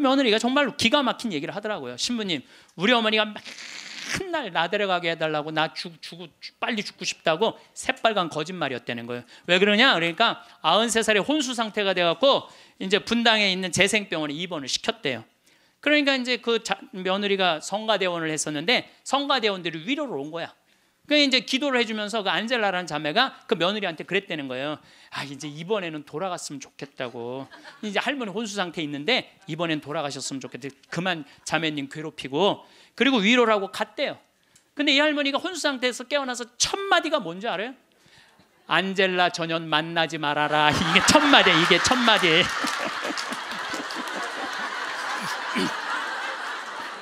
그 며느리가 정말 기가 막힌 얘기를 하더라고요. 신부님, 우리 어머니가 맨날 나 데려가게 해달라고 나 죽, 죽, 빨리 죽고 싶다고 새빨간 거짓말이었다는 거예요. 왜 그러냐? 그러니까 93살에 혼수 상태가 돼갖고 이제 분당에 있는 재생병원에 입원을 시켰대요. 그러니까 이제 그 자, 며느리가 성가대원을 했었는데 성가대원들이 위로를 온 거야. 그러 이제 기도를 해주면서 그 안젤라라는 자매가 그 며느리한테 그랬다는 거예요. 아 이제 이번에는 돌아갔으면 좋겠다고. 이제 할머니 혼수 상태 있는데 이번엔 돌아가셨으면 좋겠다. 그만 자매님 괴롭히고 그리고 위로를 고 갔대요. 근데 이 할머니가 혼수 상태에서 깨어나서 첫 마디가 뭔지 알아요? 안젤라 전연 만나지 말아라. 이게 첫 마디, 이게 첫 마디.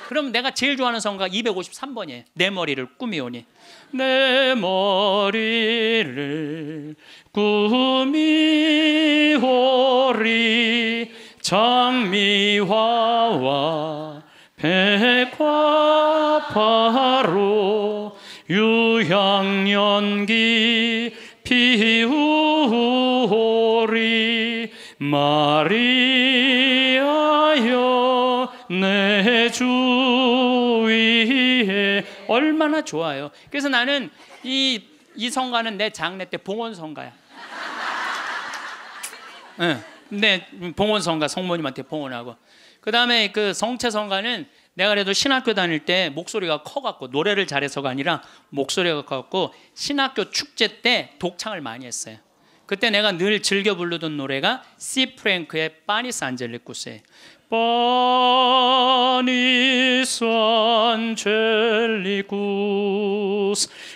그럼 내가 제일 좋아하는 성가 253번이에요. 내 머리를 꾸미오니. 내 머리를 꾸미오리 장미화와 백화파로 유향연기 피우오리 마리아여 내 주. 얼마나 좋아요. 그래서 나는 이, 이 성가는 내 장례 때봉헌 성가야. 응. 예, 네, 봉원 성가 성모님한테 봉원하고. 그 다음에 그 성체 성가는 내가 그래도 신학교 다닐 때 목소리가 커갖고 노래를 잘해서가 아니라 목소리가 커갖고 신학교 축제 때 독창을 많이 했어요. 그때 내가 늘 즐겨 부르던 노래가 시 프랭크의 파니스 안젤리쿠스예요. 빤히 산젤리구스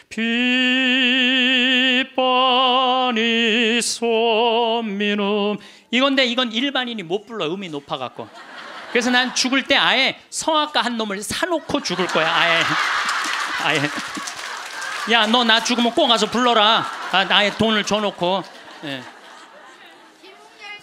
비빤히 소민음 이건데 이건 일반인이 못 불러 음이 높아갖고 그래서 난 죽을 때 아예 성악가 한 놈을 사놓고 죽을 거야 아예 아예 야너 나 죽으면 꼭 가서 불러라 아, 아예 돈을 줘놓고 예.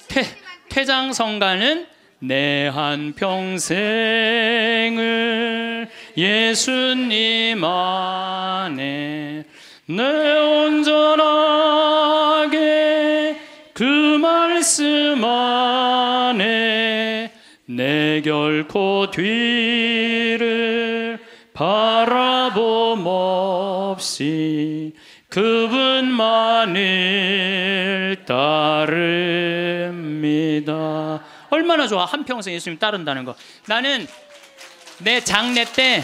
퇴, 퇴장성가는 내한 평생을 예수님 안에 내 온전하게 그 말씀 안에 내 결코 뒤를 바라봄 없이 그분만을 따릅니다. 얼마나 좋아. 한평생 예수님 따른다는 거. 나는 내 장례 때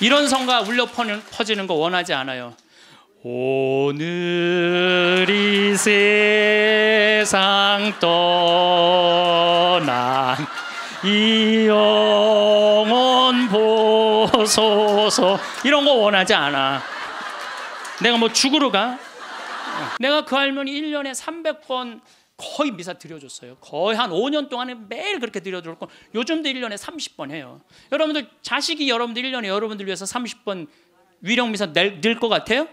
이런 성가 울려 퍼지는 거 원하지 않아요. 오늘 이 세상 떠난 이 영혼 보소서 이런 거 원하지 않아. 내가 뭐 죽으러 가? 내가 그 할머니 1년에 300번 거의 미사 드려줬어요. 거의 한 5년 동안에 매일 그렇게 드려줬고 요즘도 1년에 30번 해요. 여러분들 자식이 여러분들 1년에 여러분들 위해서 30번 위령 미사 낼것 같아요?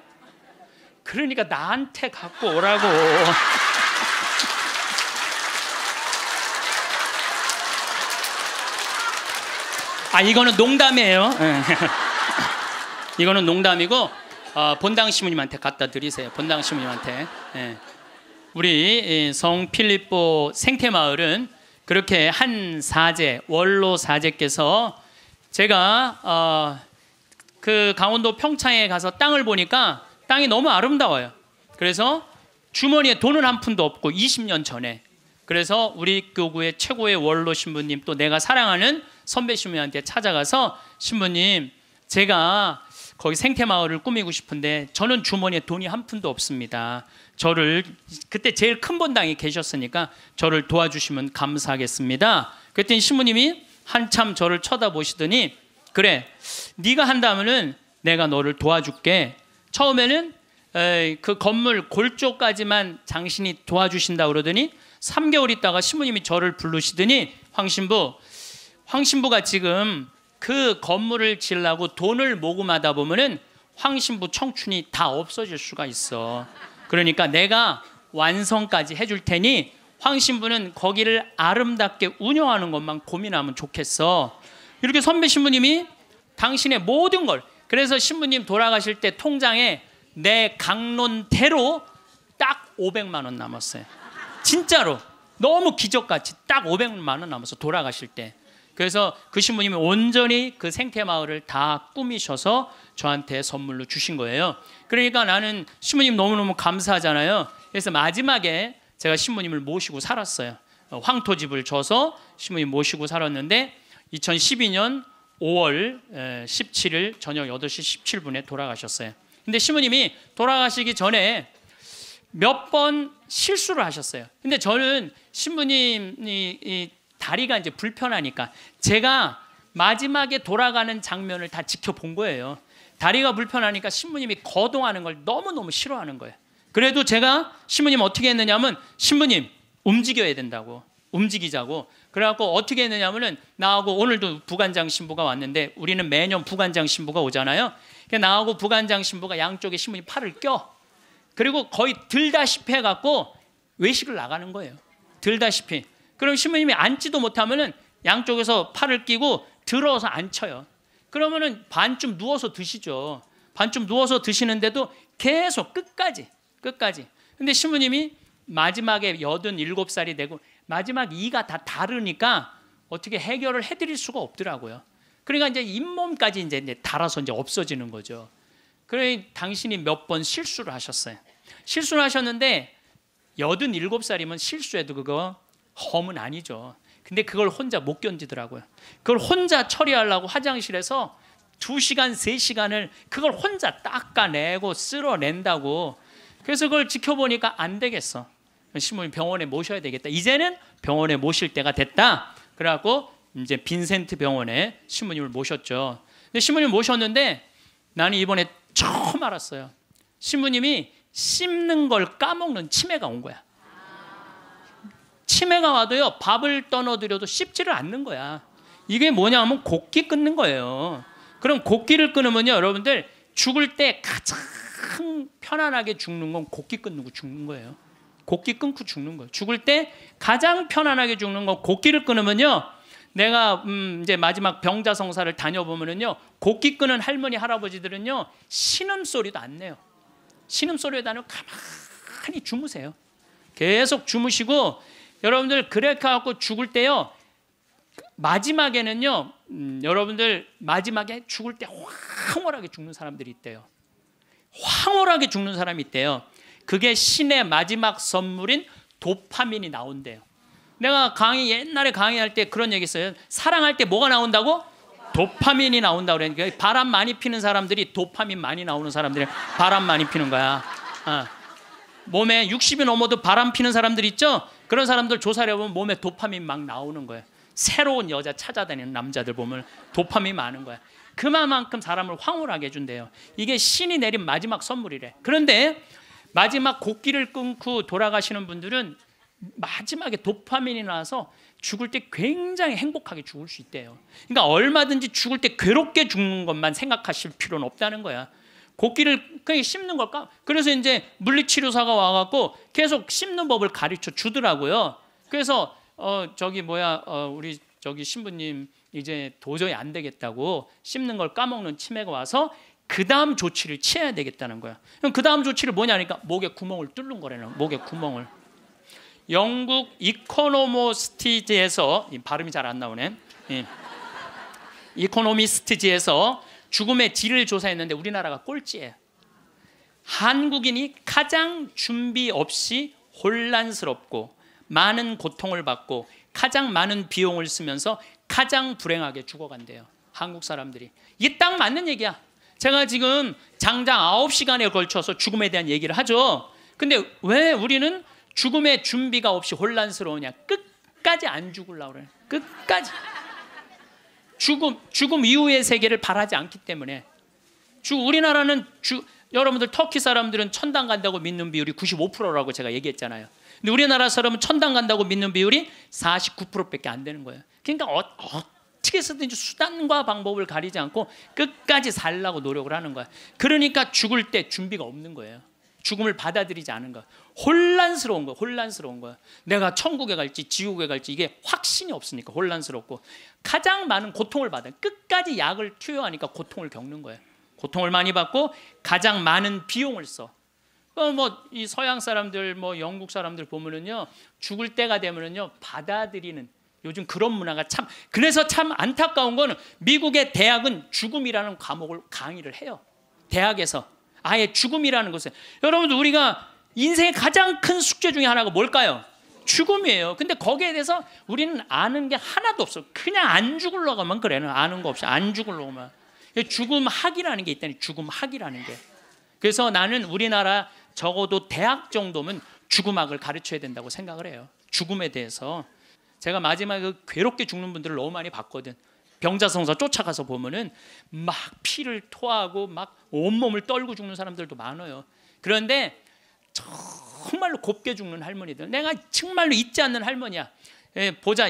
그러니까 나한테 갖고 오라고. 아 이거는 농담이에요. 이거는 농담이고 어, 본당 시무님한테 갖다 드리세요. 본당 시무님한테. 예. 우리 성필리포 생태마을은 그렇게 한 사제, 원로 사제께서 제가 어, 그 강원도 평창에 가서 땅을 보니까 땅이 너무 아름다워요. 그래서 주머니에 돈은 한 푼도 없고 20년 전에 그래서 우리 교구의 최고의 원로 신부님 또 내가 사랑하는 선배 신부님한테 찾아가서 신부님 제가 거기 생태 마을을 꾸미고 싶은데 저는 주머니에 돈이 한 푼도 없습니다. 저를 그때 제일 큰 본당에 계셨으니까 저를 도와주시면 감사하겠습니다. 그랬더니 신부님이 한참 저를 쳐다보시더니 그래 네가 한다면은 내가 너를 도와줄게. 처음에는 그 건물 골조까지만 장신이 도와주신다 그러더니 3개월 있다가 신부님이 저를 부르시더니 황신부 황신부가 지금 그 건물을 질라고 돈을 모금하다 보면은 황신부 청춘이 다 없어질 수가 있어. 그러니까 내가 완성까지 해줄 테니 황신부는 거기를 아름답게 운영하는 것만 고민하면 좋겠어. 이렇게 선배 신부님이 당신의 모든 걸 그래서 신부님 돌아가실 때 통장에 내 강론대로 딱 500만 원 남았어요. 진짜로 너무 기적같이 딱 500만 원 남았어 돌아가실 때. 그래서 그 신부님이 온전히 그 생태 마을을 다 꾸미셔서 저한테 선물로 주신 거예요. 그러니까 나는 신부님 너무너무 감사하잖아요. 그래서 마지막에 제가 신부님을 모시고 살았어요. 어, 황토집을 줘서 신부님 모시고 살았는데 2012년 5월 17일 저녁 8시 17분에 돌아가셨어요. 근데 신부님이 돌아가시기 전에 몇 번 실수를 하셨어요. 근데 저는 신부님이 다리가 이제 불편하니까 제가 마지막에 돌아가는 장면을 다 지켜본 거예요. 다리가 불편하니까 신부님이 거동하는 걸 너무너무 싫어하는 거예요. 그래도 제가 신부님 어떻게 했느냐면 신부님 움직여야 된다고 움직이자고 그래갖고 어떻게 했느냐면은 나하고 오늘도 부관장 신부가 왔는데 우리는 매년 부관장 신부가 오잖아요. 나하고 부관장 신부가 양쪽에 신부님 팔을 껴 그리고 거의 들다시피 해갖고 외식을 나가는 거예요. 들다시피 그럼 신부님이 앉지도 못하면은 양쪽에서 팔을 끼고 들어서 앉혀요. 그러면은 반쯤 누워서 드시죠. 반쯤 누워서 드시는데도 계속 끝까지 끝까지. 근데 신부님이 마지막에 여든 일곱 살이 되고 마지막 이가 다 다르니까 어떻게 해결을 해드릴 수가 없더라고요. 그러니까 이제 잇몸까지 이제, 이 달아서 이제 없어지는 거죠. 그래 당신이 몇 번 실수를 하셨어요. 실수를 하셨는데 여든 일곱 살이면 실수해도 그거 험은 아니죠. 근데 그걸 혼자 못 견디더라고요. 그걸 혼자 처리하려고 화장실에서 2시간, 3시간을 그걸 혼자 닦아내고 쓸어낸다고. 그래서 그걸 지켜보니까 안 되겠어. 신부님 병원에 모셔야 되겠다. 이제는 병원에 모실 때가 됐다. 그래갖고 이제 빈센트 병원에 신부님을 모셨죠. 근데 신부님 모셨는데 나는 이번에 처음 알았어요. 신부님이 씹는 걸 까먹는 치매가 온 거야. 치매가 와도요 밥을 떠넣어드려도 씹지를 않는 거야. 이게 뭐냐 하면 곡기 끊는 거예요. 그럼 곡기를 끊으면요 여러분들 죽을 때 가장 편안하게 죽는 건 곡기 끊는 거 죽는 거예요. 곡기 끊고 죽는 거예요. 죽을 때 가장 편안하게 죽는 건 곡기를 끊으면요. 내가 음 이제 마지막 병자성사를 다녀보면은요 곡기 끊은 할머니 할아버지들은요 신음 소리도 안 내요. 신음 소리에다 가만히 주무세요. 계속 주무시고 여러분들 그렇게 갖고 죽을 때요. 마지막에는요. 음, 여러분들 마지막에 죽을 때 황홀하게 죽는 사람들이 있대요. 황홀하게 죽는 사람이 있대요. 그게 신의 마지막 선물인 도파민이 나온대요. 내가 강의 옛날에 강의할 때 그런 얘기 했어요. 사랑할 때 뭐가 나온다고? 도파민이 나온다 그러니까 바람 많이 피는 사람들이 도파민 많이 나오는 사람들이 바람 많이 피는 거야. 어. 몸에 60이 넘어도 바람 피는 사람들 있죠? 그런 사람들 조사를 해보면 몸에 도파민 막 나오는 거예요. 새로운 여자 찾아다니는 남자들 보면 도파민 많은 거야. 그만큼 사람을 황홀하게 해준대요. 이게 신이 내린 마지막 선물이래. 그런데 마지막 곡기를 끊고 돌아가시는 분들은 마지막에 도파민이 나서 죽을 때 굉장히 행복하게 죽을 수 있대요. 그러니까 얼마든지 죽을 때 괴롭게 죽는 것만 생각하실 필요는 없다는 거야. 곡기를 그냥 씹는 걸까? 그래서 이제 물리치료사가 와갖고 계속 씹는 법을 가르쳐 주더라고요. 그래서 어 저기 뭐야 어 우리 저기 신부님 이제 도저히 안 되겠다고 씹는 걸 까먹는 치매가 와서 그 다음 조치를 취해야 되겠다는 거야. 그럼 그 다음 조치를 뭐냐니까 목에 구멍을 뚫는 거래는 목에 구멍을. 영국 이코노모스티지에서 발음이 잘 안 나오네. 예. 이코노미스티지에서 죽음의 질을 조사했는데 우리나라가 꼴찌예요. 한국인이 가장 준비 없이 혼란스럽고 많은 고통을 받고 가장 많은 비용을 쓰면서 가장 불행하게 죽어간대요. 한국 사람들이. 이게 딱 맞는 얘기야. 제가 지금 장장 9시간에 걸쳐서 죽음에 대한 얘기를 하죠. 근데 왜 우리는 죽음의 준비가 없이 혼란스러우냐? 끝까지 안 죽으려고 그래. 끝까지. 죽음 죽음 이후의 세계를 바라지 않기 때문에 주 우리나라는 주 여러분들 터키 사람들은 천당 간다고 믿는 비율이 95%라고 제가 얘기했잖아요. 근데 우리나라 사람은 천당 간다고 믿는 비율이 49%밖에 안 되는 거예요. 그러니까 어, 떻게 해서든지 수단과 방법을 가리지 않고 끝까지 살라고 노력을 하는 거예 그러니까 죽을 때 준비가 없는 거예요. 죽음을 받아들이지 않은 거요 혼란스러운 거야. 혼란스러운 거야. 내가 천국에 갈지 지옥에 갈지 이게 확신이 없으니까 혼란스럽고 가장 많은 고통을 받아. 끝까지 약을 투여하니까 고통을 겪는 거야. 고통을 많이 받고 가장 많은 비용을 써. 어, 뭐이 서양 사람들 뭐 영국 사람들 보면은요. 죽을 때가 되면은요. 받아들이는 요즘 그런 문화가 참 그래서 참 안타까운 거는 미국의 대학은 죽음이라는 과목을 강의를 해요. 대학에서 아예 죽음이라는 것을 여러분 들 우리가 인생의 가장 큰 숙제 중에 하나가 뭘까요? 죽음이에요. 근데 거기에 대해서 우리는 아는 게 하나도 없어. 그냥 안 죽으려고만 그래. 아는 거 없이 안 죽으려고만. 죽음학이라는 게 있다니 죽음학이라는 게. 그래서 나는 우리나라 적어도 대학 정도면 죽음학을 가르쳐야 된다고 생각을 해요. 죽음에 대해서 제가 마지막에 그 괴롭게 죽는 분들을 너무 많이 봤거든. 병자성사 쫓아가서 보면은 막 피를 토하고 막 온몸을 떨고 죽는 사람들도 많아요. 그런데 정말로 곱게 죽는 할머니들. 내가 정말로 잊지 않는 할머니야. 예, 보자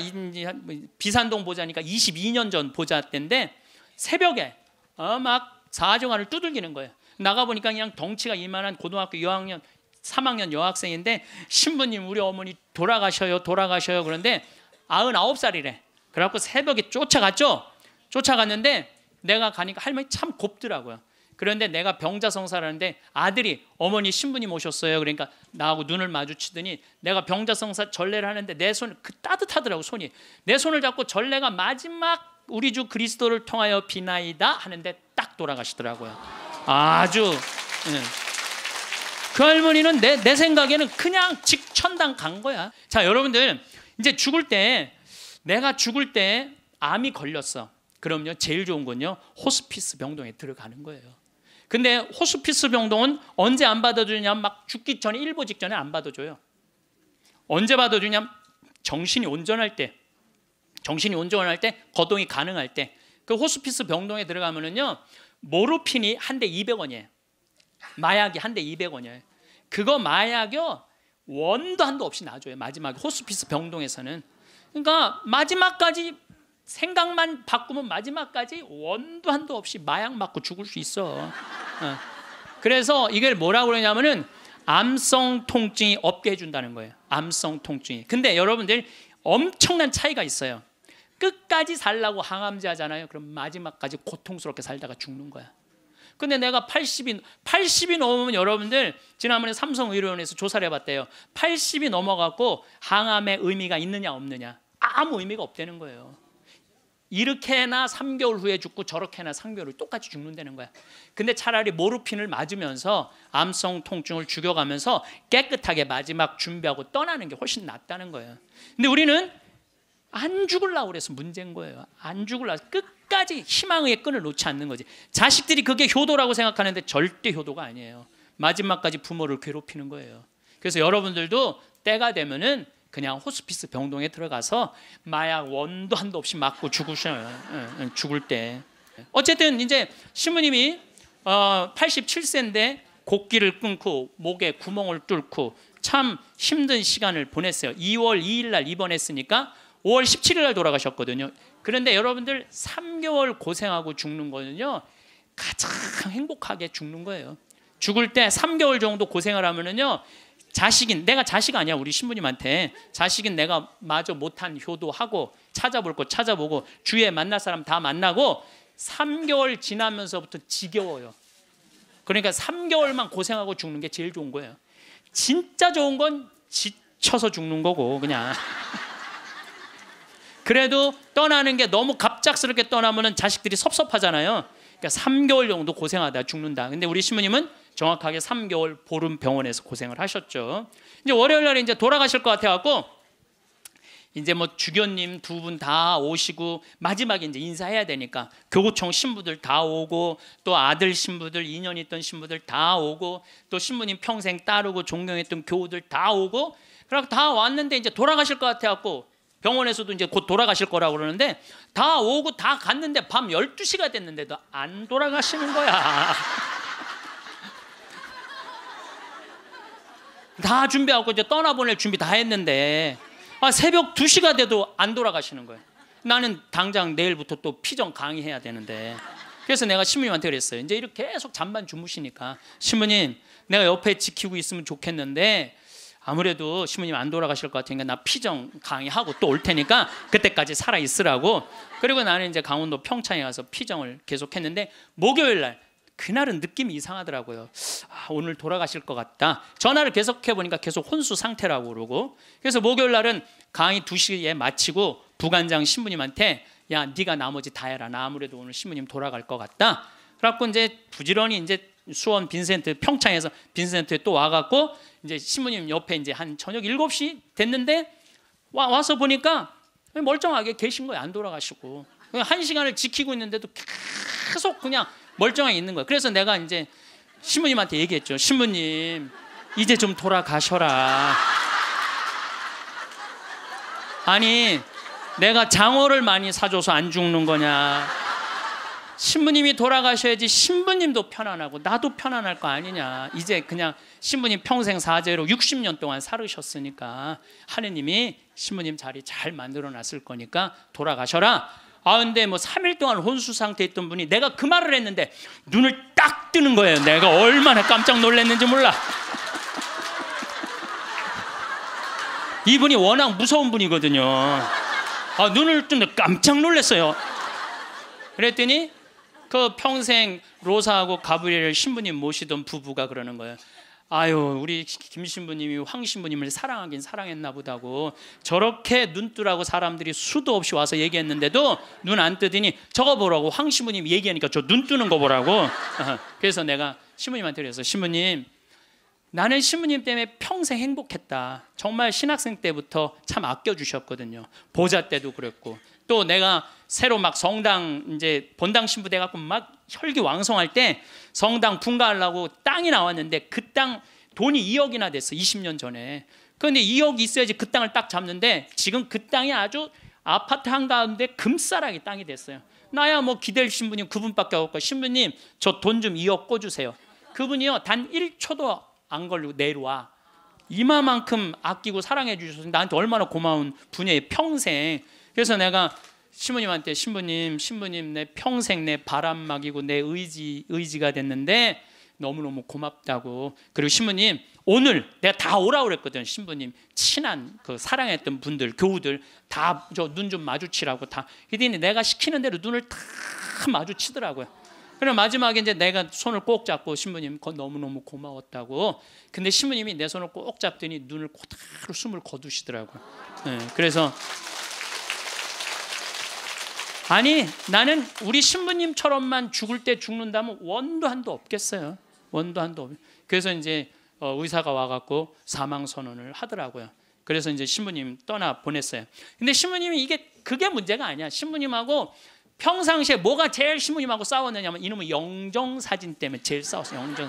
뭐, 비산동 보자니까 22년 전 보자 때인데 새벽에 어, 막사정관을 두들기는 거예요. 나가 보니까 그냥 덩치가 이만한 고등학교 2학년 3학년 여학생인데 신부님 우리 어머니 돌아가셔요 돌아가셔요 그런데 99살이래. 그래갖고 새벽에 쫓아갔죠. 쫓아갔는데 내가 가니까 할머니 참 곱더라고요. 그런데 내가 병자성사라는데 아들이 어머니 신부님 오셨어요. 그러니까 나하고 눈을 마주치더니 내가 병자성사 전례를 하는데 내 손 그 따뜻하더라고 손이 내 손을 잡고 전례가 마지막 우리 주 그리스도를 통하여 비나이다 하는데 딱 돌아가시더라고요. 아주 예. 그 할머니는 내, 내 생각에는 그냥 직천당 간 거야. 자 여러분들 이제 죽을 때 내가 죽을 때 암이 걸렸어. 그럼요 제일 좋은 건요 호스피스 병동에 들어가는 거예요. 근데 호스피스 병동은 언제 안 받아주냐 막 죽기 전에 일보 직전에 안 받아줘요. 언제 받아주냐 정신이 온전할 때, 정신이 온전할 때, 거동이 가능할 때. 그 호스피스 병동에 들어가면은요 모르핀이 한 대 200원이에요. 마약이 한 대 200원이에요. 그거 마약요 원도 한도 없이 놔줘요. 마지막 호스피스 병동에서는. 그러니까 마지막까지 생각만 바꾸면 마지막까지 원도 한도 없이 마약 맞고 죽을 수 있어. 어. 그래서 이걸 뭐라고 그러냐면은 암성 통증이 없게 해준다는 거예요. 암성 통증이. 근데 여러분들 엄청난 차이가 있어요. 끝까지 살라고 항암제하잖아요. 그럼 마지막까지 고통스럽게 살다가 죽는 거야. 근데 내가 80이 80이 넘으면 여러분들 지난번에 삼성의료원에서 조사를 해봤대요. 80이 넘어갖고 항암의 의미가 있느냐 없느냐 아무 의미가 없다는 거예요. 이렇게나 3개월 후에 죽고 저렇게나 3개월 후에 똑같이 죽는다는 거야. 근데 차라리 모르핀을 맞으면서 암성 통증을 죽여가면서 깨끗하게 마지막 준비하고 떠나는 게 훨씬 낫다는 거예요. 근데 우리는 안 죽을라 그래서 문제인 거예요. 안 죽을라 끝까지 희망의 끈을 놓지 않는 거지. 자식들이 그게 효도라고 생각하는데 절대 효도가 아니에요. 마지막까지 부모를 괴롭히는 거예요. 그래서 여러분들도 때가 되면은 그냥 호스피스 병동에 들어가서 마약 원도 한도 없이 맞고 죽으셔 예, 예, 죽을 때. 어쨌든 이제 신부님이 어 87세인데 곡기를 끊고 목에 구멍을 뚫고 참 힘든 시간을 보냈어요. 2월 2일 날 입원했으니까 5월 17일 날 돌아가셨거든요. 그런데 여러분들 3개월 고생하고 죽는 거는요. 가장 행복하게 죽는 거예요. 죽을 때 3개월 정도 고생을 하면은요. 자식인 내가 자식 아니야 우리 신부님한테 자식인 내가 마저 못한 효도하고 찾아볼 거 찾아보고 주위에 만날 사람 다 만나고 3개월 지나면서부터 지겨워요. 그러니까 3개월만 고생하고 죽는 게 제일 좋은 거예요. 진짜 좋은 건 지쳐서 죽는 거고 그냥. 그래도 떠나는 게 너무 갑작스럽게 떠나면 자식들이 섭섭하잖아요. 그러니까 3개월 정도 고생하다 죽는다. 근데 우리 신부님은 정확하게 3개월 보름 병원에서 고생을 하셨죠. 이제 월요일 날 이제 돌아가실 것 같아 갖고 이제 뭐 주교님 두 분 다 오시고 마지막에 이제 인사해야 되니까 교구청 신부들 다 오고 또 아들 신부들 인연 있던 신부들 다 오고 또 신부님 평생 따르고 존경했던 교우들 다 오고 그럼 다 왔는데 이제 돌아가실 것 같아 갖고 병원에서도 이제 곧 돌아가실 거라고 그러는데 다 오고 다 갔는데 밤 12시가 됐는데도 안 돌아가시는 거야. 다 준비하고 이제 떠나보낼 준비 다 했는데 아, 새벽 2시가 돼도 안 돌아가시는 거예요. 나는 당장 내일부터 또 피정 강의해야 되는데. 그래서 내가 신부님한테 그랬어요. 이제 이렇게 계속 잠만 주무시니까 신부님 내가 옆에 지키고 있으면 좋겠는데 아무래도 신부님 안 돌아가실 것 같으니까 나 피정 강의하고 또 올 테니까 그때까지 살아 있으라고. 그리고 나는 이제 강원도 평창에 가서 피정을 계속했는데 목요일 날 그날은 느낌이 이상하더라고요. 아, 오늘 돌아가실 것 같다. 전화를 계속 해보니까 계속 혼수 상태라고 그러고 그래서 목요일 날은 강의 2시에 마치고 부관장 신부님한테 야 네가 나머지 다 해라. 나 아무래도 오늘 신부님 돌아갈 것 같다. 그래갖고 이제 부지런히 이제 수원 빈센트 평창에서 빈센트에 또 와갖고 이제 신부님 옆에 이제 한 저녁 7시 됐는데 와, 와서 보니까 멀쩡하게 계신 거예요. 안 돌아가시고 한 시간을 지키고 있는데도 계속 그냥 멀쩡하게 있는 거야. 그래서 내가 이제 신부님한테 얘기했죠. 신부님, 이제 좀 돌아가셔라. 아니, 내가 장어를 많이 사줘서 안 죽는 거냐. 신부님이 돌아가셔야지 신부님도 편안하고 나도 편안할 거 아니냐. 이제 그냥 신부님 평생 사제로 60년 동안 살으셨으니까 하느님이 신부님 자리 잘 만들어 놨을 거니까 돌아가셔라. 아 근데 뭐 3일 동안 혼수 상태에 있던 분이 내가 그 말을 했는데 눈을 딱 뜨는 거예요. 내가 얼마나 깜짝 놀랐는지 몰라. 이분이 워낙 무서운 분이거든요. 아 눈을 뜨는데 깜짝 놀랐어요. 그랬더니 그 평생 로사하고 가브리엘 신부님 모시던 부부가 그러는 거예요. 아유 우리 김 신부님이 황 신부님을 사랑하긴 사랑했나 보다고 저렇게 눈뜨라고 사람들이 수도 없이 와서 얘기했는데도 눈 안 뜨더니 저거 보라고 황 신부님 얘기하니까 저 눈 뜨는 거 보라고 그래서 내가 신부님한테 그래서 신부님 나는 신부님 때문에 평생 행복했다 정말 신학생 때부터 참 아껴주셨거든요 보자 때도 그랬고 또 내가 새로 막 성당 이제 본당 신부돼 갖고 막 혈기 왕성할 때 성당 분가하려고 땅이 나왔는데 그 땅 돈이 2억이나 됐어 20년 전에 그런데 2억 있어야지 그 땅을 딱 잡는데 지금 그 땅이 아주 아파트 한가운데 금사라기 땅이 됐어요 나야 뭐 기댈 신부님 그분밖에 없고 신부님 저 돈 좀 2억 꿔주세요 그분이요 단 1초도 안 걸리고 내려와 이마만큼 아끼고 사랑해 주셔서 나한테 얼마나 고마운 분이에요 평생 그래서 내가 신부님한테 신부님, 신부님 내 평생 내 바람막이고 내 의지 의지가 됐는데 너무너무 고맙다고. 그리고 신부님 오늘 내가 다 오라 그랬거든. 신부님 친한 그 사랑했던 분들 교우들 다 저 눈 좀 마주치라고 다. 그랬더니 내가 시키는 대로 눈을 다 마주치더라고요. 그럼 마지막에 이제 내가 손을 꼭 잡고 신부님 거 너무너무 고마웠다고. 근데 신부님이 내 손을 꼭 잡더니 눈을 고다로 숨을 거두시더라고요. 네, 그래서 아니 나는 우리 신부님처럼만 죽을 때 죽는다면 원도 한도 없겠어요. 원도 한도 없. 그래서 이제 어, 의사가 와갖고 사망 선언을 하더라고요. 그래서 이제 신부님 떠나 보냈어요. 근데 신부님이 이게 그게 문제가 아니야. 신부님하고 평상시에 뭐가 제일 신부님하고 싸웠느냐면 이놈의 영정 사진 때문에 제일 싸웠어. 요 영정.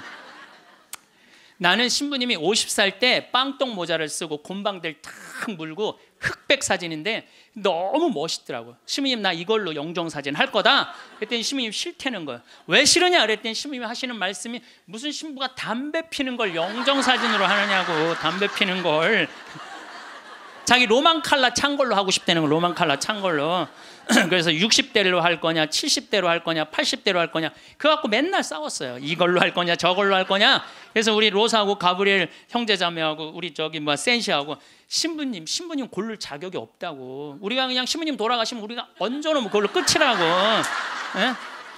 나는 신부님이 50살 때 빵똥 모자를 쓰고 곰방들 탁 물고 흑백 사진인데 너무 멋있더라고요. 시무님 나 이걸로 영정 사진 할 거다. 그랬더니 시무님 싫다는 거예요. 왜 싫으냐 그랬더니 시무님이 하시는 말씀이 무슨 신부가 담배 피는 걸 영정 사진으로 하느냐고 담배 피는 걸 자기 로망 칼라 찬 걸로 하고 싶다는 거 로망 칼라 찬 걸로 그래서 60대로 할 거냐, 70대로 할 거냐, 80대로 할 거냐. 그 갖고 맨날 싸웠어요. 이걸로 할 거냐, 저걸로 할 거냐. 그래서 우리 로사하고 가브리엘 형제자매하고 우리 저기 뭐 센시하고 신부님, 신부님 고를 자격이 없다고. 우리가 그냥 신부님 돌아가시면 우리가 얹어놓으면 그걸로 끝이라고. 에? 예?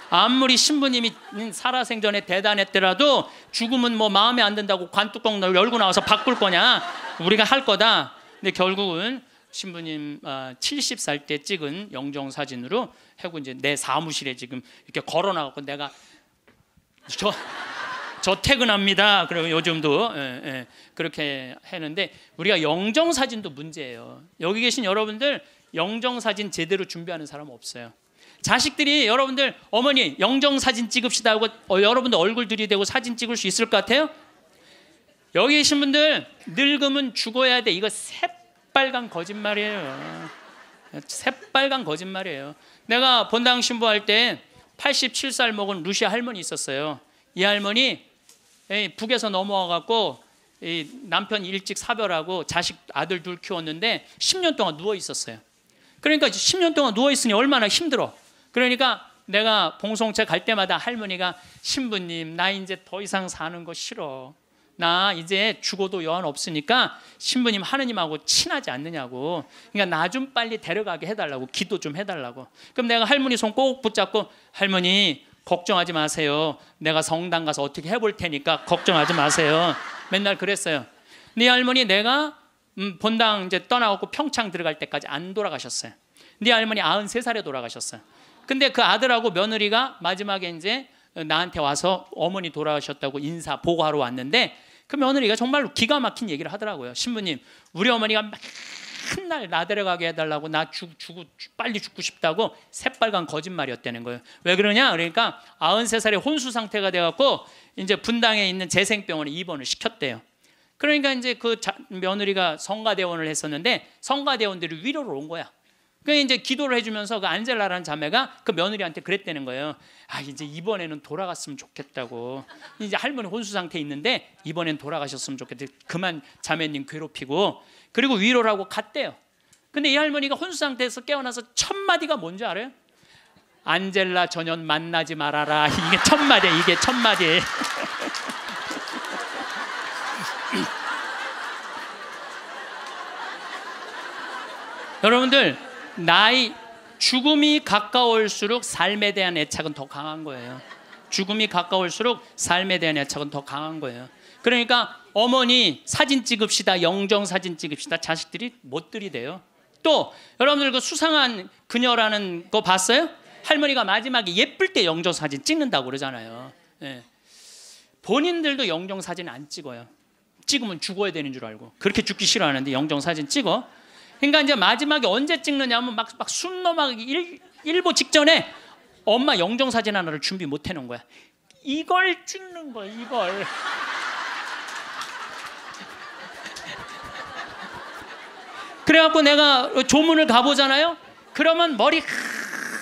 아무리 신부님이 살아생전에 대단했더라도 죽음은 뭐 마음에 안 든다고 관뚜껑 열고 나와서 바꿀 거냐. 우리가 할 거다. 근데 결국은 신부님 70살 아, 때 찍은 영정 사진으로 해고 이제 내 사무실에 지금 이렇게 걸어놔갖고 내가 저, 저 퇴근합니다. 그리고 요즘도 예, 예, 그렇게 했는데 우리가 영정 사진도 문제예요. 여기 계신 여러분들 영정 사진 제대로 준비하는 사람 없어요. 자식들이 여러분들 어머니 영정 사진 찍읍시다 하고 어, 여러분들 얼굴 들이대고 사진 찍을 수 있을 것 같아요? 여기 계신 분들 늙으면 죽어야 돼. 이거 세 새빨간 거짓말이에요. 새빨간 거짓말이에요. 내가 본당 신부할 때 87살 먹은 루시 할머니 있었어요. 이 할머니 북에서 넘어와 갖고 남편 일찍 사별하고 자식 아들 둘 키웠는데 10년 동안 누워 있었어요. 그러니까 10년 동안 누워 있으니 얼마나 힘들어. 그러니까 내가 봉송채 갈 때마다 할머니가 신부님 나 이제 더 이상 사는 거 싫어. 나 이제 죽어도 여한 없으니까 신부님 하느님하고 친하지 않느냐고. 그러니까 나 좀 빨리 데려가게 해달라고 기도 좀 해달라고. 그럼 내가 할머니 손 꼭 붙잡고 할머니 걱정하지 마세요. 내가 성당 가서 어떻게 해볼 테니까 걱정하지 마세요. 맨날 그랬어요. 네 할머니 내가 음, 본당 이제 떠나갖고 평창 들어갈 때까지 안 돌아가셨어요. 네 할머니 93살에 돌아가셨어요. 근데 그 아들하고 며느리가 마지막에 이제 나한테 와서 어머니 돌아가셨다고 인사 보고하러 왔는데 그 며느리가 정말로 기가 막힌 얘기를 하더라고요. 신부님, 우리 어머니가 맨날 나 데려가게 해달라고 나 죽, 죽, 고 빨리 죽고 싶다고 새빨간 거짓말이었다는 거예요. 왜 그러냐? 그러니까 93살에 혼수 상태가 돼갖고 이제 분당에 있는 재생병원에 입원을 시켰대요. 그러니까 이제 그 자, 며느리가 성가대원을 했었는데 성가대원들이 위로를 온 거야. 그 이제 기도를 해주면서 그 안젤라라는 자매가 그 며느리한테 그랬다는 거예요. 아 이제 이번에는 돌아갔으면 좋겠다고. 이제 할머니 혼수 상태 있는데 이번엔 돌아가셨으면 좋겠다. 그만 자매님 괴롭히고 그리고 위로라고 갔대요. 근데 이 할머니가 혼수 상태에서 깨어나서 첫 마디가 뭔지 알아요? 안젤라 전연 만나지 말아라. 이게 첫 마디, 이게 첫 마디. 여러분들 나이 죽음이 가까울수록 삶에 대한 애착은 더 강한 거예요. 죽음이 가까울수록 삶에 대한 애착은 더 강한 거예요. 그러니까 어머니 사진 찍읍시다. 영정 사진 찍읍시다. 자식들이 못 들이대요. 또 여러분들 그 수상한 그녀라는 거 봤어요? 할머니가 마지막에 예쁠 때 영정 사진 찍는다고 그러잖아요. 예. 본인들도 영정 사진 안 찍어요. 찍으면 죽어야 되는 줄 알고 그렇게 죽기 싫어하는데 영정 사진 찍어. 그러니까 이제 마지막에 언제 찍느냐 하면 막, 막 숨넘어가기 일, 일보 직전에 엄마 영정사진 하나를 준비 못 해놓은 거야. 이걸 찍는 거야, 이걸. 그래갖고 내가 조문을 가보잖아요. 그러면 머리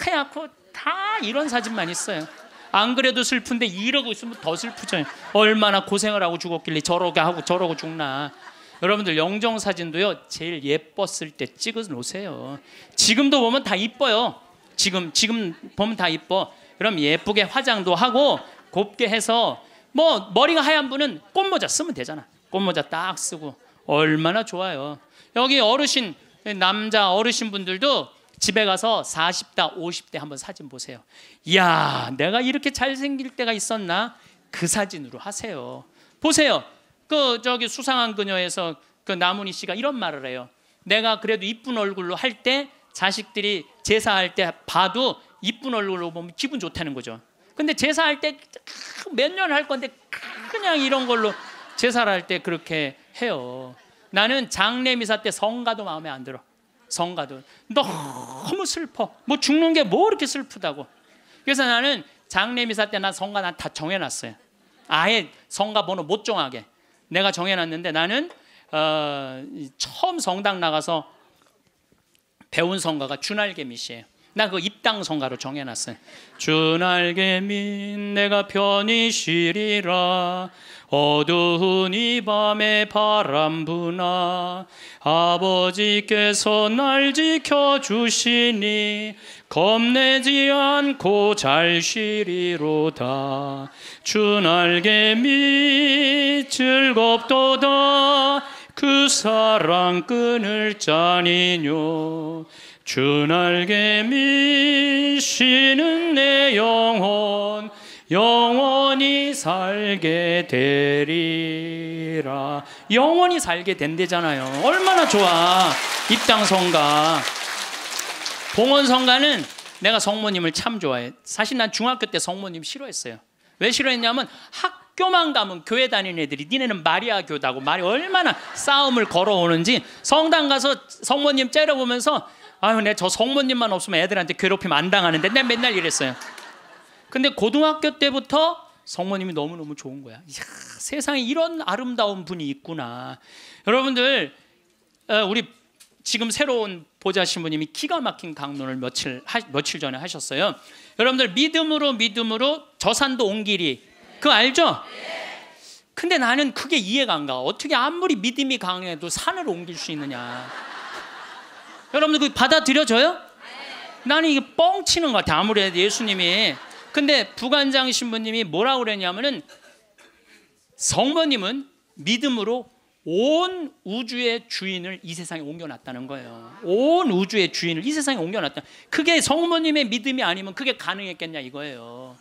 하얗고 다 이런 사진만 있어요. 안 그래도 슬픈데 이러고 있으면 더 슬프죠. 얼마나 고생을 하고 죽었길래 저러게 하고 저러고 죽나. 여러분들 영정 사진도요 제일 예뻤을 때 찍어 놓으세요. 지금도 보면 다 이뻐요. 지금 지금 보면 다 이뻐. 그럼 예쁘게 화장도 하고 곱게 해서 뭐 머리가 하얀 분은 꽃모자 쓰면 되잖아. 꽃모자 딱 쓰고 얼마나 좋아요. 여기 어르신 남자 어르신 분들도 집에 가서 40대 50대 한번 사진 보세요. 이야 내가 이렇게 잘생길 때가 있었나? 그 사진으로 하세요. 보세요. 그 저기 수상한 그녀에서 그 나문희 씨가 이런 말을 해요. 내가 그래도 이쁜 얼굴로 할 때 자식들이 제사할 때 봐도 이쁜 얼굴로 보면 기분 좋다는 거죠. 근데 제사할 때 몇 년 할 건데 그냥 이런 걸로 제사를 할 때 그렇게 해요. 나는 장례 미사 때 성가도 마음에 안 들어. 성가도 너무 슬퍼. 뭐 죽는 게 뭐 이렇게 슬프다고. 그래서 나는 장례 미사 때 난 성가 난 다 정해놨어요. 아예 성가 번호 못 정하게. 내가 정해놨는데 나는 어, 처음 성당 나가서 배운 성가가 주날개미시예요. 나그 입당 성가로 정해놨어요. 주날개민 내가 편히 쉬리라 어두운 이 밤에 바람 부나 아버지께서 날 지켜주시니 겁내지 않고 잘 쉬리로다 주 날개 밑 즐겁도다 그 사랑 끈을 짜니뇨 주 날개 미시는 내 영혼 영원히 살게 되리라 영원히 살게 된대잖아요 얼마나 좋아 입당 성가 봉헌 성가는 내가 성모님을 참 좋아해. 사실 난 중학교 때 성모님 싫어했어요. 왜 싫어했냐면 학교만 가면 교회 다니는 애들이 니네는 마리아 교다고 말이 얼마나 싸움을 걸어오는지 성당 가서 성모님 째려보면서 아유 내 저 성모님만 없으면 애들한테 괴롭힘 안 당하는데 내가 맨날 이랬어요. 근데 고등학교 때부터 성모님이 너무너무 좋은 거야. 이야, 세상에 이런 아름다운 분이 있구나. 여러분들 어, 우리 지금 새로운 보좌 신부님이 기가 막힌 강론을 며칠 하, 며칠 전에 하셨어요. 여러분들 믿음으로 믿음으로 저산도 온 길이 그 알죠? 근데 나는 그게 이해가 안 가. 어떻게 아무리 믿음이 강해도 산을 옮길 수 있느냐. 여러분들 그 받아들여져요? 나는 이게 뻥치는 것 같아. 아무리 도 예수님이. 근데 부관장 신부님이 뭐라고 그랬냐면은 성모님은 믿음으로 온 우주의 주인을 이 세상에 옮겨놨다는 거예요. 온 우주의 주인을 이 세상에 옮겨놨다. 그게 성모님의 믿음이 아니면 그게 가능했겠냐 이거예요.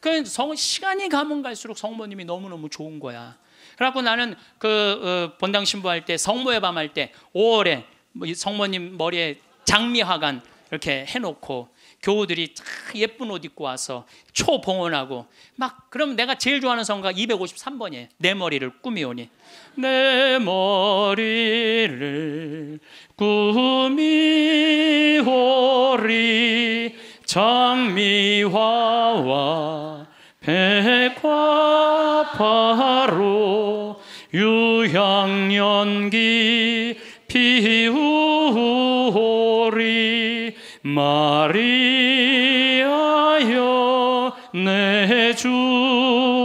그 시간이 가면 갈수록 성모님이 너무너무 좋은 거야. 그래갖고 나는 그 어, 본당 신부할 때 성모의 밤 할 때 5월에 뭐 성모님 머리에 장미화관 이렇게 해놓고 교우들이 예쁜 옷 입고 와서 초봉헌하고 막 그럼 내가 제일 좋아하는 성가 2 5 3번에내 머리를 꾸미오니. 내 머리를 꾸미호리 장미화와 백화파로 유향연기 피우호리 마리아여 내 주.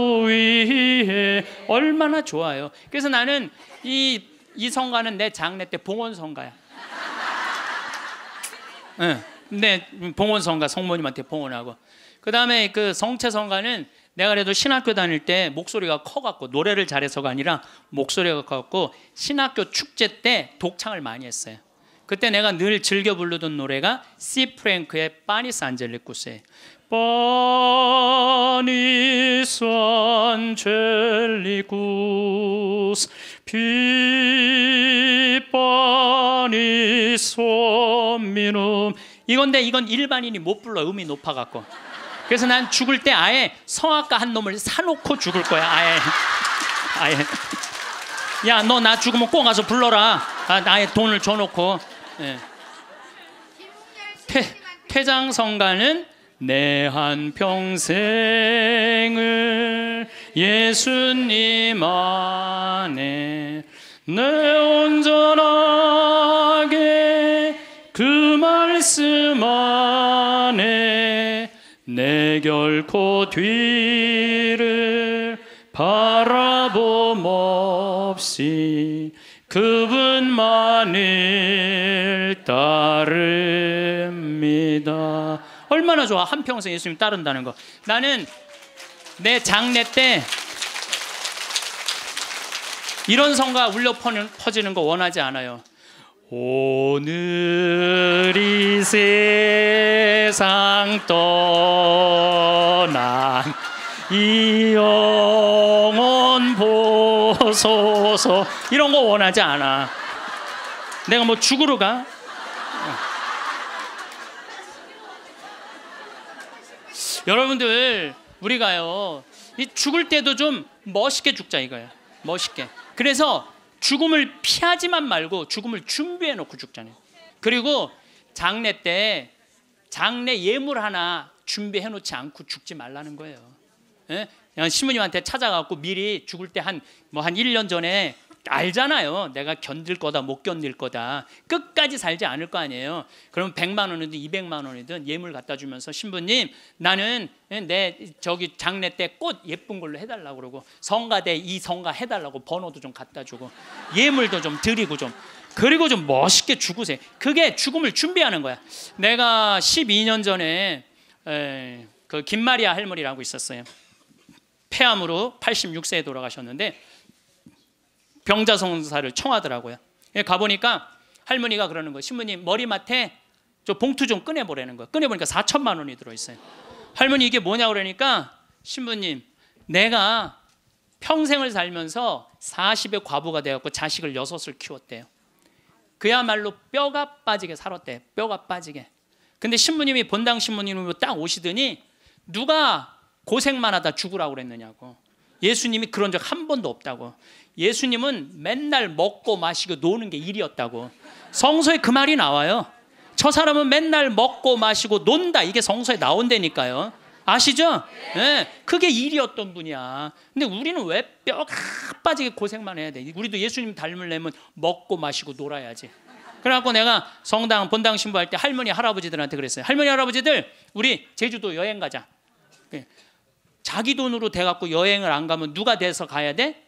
얼마나 좋아요. 그래서 나는 이, 이 성가는 내 장례 때 봉원 성가야. 응. 예, 네, 봉원 성가 성모님한테 봉원하고. 그 다음에 그 성체 성가는 내가 그래도 신학교 다닐 때 목소리가 커갖고 노래를 잘해서가 아니라 목소리가 커갖고 신학교 축제 때 독창을 많이 했어요. 그때 내가 늘 즐겨 부르던 노래가 시 프랭크의 파니스 안젤리쿠스예요. 빤히 산젤리구스 비빤히 소민음 이건데 이건 일반인이 못 불러 음이 높아갖고 그래서 난 죽을 때 아예 성악가 한 놈을 사놓고 죽을 거야 아예 아예 야너 나 죽으면 꼭 가서 불러라 아, 아예 돈을 줘놓고 예. 퇴, 퇴장성가는 내한 평생을 예수님 안에 내 온전하게 그 말씀 안에 내 결코 뒤를 바라봄 없이 그분만을 따릅니다. 얼마나 좋아. 한평생 예수님 따른다는 거. 나는 내 장례 때 이런 성가 울려 퍼지는 거 원하지 않아요. 오늘 이 세상 떠난 이 영혼 보소서 이런 거 원하지 않아. 내가 뭐 죽으러 가? 여러분들 우리가요 이 죽을 때도 좀 멋있게 죽자 이거예요. 멋있게. 그래서 죽음을 피하지만 말고 죽음을 준비해 놓고 죽잖아요. 그리고 장례 때 장례 예물 하나 준비해 놓지 않고 죽지 말라는 거예요. 예? 어, 신부님한테 찾아가고 미리 죽을 때 한 뭐한 뭐한 1년 전에 알잖아요. 내가 견딜 거다 못 견딜 거다. 끝까지 살지 않을 거 아니에요. 그럼 100만 원이든 200만 원이든 예물 갖다 주면서 신부님 나는 내 저기 장례 때 꽃 예쁜 걸로 해달라고 그러고 성가대 이 성가 해달라고 번호도 좀 갖다 주고 예물도 좀 드리고 좀 그리고 좀 멋있게 죽으세요. 그게 죽음을 준비하는 거야. 내가 12년 전에 에, 그 김마리아 할머니라고 있었어요. 폐암으로 86세에 돌아가셨는데 병자성사를 청하더라고요. 예, 가보니까 할머니가 그러는 거예요. 신부님 머리맡에 저 봉투 좀 꺼내보라는 거예요. 꺼내보니까 4천만 원이 들어있어요. 할머니 이게 뭐냐 그러니까 신부님 내가 평생을 살면서 40의 과부가 돼갖고 자식을 여섯을 키웠대요. 그야말로 뼈가 빠지게 살았대. 뼈가 빠지게. 근데 신부님이 본당 신부님으로 딱 오시더니 누가 고생만 하다 죽으라고 그랬느냐고. 예수님이 그런 적 한 번도 없다고. 예수님은 맨날 먹고 마시고 노는 게 일이었다고. 성서에 그 말이 나와요. 저 사람은 맨날 먹고 마시고 논다. 이게 성서에 나온다니까요. 아시죠? 예. 네. 그게 일이었던 분이야. 근데 우리는 왜 뼈가 빠지게 고생만 해야 돼? 우리도 예수님 닮으려면 먹고 마시고 놀아야지. 그래갖고 내가 성당 본당 신부할 때 할머니 할아버지들한테 그랬어요. 할머니 할아버지들 우리 제주도 여행 가자. 예, 자기 돈으로 돼갖고 여행을 안 가면 누가 돼서 가야 돼?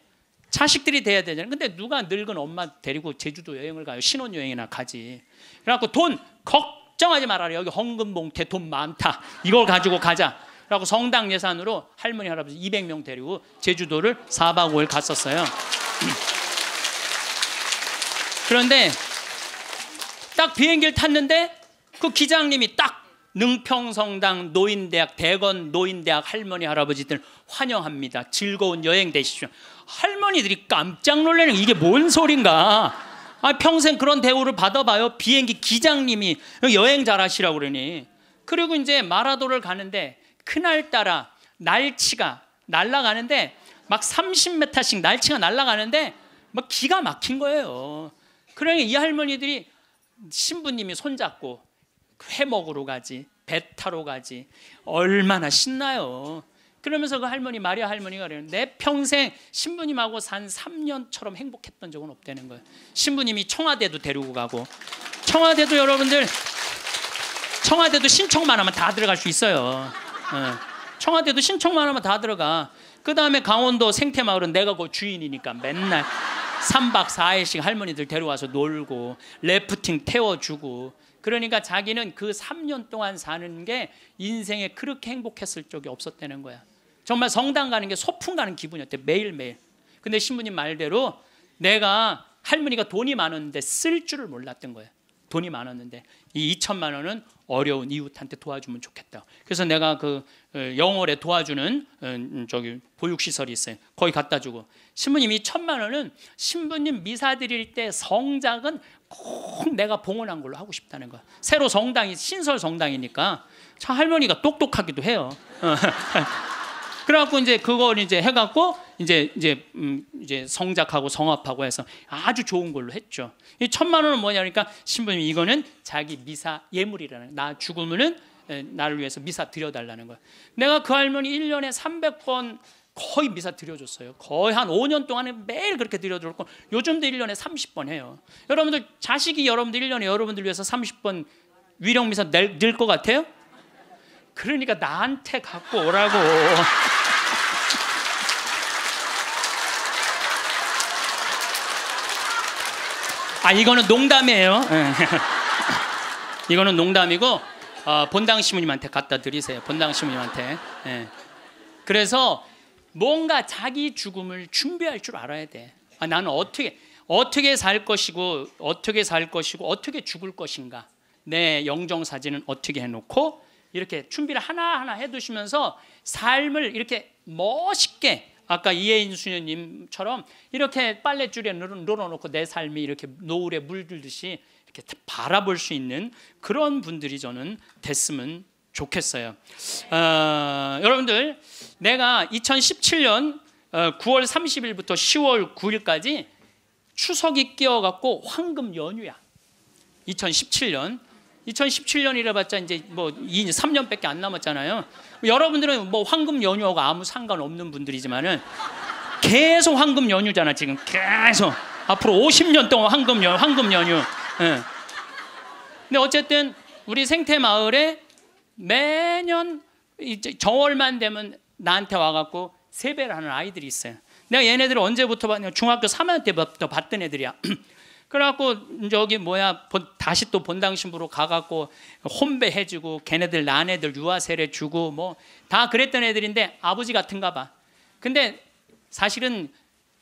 자식들이 돼야 되잖아요. 근데 누가 늙은 엄마 데리고 제주도 여행을 가요? 신혼여행이나 가지. 그래갖고 돈 걱정하지 말아라. 여기 헌금봉태 돈 많다. 이걸 가지고 가자. 라고 성당 예산으로 할머니 할아버지 200명 데리고 제주도를 4박 5일 갔었어요. 그런데 딱 비행기를 탔는데 그 기장님이 딱 능평성당 노인대학 대건 노인대학 할머니 할아버지들 환영합니다. 즐거운 여행 되십시오. 할머니들이 깜짝 놀라는 이게 뭔 소린가? 아 평생 그런 대우를 받아봐요. 비행기 기장님이 여행 잘하시라고 그러니. 그리고 이제 마라도를 가는데 그날따라 날치가 날아가는데 막 30m씩 날치가 날아가는데 막 기가 막힌 거예요. 그러니 이 할머니들이 신부님이 손잡고 회 먹으러 가지, 배 타러 가지. 얼마나 신나요. 그러면서 그 할머니 마리아 할머니가 그래요. 내 평생 신부님하고 산 3년처럼 행복했던 적은 없다는 거예요. 신부님이 청와대도 데리고 가고 청와대도 여러분들 청와대도 신청만 하면 다 들어갈 수 있어요. 어. 청와대도 신청만 하면 다 들어가. 그 다음에 강원도 생태마을은 내가 그 주인이니까 맨날 3박 4일씩 할머니들 데려와서 놀고 래프팅 태워주고 그러니까 자기는 그 3년 동안 사는 게 인생에 그렇게 행복했을 적이 없었다는 거야. 정말 성당 가는 게 소풍 가는 기분이었대 매일매일. 근데 신부님 말대로 내가 할머니가 돈이 많았는데 쓸 줄을 몰랐던 거예요. 돈이 많았는데 이 2천만 원은 어려운 이웃한테 도와주면 좋겠다. 그래서 내가 그 어, 영월에 도와주는 어, 음, 저기 보육 시설이 있어요. 거기 갖다 주고 신부님이 천만 원은 신부님 미사 드릴 때 성작은 꼭 내가 봉헌한 걸로 하고 싶다는 거. 새로 성당이 신설 성당이니까 참 할머니가 똑똑하기도 해요. 어. 그래갖고 이제 그걸 이제 해갖고 이제 이제 음, 이제 성작하고 성합하고 해서 아주 좋은 걸로 했죠. 이 천만 원은 뭐냐 그러니까 신부님 이거는 자기 미사 예물이라는 나 죽으면은 나를 위해서 미사 드려달라는 거야. 내가 그 할머니 1년에 300번 거의 미사 드려줬어요. 거의 한 5년 동안에 매일 그렇게 드려줬고 요즘도 1년에 30번 해요. 여러분들 자식이 여러분들 1년에 여러분들 위해서 30번 위령 미사 낼것 같아요? 그러니까 나한테 갖고 오라고. 아 이거는 농담이에요. 예. 이거는 농담이고 어, 본당 시무님한테 갖다 드리세요. 본당 시무님한테. 예. 그래서 뭔가 자기 죽음을 준비할 줄 알아야 돼. 아, 나는 어떻게 어떻게 살 것이고 어떻게 살 것이고 어떻게 죽을 것인가. 내 영정 사진은 어떻게 해놓고 이렇게 준비를 하나 하나 해두시면서 삶을 이렇게 멋있게 아까 이혜인 수녀님처럼 이렇게 빨랫줄에 늘어놓고 내 삶이 이렇게 노을에 물들듯이 이렇게 바라볼 수 있는 그런 분들이 저는 됐으면 좋겠어요. 어, 여러분들 내가 2017년 9월 어, 30일부터 10월 9일까지 추석이 끼어갖고 황금 연휴야. 2017년 2017년이라 봤자 이제 뭐 3년밖에 안 남았잖아요. 여러분들은 뭐 황금 연휴하고 아무 상관없는 분들이지만은 계속 황금 연휴잖아 지금 계속 앞으로 50년 동안 황금 연 황금 연휴. 예. 근데 어쨌든 우리 생태 마을에 매년 이제 정월만 되면 나한테 와갖고 세배를 하는 아이들이 있어요. 내가 얘네들을 언제부터 봤냐? 중학교 3학년 때부터 봤던 애들이야. 그래갖고 저기 뭐야 다시 또 본당신부로 가갖고 혼배해주고 걔네들 난애들 유아세례 주고 뭐 다 그랬던 애들인데 아버지 같은가 봐. 근데 사실은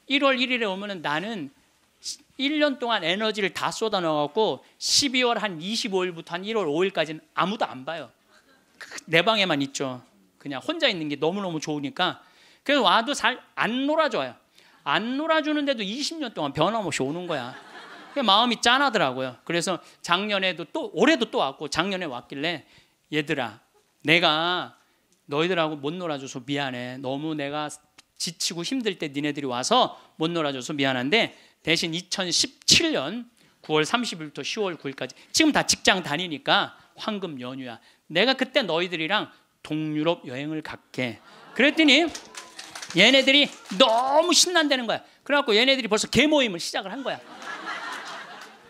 1월 1일에 오면은 나는 1년 동안 에너지를 다 쏟아 넣어갖고 12월 한 25일부터 한 1월 5일까지는 아무도 안 봐요. 그, 내 방에만 있죠. 그냥 혼자 있는 게 너무너무 좋으니까. 그래서 와도 잘 안 놀아줘요. 안 놀아주는데도 20년 동안 변함없이 오는 거야. 마음이 짠하더라고요. 그래서 작년에도 또 올해도 또 왔고 작년에 왔길래 얘들아 내가 너희들하고 못 놀아줘서 미안해. 너무 내가 지치고 힘들 때 니네들이 와서 못 놀아줘서 미안한데 대신 2017년 9월 30일부터 10월 9일까지 지금 다 직장 다니니까 황금 연휴야. 내가 그때 너희들이랑 동유럽 여행을 갈게. 그랬더니 얘네들이 너무 신난다는 거야. 그래갖고 얘네들이 벌써 개모임을 시작을 한 거야.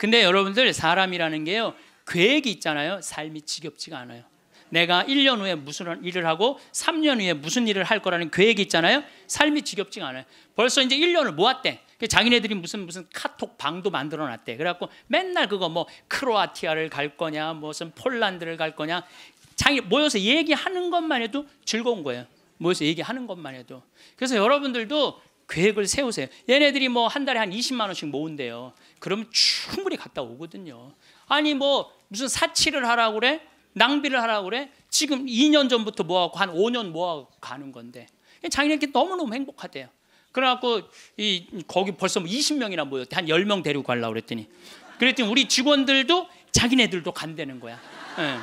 근데 여러분들 사람이라는 게요. 계획이 있잖아요. 삶이 지겹지가 않아요. 내가 1년 후에 무슨 일을 하고 3년 후에 무슨 일을 할 거라는 계획이 있잖아요. 삶이 지겹지가 않아요. 벌써 이제 1년을 모았대. 그 자기네들이 무슨 무슨 카톡 방도 만들어 놨대. 그래갖고 맨날 그거 뭐 크로아티아를 갈 거냐, 무슨 폴란드를 갈 거냐. 자기 모여서 얘기하는 것만 해도 즐거운 거예요. 모여서 얘기하는 것만 해도. 그래서 여러분들도 계획을 세우세요. 얘네들이 뭐 한 달에 한 20만 원씩 모은대요. 그러면 충분히 갔다 오거든요. 아니 뭐 무슨 사치를 하라고 그래? 낭비를 하라고 그래? 지금 2년 전부터 모아갖고 뭐 한 5년 모아 뭐 가는 건데 자기네끼 너무너무 행복하대요. 그래갖고 이 거기 벌써 뭐 20명이나 모였대. 한 10명 데리고 가려고 그랬더니 그랬더니 우리 직원들도 자기네들도 간대는 거야. 네.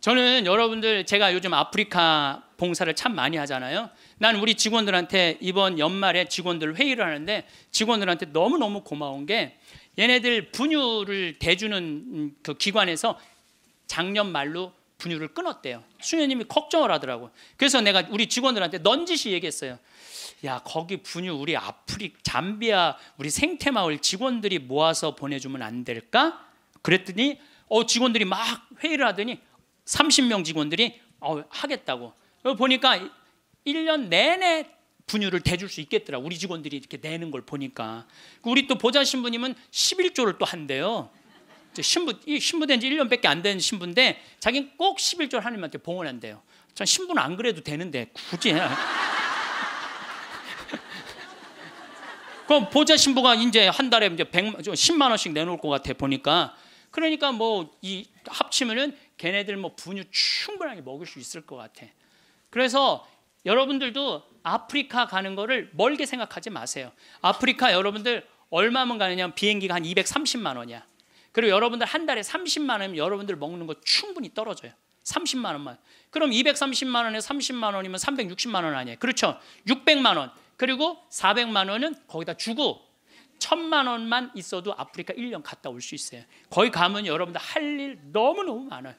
저는 여러분들 제가 요즘 아프리카 봉사를 참 많이 하잖아요. 난 우리 직원들한테 이번 연말에 직원들 회의를 하는데 직원들한테 너무너무 고마운 게 얘네들 분유를 대주는 그 기관에서 작년 말로 분유를 끊었대요. 수녀님이 걱정을 하더라고. 그래서 내가 우리 직원들한테 넌지시 얘기했어요. 야 거기 분유 우리 아프리 잠비아 우리 생태마을 직원들이 모아서 보내주면 안 될까? 그랬더니 어 직원들이 막 회의를 하더니 30명 직원들이 어 하겠다고. 보니까 1년 내내 분유를 대줄 수 있겠더라. 우리 직원들이 이렇게 내는 걸 보니까. 그 우리 또 보좌 신부님은 11조를 또 한대요. 신부 신부된 지 1년밖에 안 된 신부인데 자기는 꼭 11조 하나님한테 봉헌한대요. 전 신부는 안 그래도 되는데 굳이 그럼 보좌 신부가 이제 한 달에 이제 100만 10만 원씩 내놓을 것 같아 보니까 그러니까 뭐 이 합치면은 걔네들 뭐 분유 충분하게 먹을 수 있을 것 같아. 그래서 여러분들도 아프리카 가는 거를 멀게 생각하지 마세요. 아프리카 여러분들 얼마만 가느냐 비행기가 한 230만 원이야. 그리고 여러분들 한 달에 30만 원이면 여러분들 먹는 거 충분히 떨어져요. 30만 원만. 그럼 230만 원에 30만 원이면 360만 원 아니에요. 그렇죠. 600만 원. 그리고 400만 원은 거기다 주고 1 천만 원만 있어도 아프리카 1년 갔다 올 수 있어요. 거기 가면 여러분들 할 일 너무너무 많아요.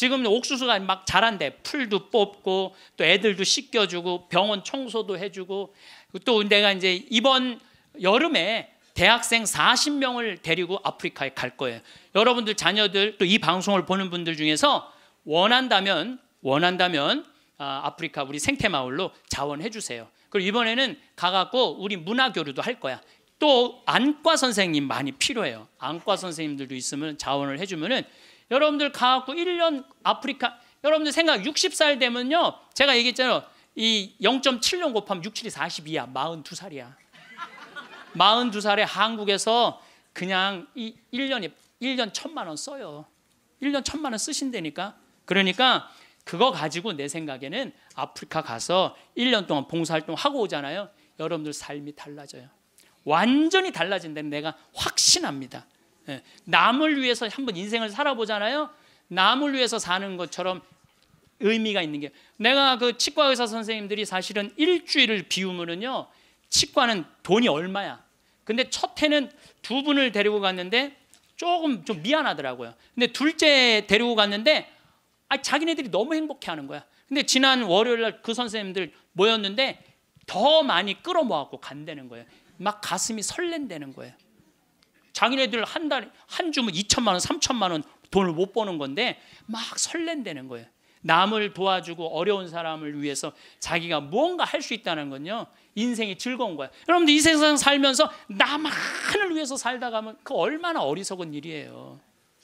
지금 옥수수가 막 자란대. 풀도 뽑고 또 애들도 씻겨주고 병원 청소도 해주고 또 내가 이제 이번 여름에 대학생 40명을 데리고 아프리카에 갈 거예요. 여러분들 자녀들 또 이 방송을 보는 분들 중에서 원한다면 원한다면 아, 아 프리카 우리 생태 마을로 자원해 주세요. 그리고 이번에는 가갖고 우리 문화 교류도 할 거야. 또 안과 선생님 많이 필요해요. 안과 선생님들도 있으면 자원을 해주면은 여러분들 가갖고 1년 아프리카 여러분들 생각 60살 되면요. 제가 얘기했잖아요. 이0 7년 곱하면 6, 7이 42야. 42살이야. 42살에 한국에서 그냥 이 1년에 1년 천만 원 써요. 1년 천만 원 쓰신다니까. 그러니까 그거 가지고 내 생각에는 아프리카 가서 1년 동안 봉사활동 하고 오잖아요. 여러분들 삶이 달라져요. 완전히 달라진다는 내가 확신합니다. 예. 남을 위해서 한번 인생을 살아보잖아요. 남을 위해서 사는 것처럼 의미가 있는 게 내가 그 치과 의사 선생님들이 사실은 일주일을 비우면은요. 치과는 돈이 얼마야. 근데 첫 해는 두 분을 데리고 갔는데 조금 좀 미안하더라고요. 근데 둘째 데리고 갔는데 아 자기네들이 너무 행복해 하는 거야. 근데 지난 월요일 날그 선생님들 모였는데 더 많이 끌어모았고 간다는 거예요. 막 가슴이 설렌다는 거예요. 자기네들 한 달, 에한 주면 2천만 원, 3천만 원 돈을 못 버는 건데 막 설렌대는 거예요. 남을 도와주고 어려운 사람을 위해서 자기가 무언가 할 수 있다는 건요. 인생이 즐거운 거야. 여러분들 이 세상 살면서 나만을 위해서 살다 가면 그 얼마나 어리석은 일이에요.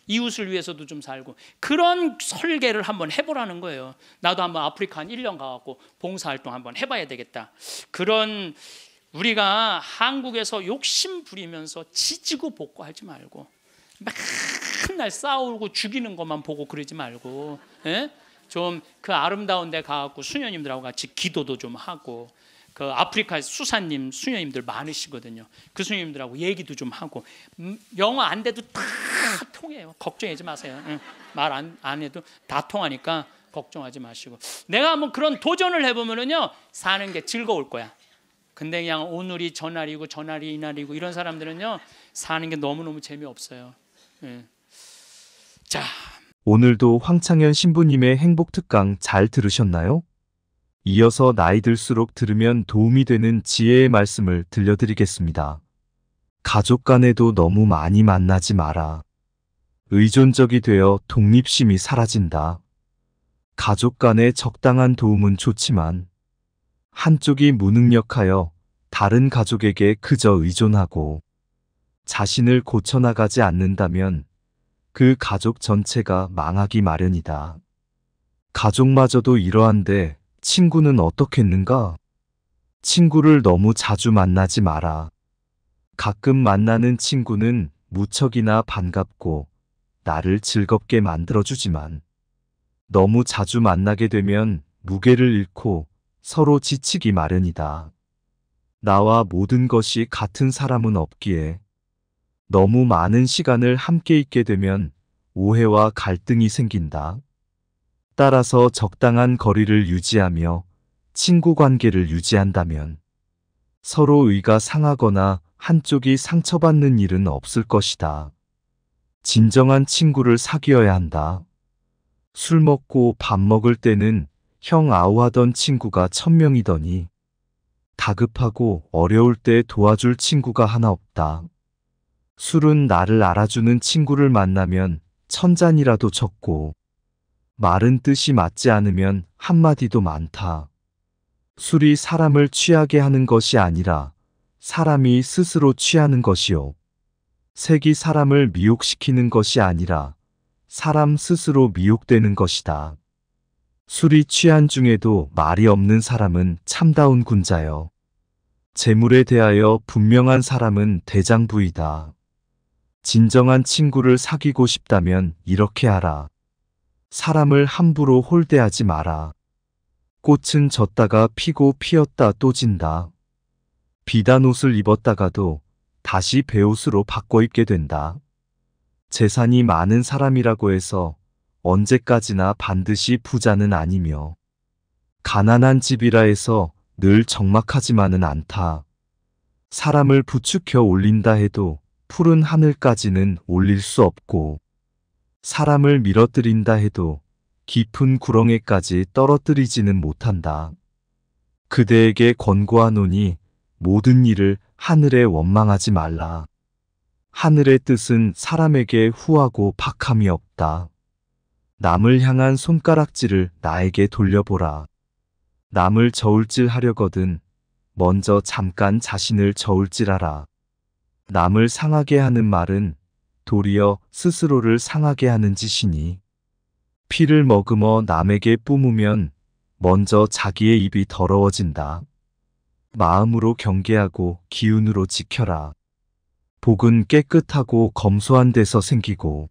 이웃을 위해서도 좀 살고 그런 설계를 한번 해보라는 거예요. 나도 한번 아프리카 한 1년 가갖고 봉사활동 한번 해봐야 되겠다. 그런 우리가 한국에서 욕심 부리면서 지지고 복고 하지 말고 맨날 싸우고 죽이는 것만 보고 그러지 말고 예? 좀그 아름다운 데 가갖고 수녀님들하고 같이 기도도 좀 하고 그 아프리카 수사님 수녀님들 많으시거든요. 그 수녀님들하고 얘기도 좀 하고 음, 영어 안 돼도 다 통해요. 걱정하지 마세요. 예. 말안 안 해도 다 통하니까 걱정하지 마시고 내가 한번 그런 도전을 해보면요 사는 게 즐거울 거야. 근데 그냥 오늘이 전날이고 전날이 이날이고 이런 사람들은요 사는 게 너무너무 재미없어요. 예. 자 오늘도 황창현 신부님의 행복 특강 잘 들으셨나요? 이어서 나이 들수록 들으면 도움이 되는 지혜의 말씀을 들려드리겠습니다. 가족 간에도 너무 많이 만나지 마라. 의존적이 되어 독립심이 사라진다. 가족 간의 적당한 도움은 좋지만 한쪽이 무능력하여 다른 가족에게 그저 의존하고 자신을 고쳐나가지 않는다면 그 가족 전체가 망하기 마련이다. 가족마저도 이러한데 친구는 어떻겠는가? 친구를 너무 자주 만나지 마라. 가끔 만나는 친구는 무척이나 반갑고 나를 즐겁게 만들어주지만 너무 자주 만나게 되면 무게를 잃고 서로 지치기 마련이다. 나와 모든 것이 같은 사람은 없기에 너무 많은 시간을 함께 있게 되면 오해와 갈등이 생긴다. 따라서 적당한 거리를 유지하며 친구 관계를 유지한다면 서로 의가 상하거나 한쪽이 상처받는 일은 없을 것이다. 진정한 친구를 사귀어야 한다. 술 먹고 밥 먹을 때는 형 아우하던 친구가 천명이더니 다급하고 어려울 때 도와줄 친구가 하나 없다. 술은 나를 알아주는 친구를 만나면 천잔이라도 적고 말은 뜻이 맞지 않으면 한마디도 많다. 술이 사람을 취하게 하는 것이 아니라 사람이 스스로 취하는 것이요. 색이 사람을 미혹시키는 것이 아니라 사람 스스로 미혹되는 것이다. 술이 취한 중에도 말이 없는 사람은 참다운 군자여 재물에 대하여 분명한 사람은 대장부이다. 진정한 친구를 사귀고 싶다면 이렇게 하라. 사람을 함부로 홀대하지 마라. 꽃은 졌다가 피고 피었다 또 진다. 비단 옷을 입었다가도 다시 배옷으로 바꿔 입게 된다. 재산이 많은 사람이라고 해서 언제까지나 반드시 부자는 아니며 가난한 집이라 해서 늘 적막하지만은 않다. 사람을 부축혀 올린다 해도 푸른 하늘까지는 올릴 수 없고 사람을 밀어뜨린다 해도 깊은 구렁에까지 떨어뜨리지는 못한다. 그대에게 권고하노니 모든 일을 하늘에 원망하지 말라. 하늘의 뜻은 사람에게 후하고 박함이 없다. 남을 향한 손가락질을 나에게 돌려보라. 남을 저울질 하려거든 먼저 잠깐 자신을 저울질하라. 남을 상하게 하는 말은 도리어 스스로를 상하게 하는 짓이니 피를 머금어 남에게 뿜으면 먼저 자기의 입이 더러워진다. 마음으로 경계하고 기운으로 지켜라. 복은 깨끗하고 검소한 데서 생기고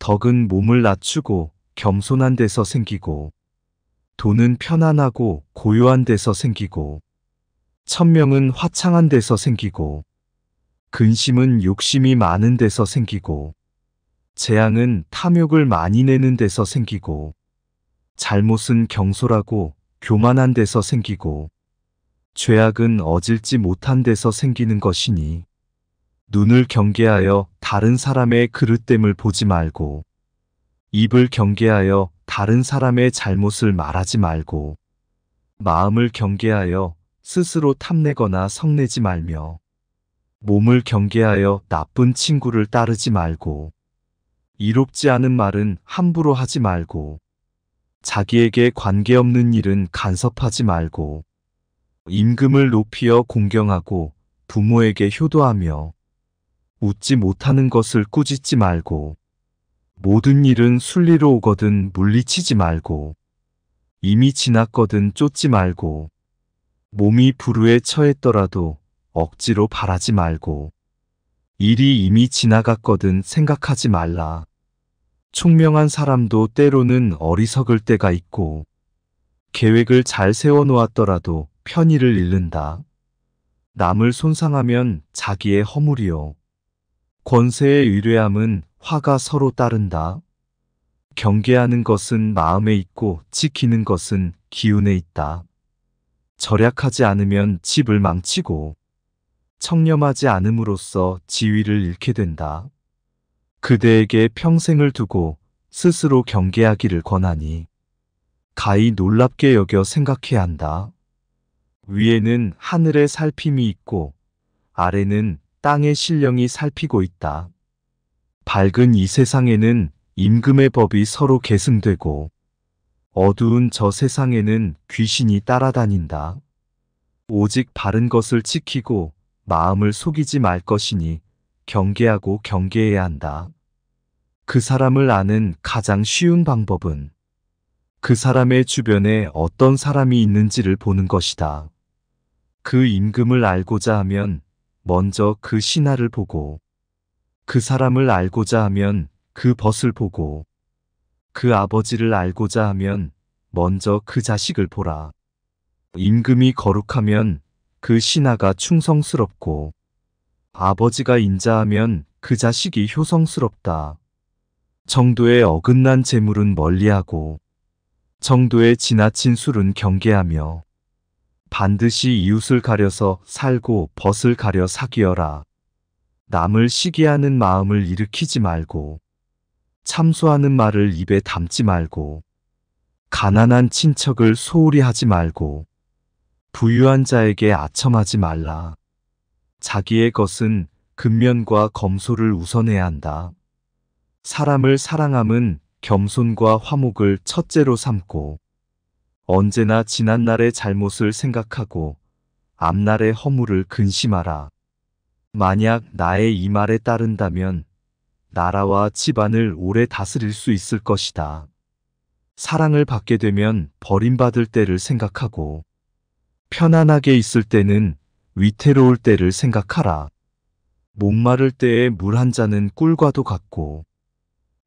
덕은 몸을 낮추고 겸손한 데서 생기고 돈은 편안하고 고요한 데서 생기고 천명은 화창한 데서 생기고 근심은 욕심이 많은 데서 생기고 재앙은 탐욕을 많이 내는 데서 생기고 잘못은 경솔하고 교만한 데서 생기고 죄악은 어질지 못한 데서 생기는 것이니 눈을 경계하여 다른 사람의 그릇됨을 보지 말고 입을 경계하여 다른 사람의 잘못을 말하지 말고 마음을 경계하여 스스로 탐내거나 성내지 말며 몸을 경계하여 나쁜 친구를 따르지 말고 이롭지 않은 말은 함부로 하지 말고 자기에게 관계없는 일은 간섭하지 말고 임금을 높이어 공경하고 부모에게 효도하며 웃지 못하는 것을 꾸짖지 말고 모든 일은 순리로 오거든 물리치지 말고 이미 지났거든 쫓지 말고 몸이 불우에 처했더라도 억지로 바라지 말고 일이 이미 지나갔거든 생각하지 말라. 총명한 사람도 때로는 어리석을 때가 있고 계획을 잘 세워놓았더라도 편의를 잃는다. 남을 손상하면 자기의 허물이요. 권세의 의뢰함은 화가 서로 따른다. 경계하는 것은 마음에 있고 지키는 것은 기운에 있다. 절약하지 않으면 집을 망치고 청렴하지 않음으로써 지위를 잃게 된다. 그대에게 평생을 두고 스스로 경계하기를 권하니 가히 놀랍게 여겨 생각해야 한다. 위에는 하늘의 살핌이 있고 아래는 땅의 신령이 살피고 있다. 밝은 이 세상에는 임금의 법이 서로 계승되고 어두운 저 세상에는 귀신이 따라다닌다. 오직 바른 것을 지키고 마음을 속이지 말 것이니 경계하고 경계해야 한다. 그 사람을 아는 가장 쉬운 방법은 그 사람의 주변에 어떤 사람이 있는지를 보는 것이다. 그 임금을 알고자 하면 먼저 그 신하를 보고 그 사람을 알고자 하면 그 벗을 보고 그 아버지를 알고자 하면 먼저 그 자식을 보라. 임금이 거룩하면 그 신하가 충성스럽고 아버지가 인자하면 그 자식이 효성스럽다. 정도의 어긋난 재물은 멀리하고 정도의 지나친 술은 경계하며 반드시 이웃을 가려서 살고 벗을 가려 사귀어라. 남을 시기하는 마음을 일으키지 말고 참소하는 말을 입에 담지 말고 가난한 친척을 소홀히 하지 말고 부유한 자에게 아첨하지 말라. 자기의 것은 근면과 검소를 우선해야 한다. 사람을 사랑함은 겸손과 화목을 첫째로 삼고 언제나 지난날의 잘못을 생각하고 앞날의 허물을 근심하라. 만약 나의 이 말에 따른다면 나라와 집안을 오래 다스릴 수 있을 것이다. 사랑을 받게 되면 버림받을 때를 생각하고 편안하게 있을 때는 위태로울 때를 생각하라. 목마를 때에 물 한 잔은 꿀과도 같고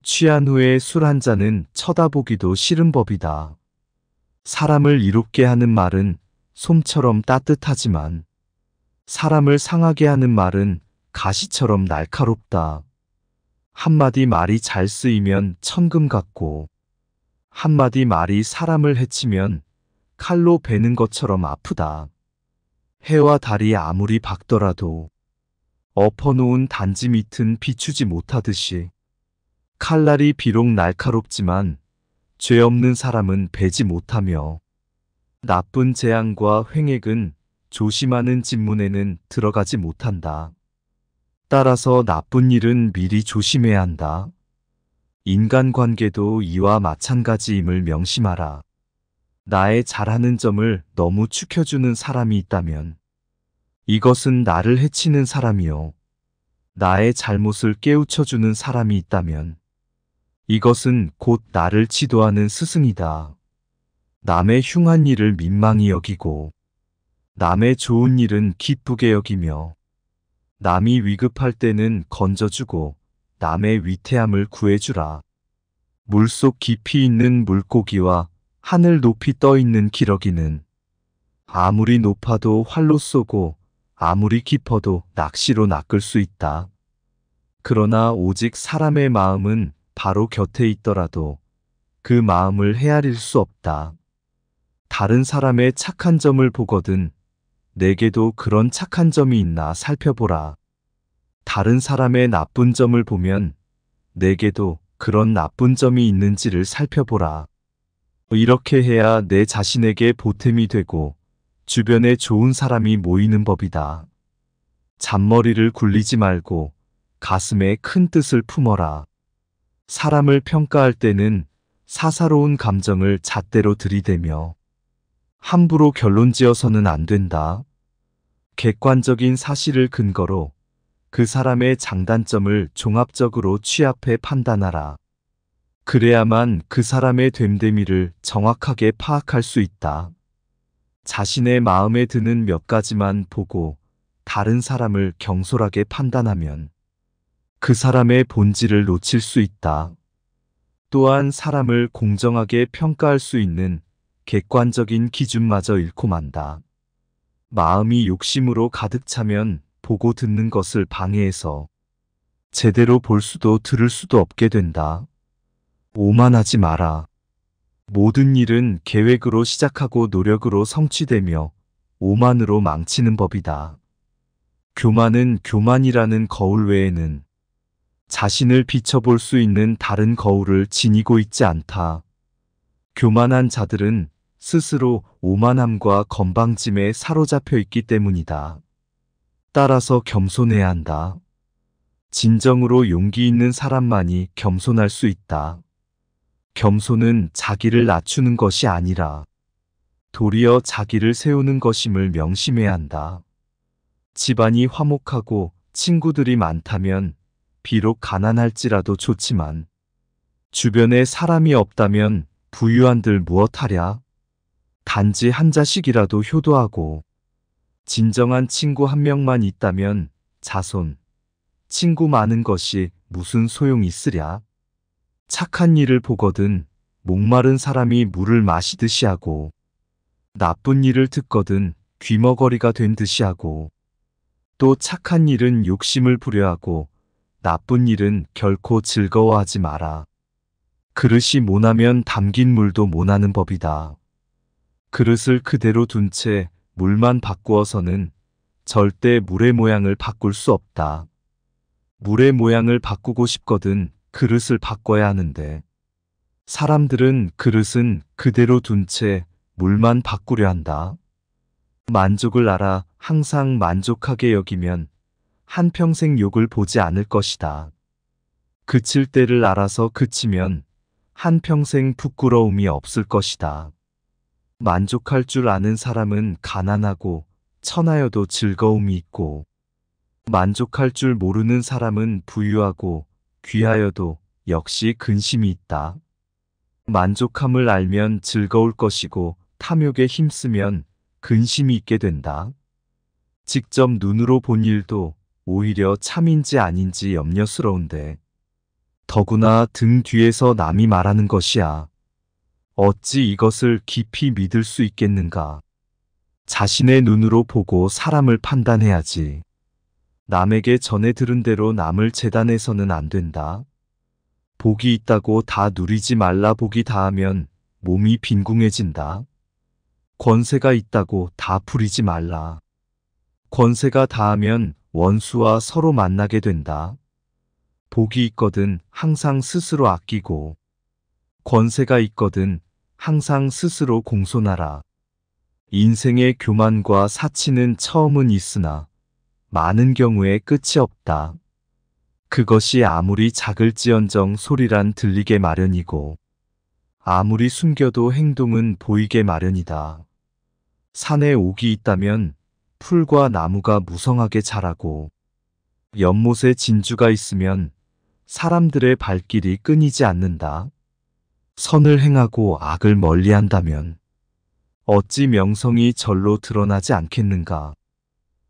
취한 후에 술 한 잔은 쳐다보기도 싫은 법이다. 사람을 이롭게 하는 말은 솜처럼 따뜻하지만 사람을 상하게 하는 말은 가시처럼 날카롭다. 한마디 말이 잘 쓰이면 천금 같고 한마디 말이 사람을 해치면 칼로 베는 것처럼 아프다. 해와 달이 아무리 밝더라도 엎어놓은 단지 밑은 비추지 못하듯이 칼날이 비록 날카롭지만 죄 없는 사람은 배지 못하며 나쁜 재앙과 횡액은 조심하는 집문에는 들어가지 못한다. 따라서 나쁜 일은 미리 조심해야 한다. 인간관계도 이와 마찬가지임을 명심하라. 나의 잘하는 점을 너무 축혀주는 사람이 있다면 이것은 나를 해치는 사람이요. 나의 잘못을 깨우쳐주는 사람이 있다면 이것은 곧 나를 지도하는 스승이다. 남의 흉한 일을 민망히 여기고 남의 좋은 일은 기쁘게 여기며 남이 위급할 때는 건져주고 남의 위태함을 구해주라. 물속 깊이 있는 물고기와 하늘 높이 떠 있는 기러기는 아무리 높아도 활로 쏘고 아무리 깊어도 낚시로 낚을 수 있다. 그러나 오직 사람의 마음은 바로 곁에 있더라도 그 마음을 헤아릴 수 없다. 다른 사람의 착한 점을 보거든 내게도 그런 착한 점이 있나 살펴보라. 다른 사람의 나쁜 점을 보면 내게도 그런 나쁜 점이 있는지를 살펴보라. 이렇게 해야 내 자신에게 보탬이 되고 주변에 좋은 사람이 모이는 법이다. 잔머리를 굴리지 말고 가슴에 큰 뜻을 품어라. 사람을 평가할 때는 사사로운 감정을 잣대로 들이대며 함부로 결론 지어서는 안 된다. 객관적인 사실을 근거로 그 사람의 장단점을 종합적으로 취합해 판단하라. 그래야만 그 사람의 됨됨이를 정확하게 파악할 수 있다. 자신의 마음에 드는 몇 가지만 보고 다른 사람을 경솔하게 판단하면 그 사람의 본질을 놓칠 수 있다. 또한 사람을 공정하게 평가할 수 있는 객관적인 기준마저 잃고 만다. 마음이 욕심으로 가득 차면 보고 듣는 것을 방해해서 제대로 볼 수도 들을 수도 없게 된다. 오만하지 마라. 모든 일은 계획으로 시작하고 노력으로 성취되며 오만으로 망치는 법이다. 교만은 교만이라는 거울 외에는 자신을 비춰볼 수 있는 다른 거울을 지니고 있지 않다. 교만한 자들은 스스로 오만함과 건방짐에 사로잡혀 있기 때문이다. 따라서 겸손해야 한다. 진정으로 용기 있는 사람만이 겸손할 수 있다. 겸손은 자기를 낮추는 것이 아니라 도리어 자기를 세우는 것임을 명심해야 한다. 집안이 화목하고 친구들이 많다면 비록 가난할지라도 좋지만 주변에 사람이 없다면 부유한들 무엇하랴? 단지 한 자식이라도 효도하고 진정한 친구 한 명만 있다면 자손, 친구 많은 것이 무슨 소용 있으랴? 착한 일을 보거든 목마른 사람이 물을 마시듯이 하고 나쁜 일을 듣거든 귀머거리가 된 듯이 하고 또 착한 일은 욕심을 부려하고 나쁜 일은 결코 즐거워하지 마라. 그릇이 모나면 담긴 물도 모나는 법이다. 그릇을 그대로 둔 채 물만 바꾸어서는 절대 물의 모양을 바꿀 수 없다. 물의 모양을 바꾸고 싶거든 그릇을 바꿔야 하는데 사람들은 그릇은 그대로 둔 채 물만 바꾸려 한다. 만족을 알아 항상 만족하게 여기면 한평생 욕을 보지 않을 것이다. 그칠 때를 알아서 그치면 한평생 부끄러움이 없을 것이다. 만족할 줄 아는 사람은 가난하고 천하여도 즐거움이 있고 만족할 줄 모르는 사람은 부유하고 귀하여도 역시 근심이 있다. 만족함을 알면 즐거울 것이고 탐욕에 힘쓰면 근심이 있게 된다. 직접 눈으로 본 일도 오히려 참인지 아닌지 염려스러운데. 더구나 등 뒤에서 남이 말하는 것이야. 어찌 이것을 깊이 믿을 수 있겠는가. 자신의 눈으로 보고 사람을 판단해야지. 남에게 전해 들은 대로 남을 재단해서는 안 된다. 복이 있다고 다 누리지 말라 복이 다하면 몸이 빈궁해진다. 권세가 있다고 다 부리지 말라. 권세가 다하면 원수와 서로 만나게 된다. 복이 있거든 항상 스스로 아끼고 권세가 있거든 항상 스스로 공손하라. 인생의 교만과 사치는 처음은 있으나 많은 경우에 끝이 없다. 그것이 아무리 작을지언정 소리란 들리게 마련이고 아무리 숨겨도 행동은 보이게 마련이다. 산에 옥이 있다면 풀과 나무가 무성하게 자라고 연못에 진주가 있으면 사람들의 발길이 끊이지 않는다. 선을 행하고 악을 멀리한다면 어찌 명성이 절로 드러나지 않겠는가.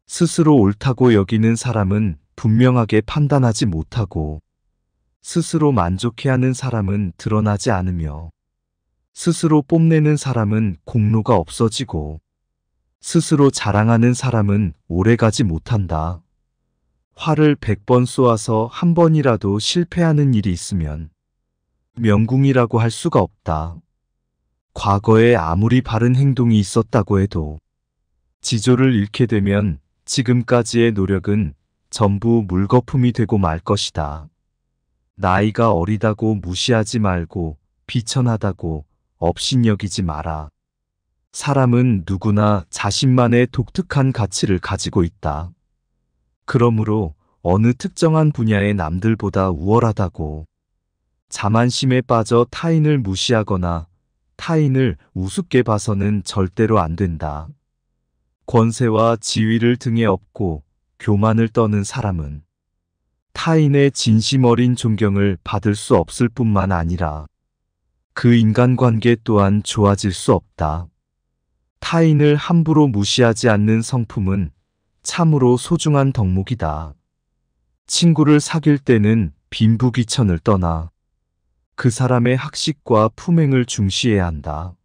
스스로 옳다고 여기는 사람은 분명하게 판단하지 못하고 스스로 만족해하는 사람은 드러나지 않으며 스스로 뽐내는 사람은 공로가 없어지고 스스로 자랑하는 사람은 오래가지 못한다. 화를 100번 쏘아서 한 번이라도 실패하는 일이 있으면 명궁이라고 할 수가 없다. 과거에 아무리 바른 행동이 있었다고 해도 지조를 잃게 되면 지금까지의 노력은 전부 물거품이 되고 말 것이다. 나이가 어리다고 무시하지 말고 비천하다고 업신여기지 마라. 사람은 누구나 자신만의 독특한 가치를 가지고 있다. 그러므로 어느 특정한 분야의 남들보다 우월하다고 자만심에 빠져 타인을 무시하거나 타인을 우습게 봐서는 절대로 안 된다. 권세와 지위를 등에 업고 교만을 떠는 사람은 타인의 진심 어린 존경을 받을 수 없을 뿐만 아니라 그 인간관계 또한 좋아질 수 없다. 타인을 함부로 무시하지 않는 성품은 참으로 소중한 덕목이다. 친구를 사귈 때는 빈부귀천을 떠나 그 사람의 학식과 품행을 중시해야 한다.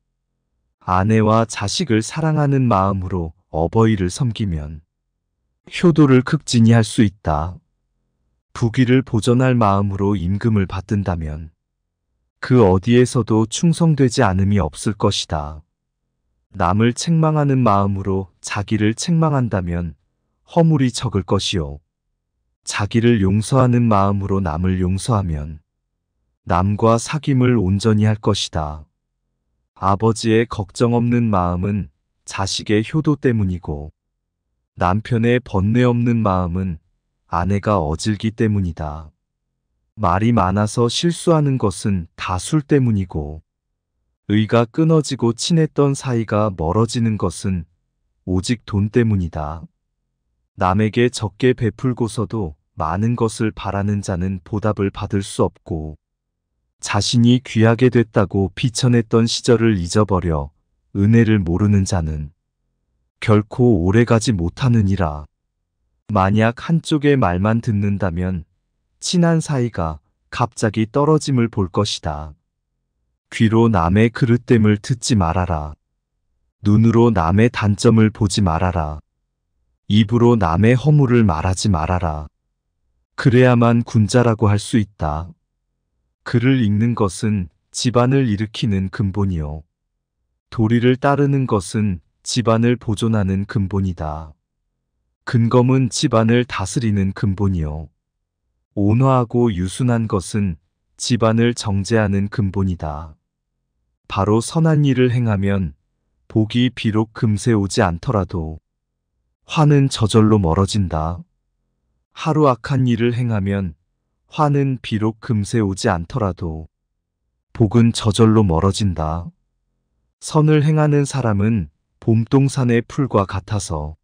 아내와 자식을 사랑하는 마음으로 어버이를 섬기면 효도를 극진히 할 수 있다. 부귀를 보전할 마음으로 임금을 받든다면 그 어디에서도 충성되지 않음이 없을 것이다. 남을 책망하는 마음으로 자기를 책망한다면 허물이 적을 것이요. 자기를 용서하는 마음으로 남을 용서하면 남과 사귐을 온전히 할 것이다. 아버지의 걱정 없는 마음은 자식의 효도 때문이고 남편의 번뇌 없는 마음은 아내가 어질기 때문이다. 말이 많아서 실수하는 것은 다 술 때문이고 의가 끊어지고 친했던 사이가 멀어지는 것은 오직 돈 때문이다. 남에게 적게 베풀고서도 많은 것을 바라는 자는 보답을 받을 수 없고 자신이 귀하게 됐다고 비천했던 시절을 잊어버려 은혜를 모르는 자는 결코 오래가지 못하느니라. 만약 한쪽의 말만 듣는다면 친한 사이가 갑자기 떨어짐을 볼 것이다. 귀로 남의 그릇됨을 듣지 말아라. 눈으로 남의 단점을 보지 말아라. 입으로 남의 허물을 말하지 말아라. 그래야만 군자라고 할 수 있다. 글을 읽는 것은 집안을 일으키는 근본이요. 도리를 따르는 것은 집안을 보존하는 근본이다. 근검은 집안을 다스리는 근본이요. 온화하고 유순한 것은 집안을 정제하는 근본이다. 바로 선한 일을 행하면 복이 비록 금세 오지 않더라도 화는 저절로 멀어진다. 하루 악한 일을 행하면 화는 비록 금세 오지 않더라도 복은 저절로 멀어진다. 선을 행하는 사람은 봄동산의 풀과 같아서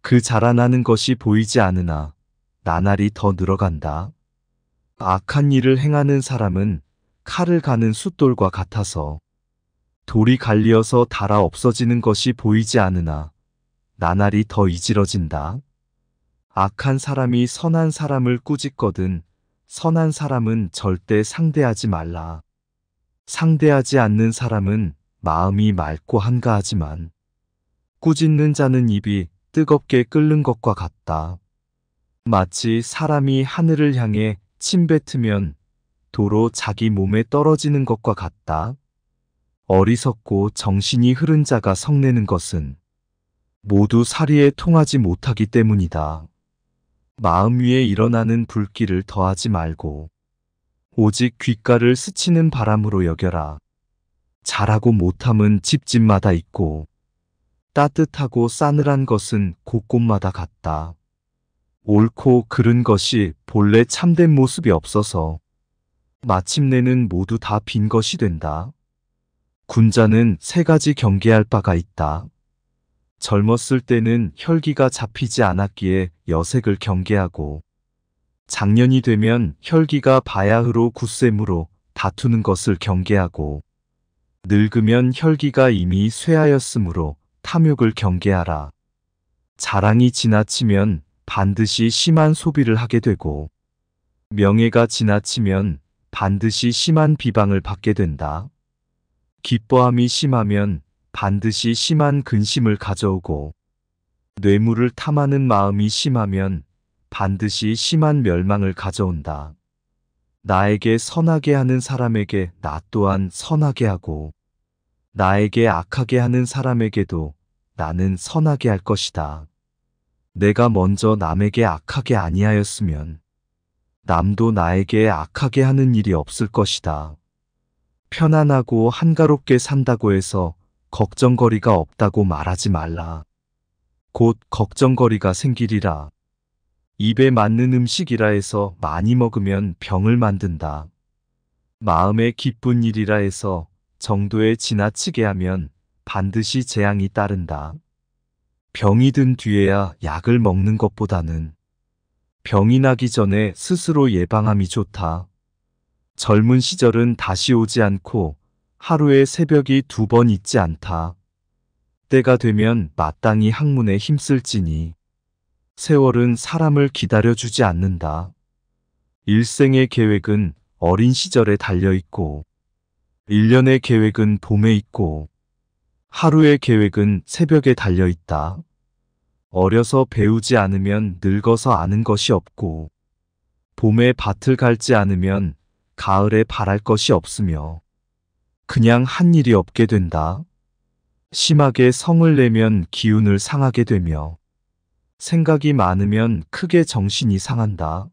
그 자라나는 것이 보이지 않으나 나날이 더 늘어간다. 악한 일을 행하는 사람은 칼을 가는 숫돌과 같아서 돌이 갈리어서 달아 없어지는 것이 보이지 않으나 나날이 더 이질어진다. 악한 사람이 선한 사람을 꾸짖거든 선한 사람은 절대 상대하지 말라. 상대하지 않는 사람은 마음이 맑고 한가하지만 꾸짖는 자는 입이 뜨겁게 끓는 것과 같다. 마치 사람이 하늘을 향해 침뱉으면 도로 자기 몸에 떨어지는 것과 같다. 어리석고 정신이 흐른 자가 성내는 것은 모두 사리에 통하지 못하기 때문이다. 마음 위에 일어나는 불길을 더하지 말고 오직 귓가를 스치는 바람으로 여겨라. 잘하고 못함은 집집마다 있고 따뜻하고 싸늘한 것은 곳곳마다 같다. 옳고 그른 것이 본래 참된 모습이 없어서 마침내는 모두 다 빈 것이 된다. 군자는 세 가지 경계할 바가 있다. 젊었을 때는 혈기가 잡히지 않았기에 여색을 경계하고 작년이 되면 혈기가 바야흐로 굳셈으로 다투는 것을 경계하고 늙으면 혈기가 이미 쇠하였으므로 탐욕을 경계하라. 자랑이 지나치면 반드시 심한 소비를 하게 되고 명예가 지나치면 반드시 심한 비방을 받게 된다. 기뻐함이 심하면 반드시 심한 근심을 가져오고 뇌물을 탐하는 마음이 심하면 반드시 심한 멸망을 가져온다. 나에게 선하게 하는 사람에게 나 또한 선하게 하고 나에게 악하게 하는 사람에게도 나는 선하게 할 것이다. 내가 먼저 남에게 악하게 아니하였으면 남도 나에게 악하게 하는 일이 없을 것이다. 편안하고 한가롭게 산다고 해서 걱정거리가 없다고 말하지 말라. 곧 걱정거리가 생기리라. 입에 맞는 음식이라 해서 많이 먹으면 병을 만든다. 마음에 기쁜 일이라 해서 정도에 지나치게 하면 반드시 재앙이 따른다. 병이 든 뒤에야 약을 먹는 것보다는 병이 나기 전에 스스로 예방함이 좋다. 젊은 시절은 다시 오지 않고 하루에 새벽이 두 번 있지 않다. 때가 되면 마땅히 학문에 힘쓸지니 세월은 사람을 기다려주지 않는다. 일생의 계획은 어린 시절에 달려있고 1년의 계획은 봄에 있고 하루의 계획은 새벽에 달려있다. 어려서 배우지 않으면 늙어서 아는 것이 없고 봄에 밭을 갈지 않으면 가을에 바랄 것이 없으며 그냥 한 일이 없게 된다. 심하게 성을 내면 기운을 상하게 되며 생각이 많으면 크게 정신이 상한다.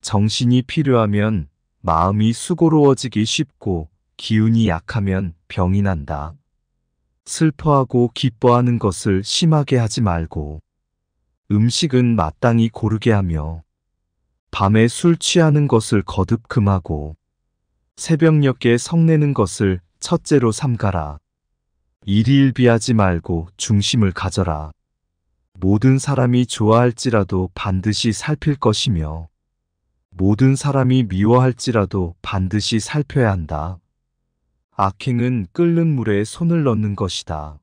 정신이 필요하면 마음이 수고로워지기 쉽고 기운이 약하면 병이 난다. 슬퍼하고 기뻐하는 것을 심하게 하지 말고 음식은 마땅히 고르게 하며 밤에 술 취하는 것을 거듭 금하고 새벽녘에 성내는 것을 첫째로 삼가라. 일일비하지 말고 중심을 가져라. 모든 사람이 좋아할지라도 반드시 살필 것이며 모든 사람이 미워할지라도 반드시 살펴야 한다. 악행은 끓는 물에 손을 넣는 것이다.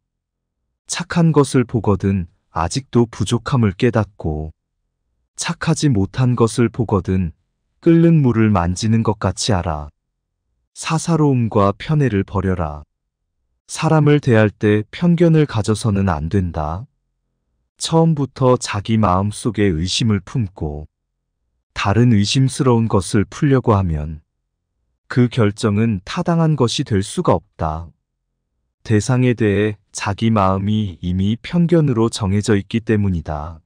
착한 것을 보거든 아직도 부족함을 깨닫고 착하지 못한 것을 보거든 끓는 물을 만지는 것 같이 알아. 사사로움과 편애를 버려라. 사람을 대할 때 편견을 가져서는 안 된다. 처음부터 자기 마음 속에 의심을 품고 다른 의심스러운 것을 풀려고 하면 그 결정은 타당한 것이 될 수가 없다. 대상에 대해 자기 마음이 이미 편견으로 정해져 있기 때문이다.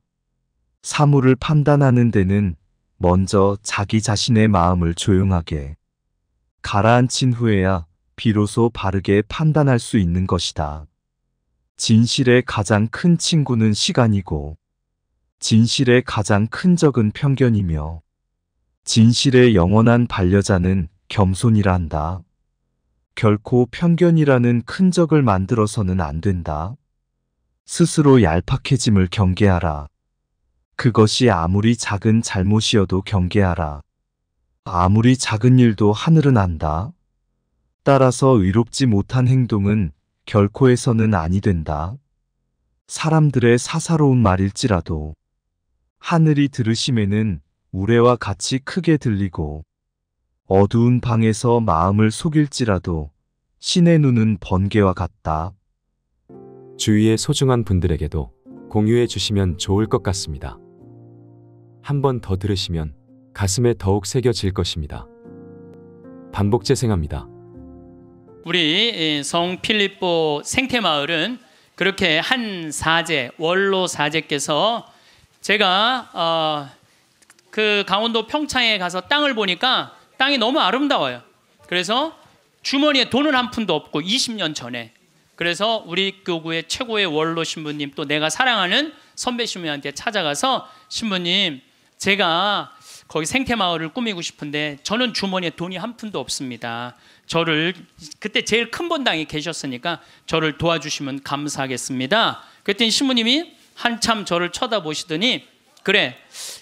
사물을 판단하는 데는 먼저 자기 자신의 마음을 조용하게 가라앉힌 후에야 비로소 바르게 판단할 수 있는 것이다. 진실의 가장 큰 친구는 시간이고, 진실의 가장 큰 적은 편견이며, 진실의 영원한 반려자는 겸손이라 한다. 결코 편견이라는 큰 적을 만들어서는 안 된다. 스스로 얄팍해짐을 경계하라. 그것이 아무리 작은 잘못이어도 경계하라. 아무리 작은 일도 하늘은 안다. 따라서 의롭지 못한 행동은 결코 해서는 아니 된다. 사람들의 사사로운 말일지라도 하늘이 들으심에는 우레와 같이 크게 들리고 어두운 방에서 마음을 속일지라도 신의 눈은 번개와 같다. 주위의 소중한 분들에게도 공유해 주시면 좋을 것 같습니다. 한 번 더 들으시면 가슴에 더욱 새겨질 것입니다. 반복 재생합니다. 우리 성 필립보 생태마을은 그렇게 한 사제, 원로 사제께서 제가 어, 그 강원도 평창에 가서 땅을 보니까 땅이 너무 아름다워요. 그래서 주머니에 돈은 한 푼도 없고 20년 전에 그래서 우리 교구의 최고의 원로 신부님 또 내가 사랑하는 선배 신부님한테 찾아가서 신부님 제가 거기 생태 마을을 꾸미고 싶은데 저는 주머니에 돈이 한 푼도 없습니다. 저를 그때 제일 큰 본당에 계셨으니까 저를 도와주시면 감사하겠습니다. 그랬더니 신부님이 한참 저를 쳐다보시더니 그래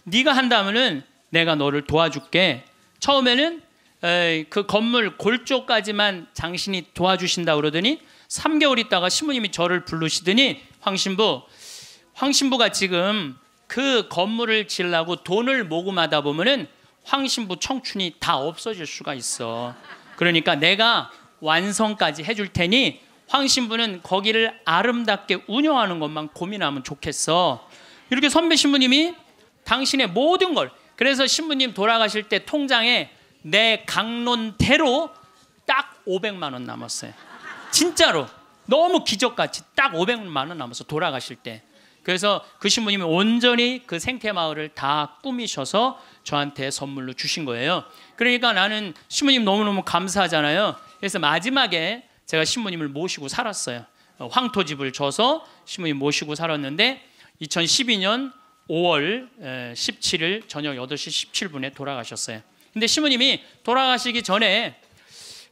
네가 한다면은 내가 너를 도와줄게. 처음에는 그 건물 골조까지만 장신이 도와주신다 그러더니 3개월 있다가 신부님이 저를 부르시더니 황신부 황신부가 지금 그 건물을 질라고 돈을 모금하다 보면은 황신부 청춘이 다 없어질 수가 있어. 그러니까 내가 완성까지 해줄 테니 황신부는 거기를 아름답게 운영하는 것만 고민하면 좋겠어. 이렇게 선배 신부님이 당신의 모든 걸 그래서 신부님 돌아가실 때 통장에 내 강론대로 딱 500만 원 남았어요. 진짜로 너무 기적같이 딱 500만 원남아서 돌아가실 때. 그래서 그 신부님이 온전히 그 생태 마을을 다 꾸미셔서 저한테 선물로 주신 거예요. 그러니까 나는 신부님 너무너무 감사하잖아요. 그래서 마지막에 제가 신부님을 모시고 살았어요. 어, 황토집을 줘서 신부님 모시고 살았는데 2012년 5월 17일 저녁 8시 17분에 돌아가셨어요. 근데 시부님이 돌아가시기 전에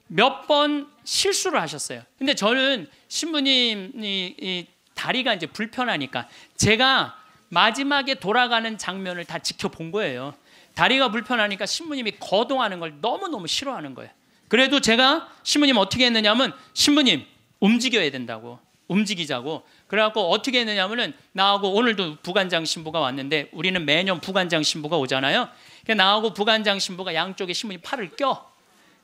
몇 번 실수를 하셨어요. 근데 저는 신부님이 다리가 이제 불편하니까 제가 마지막에 돌아가는 장면을 다 지켜본 거예요. 다리가 불편하니까 신부님이 거동하는 걸 너무너무 싫어하는 거예요. 그래도 제가 신부님 어떻게 했느냐면 신부님 움직여야 된다고 움직이자고 그래갖고 어떻게 했느냐면은 나하고 오늘도 부관장 신부가 왔는데 우리는 매년 부관장 신부가 오잖아요. 나하고 부관장 신부가 양쪽에 신부님 팔을 껴.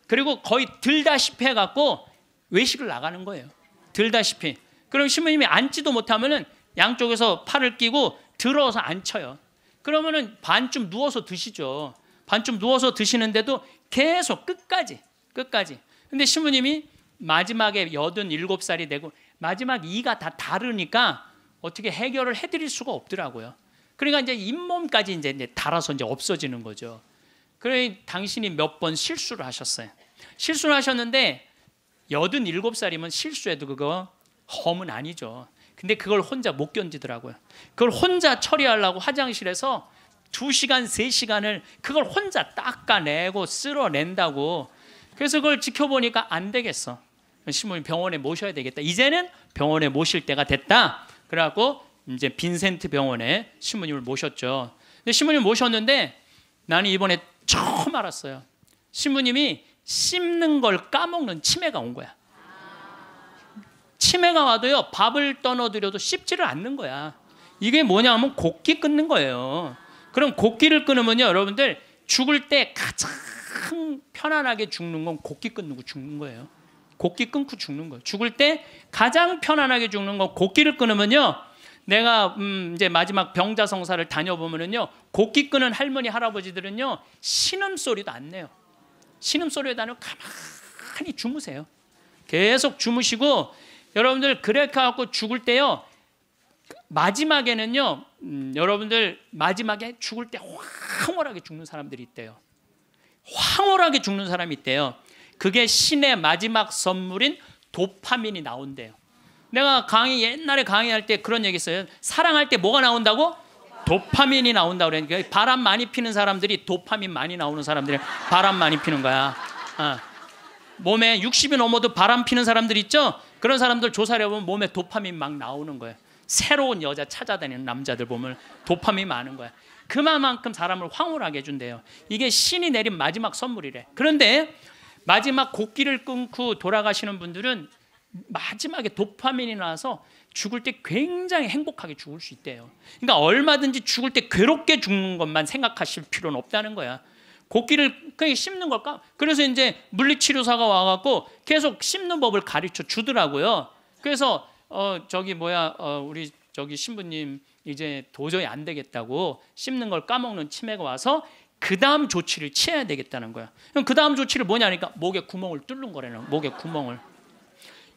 그리고 거의 들다시피 해갖고 외식을 나가는 거예요. 들다시피. 그럼 신부님이 앉지도 못하면은 양쪽에서 팔을 끼고 들어서 앉혀요. 그러면은 반쯤 누워서 드시죠. 반쯤 누워서 드시는데도 계속 끝까지 끝까지. 근데 신부님이 마지막에 8 7 살이 되고 마지막 이가다 다르니까 어떻게 해결을 해드릴 수가 없더라고요. 그러니까 이제 잇몸까지 이제 달아서 이제 없어지는 거죠. 그래 당신이 몇 번 실수를 하셨어요. 실수를 하셨는데 여든 살이면 실수해도 그거 험은 아니죠. 근데 그걸 혼자 못 견디더라고요. 그걸 혼자 처리하려고 화장실에서 두시간세시간을 그걸 혼자 닦아내고 쓸어낸다고. 그래서 그걸 지켜보니까 안 되겠어. 신부님 병원에 모셔야 되겠다. 이제는 병원에 모실 때가 됐다. 그래갖고 이제 빈센트 병원에 신부님을 모셨죠. 근데 시모님을 모셨는데 나는 이번에 처음 알았어요. 신부님이 씹는 걸 까먹는 치매가 온 거야. 치매가 와도요 밥을 떠넣어드려도 씹지를 않는 거야. 이게 뭐냐 하면 곡기 끊는 거예요. 그럼 곡기를 끊으면요 여러분들 죽을 때 가장 편안하게 죽는 건 곡기 끊는 거 죽는 거예요. 곡기 끊고 죽는 거예요. 죽을 때 가장 편안하게 죽는 거 곡기를 끊으면요. 내가 음 이제 마지막 병자성사를 다녀보면은요. 곡기 끄는 할머니 할아버지들은요. 신음 소리도 안 내요. 신음 소리에다 는 가만히 주무세요. 계속 주무시고 여러분들 그렇게 하고 죽을 때요. 마지막에는요. 음, 여러분들 마지막에 죽을 때 황홀하게 죽는 사람들이 있대요. 황홀하게 죽는 사람이 있대요. 그게 신의 마지막 선물인 도파민이 나온대요. 내가 강의 옛날에 강의할 때 그런 얘기 했어요. 사랑할 때 뭐가 나온다고? 도파민이 나온다 그러니까 바람 많이 피는 사람들이 도파민 많이 나오는 사람들이 바람 많이 피는 거야. 어. 몸에 60이 넘어도 바람 피는 사람들 있죠? 그런 사람들 조사 해보면 몸에 도파민 막 나오는 거예요. 새로운 여자 찾아다니는 남자들 보면 도파민 많은 거야. 그만큼 사람을 황홀하게 해준대요. 이게 신이 내린 마지막 선물이래. 그런데 마지막 곡기를 끊고 돌아가시는 분들은 마지막에 도파민이 나와서 죽을 때 굉장히 행복하게 죽을 수 있대요. 그러니까 얼마든지 죽을 때 괴롭게 죽는 것만 생각하실 필요는 없다는 거야. 곡기를 그냥 씹는 걸까? 그래서 이제 물리치료사가 와갖고 계속 씹는 법을 가르쳐 주더라고요. 그래서 어 저기 뭐야 어 우리 저기 신부님 이제 도저히 안 되겠다고 씹는 걸 까먹는 치매가 와서 그 다음 조치를 취해야 되겠다는 거야. 그럼 그 다음 조치를 뭐냐니까 목에 구멍을 뚫는 거래는 목에 구멍을.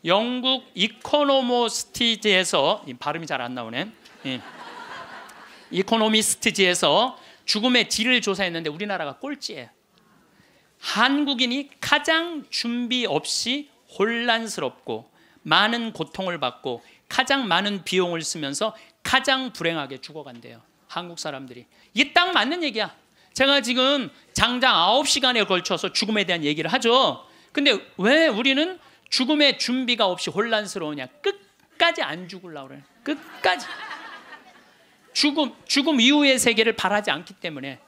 영국 이코노모스티지에서 발음이 잘 안 나오네. 예. 이코노미스트지에서 죽음의 질을 조사했는데 우리나라가 꼴찌예요. 한국인이 가장 준비 없이 혼란스럽고 많은 고통을 받고 가장 많은 비용을 쓰면서 가장 불행하게 죽어간대요. 한국 사람들이. 이게 딱 맞는 얘기야. 제가 지금 장장 9시간에 걸쳐서 죽음에 대한 얘기를 하죠. 근데 왜 우리는 죽음의 준비가 없이 혼란스러우냐? 끝까지 안 죽으려고 그래. 끝까지. 죽음 죽음 이후의 세계를 바라지 않기 때문에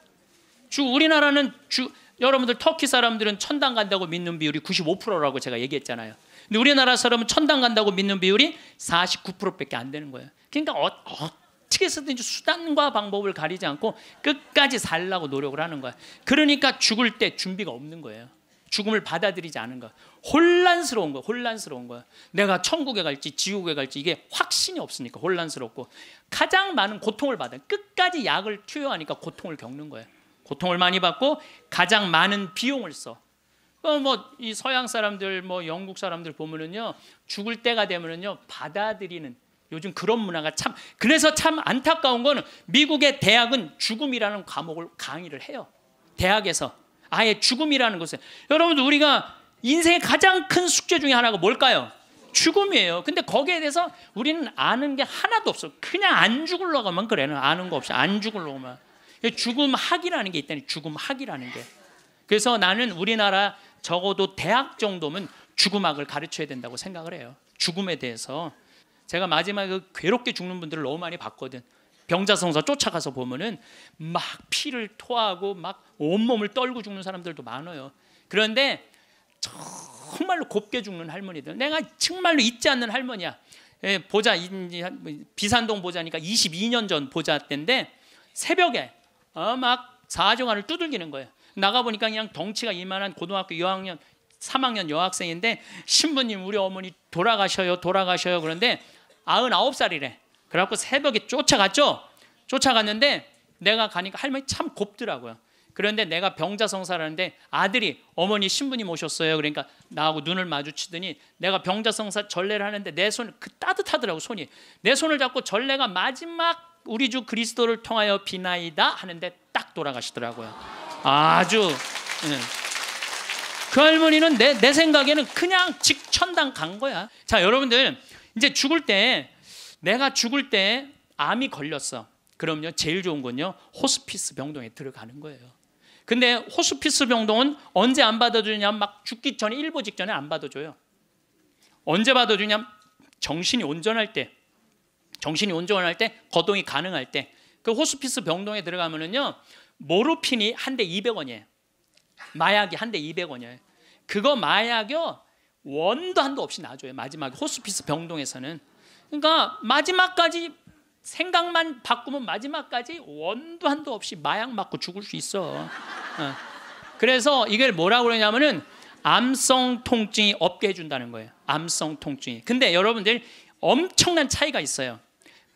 주 우리나라는 주 여러분들 터키 사람들은 천당 간다고 믿는 비율이 95%라고 제가 얘기했잖아요. 근데 우리나라 사람은 천당 간다고 믿는 비율이 49%밖에 안 되는 거예요. 그러니까 어, 어 어떻게 해서든지 수단과 방법을 가리지 않고 끝까지 살라고 노력을 하는 거야. 그러니까 죽을 때 준비가 없는 거예요. 죽음을 받아들이지 않은 거 혼란스러운 거 혼란스러운 거야. 내가 천국에 갈지 지옥에 갈지 이게 확신이 없으니까 혼란스럽고 가장 많은 고통을 받아. 끝까지 약을 투여하니까 고통을 겪는 거예요. 고통을 많이 받고 가장 많은 비용을 써. 어, 뭐이 서양 사람들 뭐 영국 사람들 보면은요. 죽을 때가 되면은요. 받아들이는 요즘 그런 문화가 참 그래서 참 안타까운 거는 미국의 대학은 죽음이라는 과목을 강의를 해요. 대학에서 아예 죽음이라는 것을 여러분들 우리가 인생의 가장 큰 숙제 중에 하나가 뭘까요? 죽음이에요. 근데 거기에 대해서 우리는 아는 게 하나도 없어. 그냥 안 죽으려고만 그래는 아는 거 없이 안 죽으려고만. 죽음 학이라는 게 있다니 죽음 학이라는 게. 그래서 나는 우리나라 적어도 대학 정도면 죽음학을 가르쳐야 된다고 생각을 해요. 죽음에 대해서 제가 마지막에 괴롭게 죽는 분들을 너무 많이 봤거든. 병자성사 쫓아가서 보면은 막 피를 토하고 막 온몸을 떨고 죽는 사람들도 많아요. 그런데 정말로 곱게 죽는 할머니들. 내가 정말로 잊지 않는 할머니야. 예, 보자 뭐, 비산동 보자니까 22년 전 보자 때인데 새벽에 어, 막 사정안을 두들기는 거예요. 나가 보니까 그냥 덩치가 이만한 고등학교 여학년 3학년 여학생인데 신부님 우리 어머니 돌아가셔요 돌아가셔요 그런데 99살이래. 그래갖고 새벽에 쫓아갔죠. 쫓아갔는데 내가 가니까 할머니 참 곱더라고요. 그런데 내가 병자성사라는데 아들이 어머니 신부님 오셨어요. 그러니까 나하고 눈을 마주치더니 내가 병자성사 전례를 하는데 내 손을 그 따뜻하더라고 손이 내 손을 잡고 전례가 마지막 우리 주 그리스도를 통하여 비나이다 하는데 딱 돌아가시더라고요. 아주 네. 그 할머니는 내, 내 생각에는 그냥 직천당 간 거야. 자 여러분들 이제 죽을 때 내가 죽을 때 암이 걸렸어. 그럼요. 제일 좋은 건요. 호스피스 병동에 들어가는 거예요. 근데 호스피스 병동은 언제 안 받아주냐 막 죽기 전에 일보 직전에 안 받아줘요. 언제 받아주냐 정신이 온전할 때 정신이 온전할 때 거동이 가능할 때그 호스피스 병동에 들어가면은요 모르핀이 한 대 200원이에요 마약이 한 대 200원이에요 그거 마약이요 원도 한도 없이 놔줘요. 마지막에 호스피스 병동에서는. 그러니까 마지막까지 생각만 바꾸면 마지막까지 원도 한도 없이 마약 맞고 죽을 수 있어. 어. 그래서 이걸 뭐라고 그러냐면은 암성 통증이 없게 해준다는 거예요. 암성 통증이. 근데 여러분들 엄청난 차이가 있어요.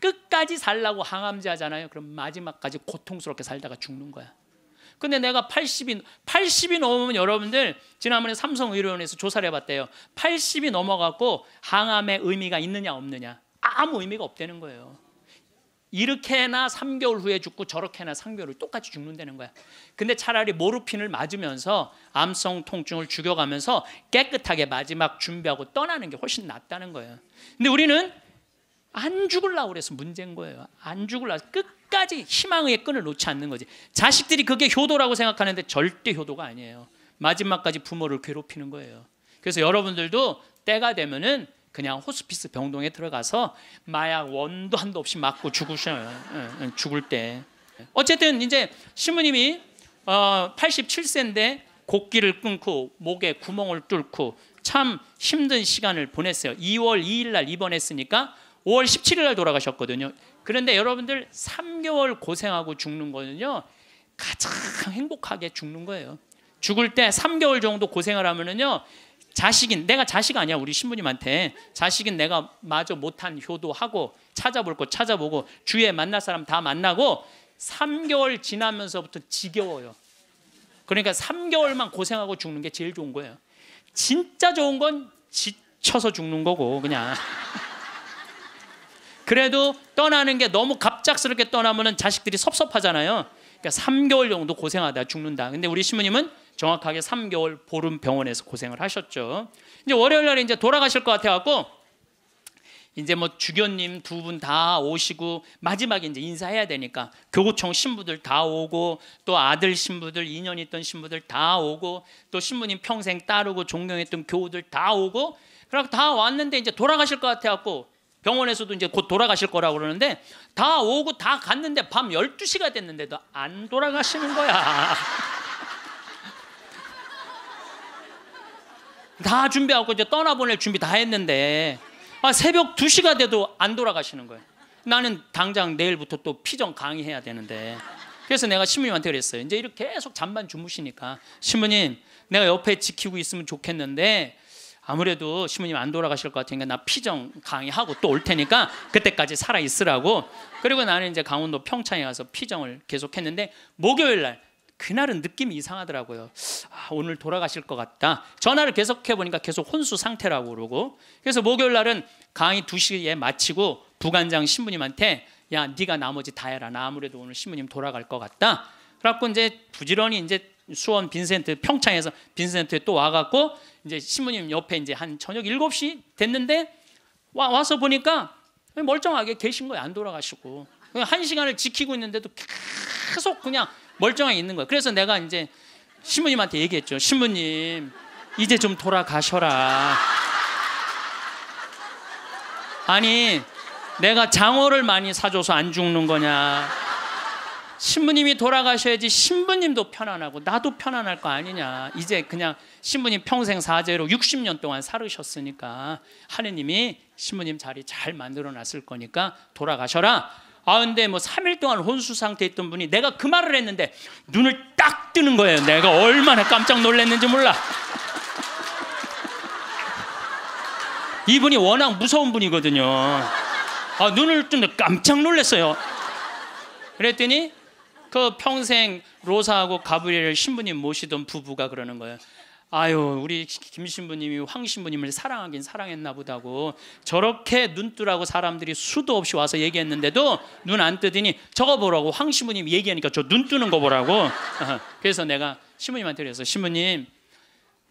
끝까지 살라고 항암제 하잖아요. 그럼 마지막까지 고통스럽게 살다가 죽는 거야. 근데 내가 80이 80이 넘으면 여러분들 지난번에 삼성 의료원에서 조사를 해봤대요. 80이 넘어갖고 항암의 의미가 있느냐 없느냐 아무 의미가 없다는 거예요. 이렇게나 3개월 후에 죽고 저렇게나 3개월 후에 똑같이 죽는다는 거야. 근데 차라리 모르핀을 맞으면서 암성 통증을 죽여가면서 깨끗하게 마지막 준비하고 떠나는 게 훨씬 낫다는 거예요. 근데 우리는 안 죽을라 그래서 문제인 거예요. 안 죽을라 끝 끝까지 희망의 끈을 놓지 않는 거지. 자식들이 그게 효도라고 생각하는데 절대 효도가 아니에요. 마지막까지 부모를 괴롭히는 거예요. 그래서 여러분들도 때가 되면은 그냥 호스피스 병동에 들어가서 마약 원도 한도 없이 맞고 죽으셔요. 예, 예, 죽을 때. 어쨌든 이제 신부님이어 87세인데 곡기를 끊고 목에 구멍을 뚫고 참 힘든 시간을 보냈어요. 2월 2일 날 입원했으니까 5월 17일 날 돌아가셨거든요. 그런데 여러분들 3개월 고생하고 죽는 거는요. 가장 행복하게 죽는 거예요. 죽을 때 3개월 정도 고생을 하면은요. 자식인 내가 자식 아니야 우리 신부님한테 자식인 내가 마저 못한 효도하고 찾아볼 거 찾아보고 주위에 만날 사람 다 만나고 3개월 지나면서부터 지겨워요. 그러니까 3개월만 고생하고 죽는 게 제일 좋은 거예요. 진짜 좋은 건 지쳐서 죽는 거고 그냥 그래도 떠나는 게 너무 갑작스럽게 떠나면은 자식들이 섭섭하잖아요. 그러니까 3개월 정도 고생하다 죽는다. 근데 우리 신부님은 정확하게 3개월 보름 병원에서 고생을 하셨죠. 이제 월요일 날 이제 돌아가실 것 같아 갖고 이제 뭐 주교님 두 분 다 오시고 마지막에 이제 인사해야 되니까 교구청 신부들 다 오고 또 아들 신부들 인연 있던 신부들 다 오고 또 신부님 평생 따르고 존경했던 교우들 다 오고 그러고 다 왔는데 이제 돌아가실 것 같아 갖고 병원에서도 이제 곧 돌아가실 거라고 그러는데 다 오고 다 갔는데 밤 12시가 됐는데도 안 돌아가시는 거야. 다 준비하고 이제 떠나보낼 준비 다 했는데 아, 새벽 2시가 돼도 안 돌아가시는 거예요. 나는 당장 내일부터 또 피정 강의해야 되는데. 그래서 내가 신부님한테 그랬어요. 이제 이렇게 계속 잠만 주무시니까 신부님 내가 옆에 지키고 있으면 좋겠는데 아무래도 시모님안 돌아가실 것 같으니까 나 피정 강의하고 또 올 테니까 그때까지 살아 있으라고. 그리고 나는 이제 강원도 평창에 가서 피정을 계속했는데 목요일 날 그날은 느낌이 이상하더라고요. 아, 오늘 돌아가실 것 같다. 전화를 계속해 보니까 계속 혼수 상태라고 그러고. 그래서 목요일 날은 강의 2시에 마치고 부관장 신부님한테 야, 네가 나머지 다 해라. 나 아무래도 오늘 신부님 돌아갈 것 같다. 그래갖고 이제 부지런히 이제 수원 빈센트 평창에서 빈센트에 또 와갖고 이제 신부님 옆에 이제 한 저녁 7시 됐는데 와, 와서 보니까 멀쩡하게 계신 거예요. 안 돌아가시고. 그냥 한 시간을 지키고 있는데도 계속 그냥 멀쩡하게 있는 거예요. 그래서 내가 이제 신부님한테 얘기했죠. 신부님, 이제 좀 돌아가셔라. 아니, 내가 장어를 많이 사줘서 안 죽는 거냐. 신부님이 돌아가셔야지 신부님도 편안하고 나도 편안할 거 아니냐. 이제 그냥 신부님 평생 사제로 60년 동안 살으셨으니까 하느님이 신부님 자리 잘 만들어 놨을 거니까 돌아가셔라. 아 근데 뭐 3일 동안 혼수 상태에 있던 분이 내가 그 말을 했는데 눈을 딱 뜨는 거예요. 내가 얼마나 깜짝 놀랐는지 몰라. 이분이 워낙 무서운 분이거든요. 아 눈을 뜨는데 깜짝 놀랐어요. 그랬더니 그 평생 로사하고 가브리엘 신부님 모시던 부부가 그러는 거예요. 아유 우리 김 신부님이 황 신부님을 사랑하긴 사랑했나 보다고 저렇게 눈뜨라고 사람들이 수도 없이 와서 얘기했는데도 눈 안 뜨더니 저거 보라고 황 신부님 얘기하니까 저 눈 뜨는 거 보라고 그래서 내가 신부님한테 그래서 신부님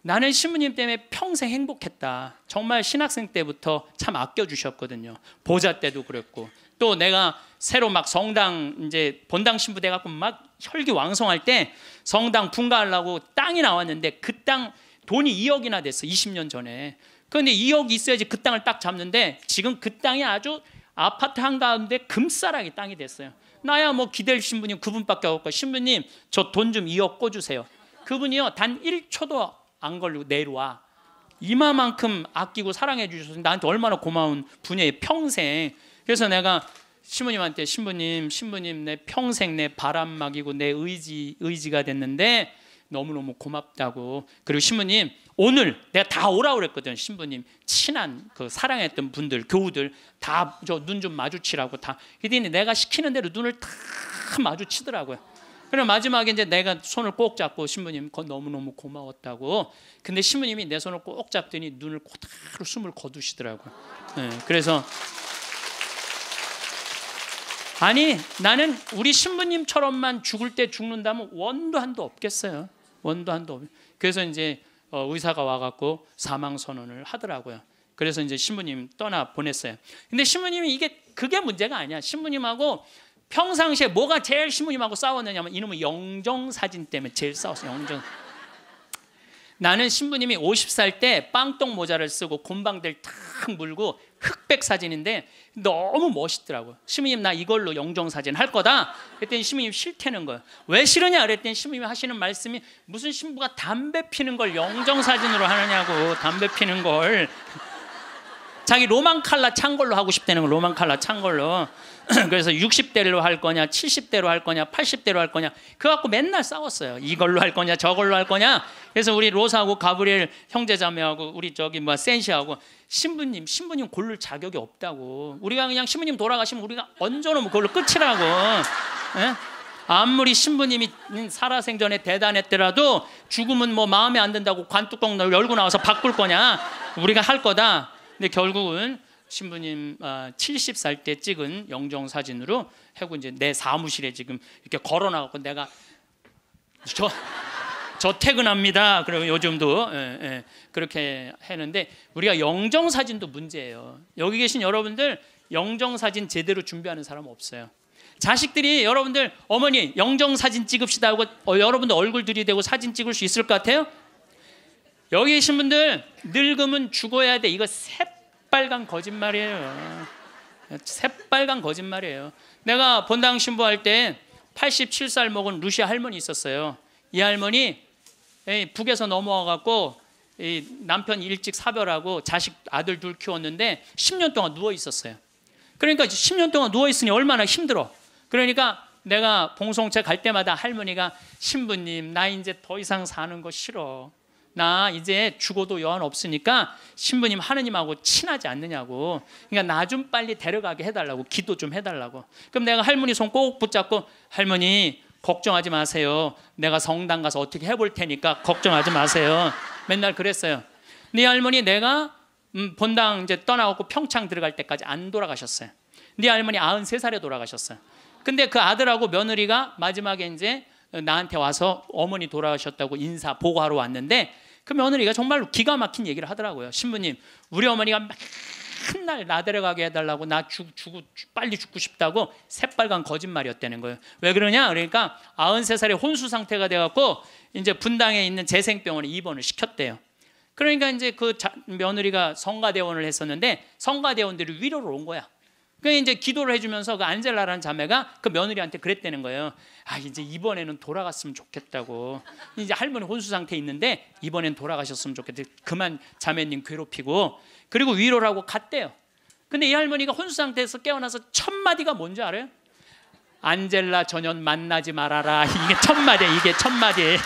나는 신부님 때문에 평생 행복했다 정말 신학생 때부터 참 아껴주셨거든요 보자 때도 그랬고 또 내가 새로 막 성당 이제 본당 신부돼 갖고 막 혈기 왕성할 때 성당 분가하려고 땅이 나왔는데 그 땅 돈이 2억이나 됐어 20년 전에 그런데 2억 있어야지 그 땅을 딱 잡는데 지금 그 땅이 아주 아파트 한 가운데 금사랑이 땅이 됐어요 나야 뭐 기댈 신부님 그분밖에 없고 신부님 저 돈 좀 2억 꿔주세요 그분이요 단 1초도 안 걸리고 내려와 이마만큼 아끼고 사랑해 주셔서 나한테 얼마나 고마운 분이에요 평생 그래서 내가 신부님한테 신부님, 신부님 내 평생 내 바람막이고 내 의지 의지가 됐는데 너무너무 고맙다고. 그리고 신부님 오늘 내가 다 오라 그랬거든. 신부님 친한 그 사랑했던 분들 교우들 다 저 눈 좀 마주치라고 다. 그랬더니 내가 시키는 대로 눈을 다 마주치더라고요. 그럼 마지막에 이제 내가 손을 꼭 잡고 신부님 그 너무너무 고마웠다고. 근데 신부님이 내 손을 꼭 잡더니 눈을 고다로 숨을 거두시더라고요. 네, 그래서 아니 나는 우리 신부님처럼만 죽을 때 죽는다면 원도 한도 없겠어요. 원도 한도 없. 그래서 이제 어, 의사가 와갖고 사망 선언을 하더라고요. 그래서 이제 신부님 떠나 보냈어요. 근데 신부님이 이게 그게 문제가 아니야. 신부님하고 평상시에 뭐가 제일 신부님하고 싸웠느냐면 이놈의 영정 사진 때문에 제일 싸웠어. 요 영정. 나는 신부님이 50살 때 빵똥 모자를 쓰고 곰방들 탁 물고 흑백 사진인데 너무 멋있더라고요. 신부님 나 이걸로 영정 사진 할 거다. 그랬더니 신부님 싫다는 거예요. 왜 싫으냐 그랬더니 신부님이 하시는 말씀이 무슨 신부가 담배 피는 걸 영정 사진으로 하느냐고 담배 피는 걸 자기 로망 칼라 찬 걸로 하고 싶다는 거 로망 칼라 찬 걸로 그래서 60대로 할 거냐, 70대로 할 거냐, 80대로 할 거냐. 그 갖고 맨날 싸웠어요. 이걸로 할 거냐, 저걸로 할 거냐. 그래서 우리 로사하고 가브리엘 형제자매하고 우리 저기 뭐 센시하고 신부님, 신부님 고를 자격이 없다고. 우리가 그냥 신부님 돌아가시면 우리가 얹어놓으면 그걸로 끝이라고. 에? 예? 아무리 신부님이 살아생전에 대단했더라도 죽음은 뭐 마음에 안 든다고 관뚜껑 열고 나와서 바꿀 거냐. 우리가 할 거다. 근데 결국은 신부님 70살 아, 때 찍은 영정 사진으로 해고 이제 내 사무실에 지금 이렇게 걸어 나갖고 내가 저, 저 퇴근합니다. 그러면 요즘도 예, 예, 그렇게 했는데 우리가 영정 사진도 문제예요. 여기 계신 여러분들 영정 사진 제대로 준비하는 사람 없어요. 자식들이 여러분들 어머니 영정 사진 찍읍시다 하고 어, 여러분들 얼굴 들이대고 사진 찍을 수 있을 것 같아요? 여기 계신 분들 늙으면 죽어야 돼. 이거 세 새빨간 거짓말이에요. 새빨간 거짓말이에요. 내가 본당 신부할 때 87살 먹은 루시 할머니 있었어요. 이 할머니 북에서 넘어와 갖고 남편 일찍 사별하고 자식 아들 둘 키웠는데 10년 동안 누워 있었어요. 그러니까 10년 동안 누워 있으니 얼마나 힘들어. 그러니까 내가 봉송채 갈 때마다 할머니가 신부님 나 이제 더 이상 사는 거 싫어. 나 이제 죽어도 여한 없으니까 신부님 하느님하고 친하지 않느냐고. 그러니까 나 좀 빨리 데려가게 해달라고 기도 좀 해달라고. 그럼 내가 할머니 손 꼭 붙잡고 할머니 걱정하지 마세요. 내가 성당 가서 어떻게 해볼 테니까 걱정하지 마세요. 맨날 그랬어요. 네 할머니 내가 음, 본당 이제 떠나갖고 평창 들어갈 때까지 안 돌아가셨어요. 네 할머니 93살에 돌아가셨어요. 근데 그 아들하고 며느리가 마지막에 이제 나한테 와서 어머니 돌아가셨다고 인사 보고하러 왔는데 그 며느리가 정말로 기가 막힌 얘기를 하더라고요. 신부님, 우리 어머니가 맨날 나 데려가게 해달라고 나 죽, 죽, 빨리 죽고 싶다고 새빨간 거짓말이었다는 거예요. 왜 그러냐? 그러니까 93살에 혼수 상태가 돼갖고 이제 분당에 있는 재생병원에 입원을 시켰대요. 그러니까 이제 그 자, 며느리가 성가대원을 했었는데 성가대원들이 위로를 온 거야. 그 이제 기도를 해주면서 그 안젤라라는 자매가 그 며느리한테 그랬다는 거예요. 아 이제 이번에는 돌아갔으면 좋겠다고. 이제 할머니 혼수 상태 있는데 이번엔 돌아가셨으면 좋겠다. 그만 자매님 괴롭히고 그리고 위로를 고 갔대요. 근데 이 할머니가 혼수 상태에서 깨어나서 첫 마디가 뭔지 알아요? 안젤라 전연 만나지 말아라. 이게 첫 마디. 이게 첫 마디.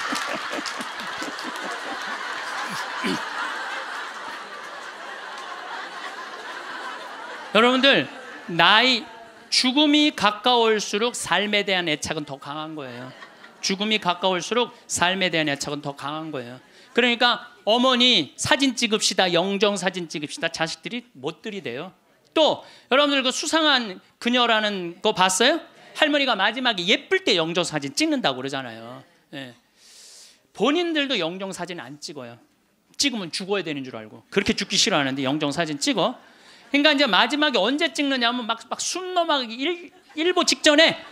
여러분들 나이 죽음이 가까울수록 삶에 대한 애착은 더 강한 거예요. 죽음이 가까울수록 삶에 대한 애착은 더 강한 거예요. 그러니까 어머니 사진 찍읍시다. 영정 사진 찍읍시다. 자식들이 못 들이대요. 또 여러분들 그 수상한 그녀라는 거 봤어요? 할머니가 마지막에 예쁠 때 영정 사진 찍는다고 그러잖아요. 예. 본인들도 영정 사진 안 찍어요. 찍으면 죽어야 되는 줄 알고 그렇게 죽기 싫어하는데 영정 사진 찍어. 그러니까 이제 마지막에 언제 찍느냐 하면 막, 막 숨넘어가기 일, 일보 직전에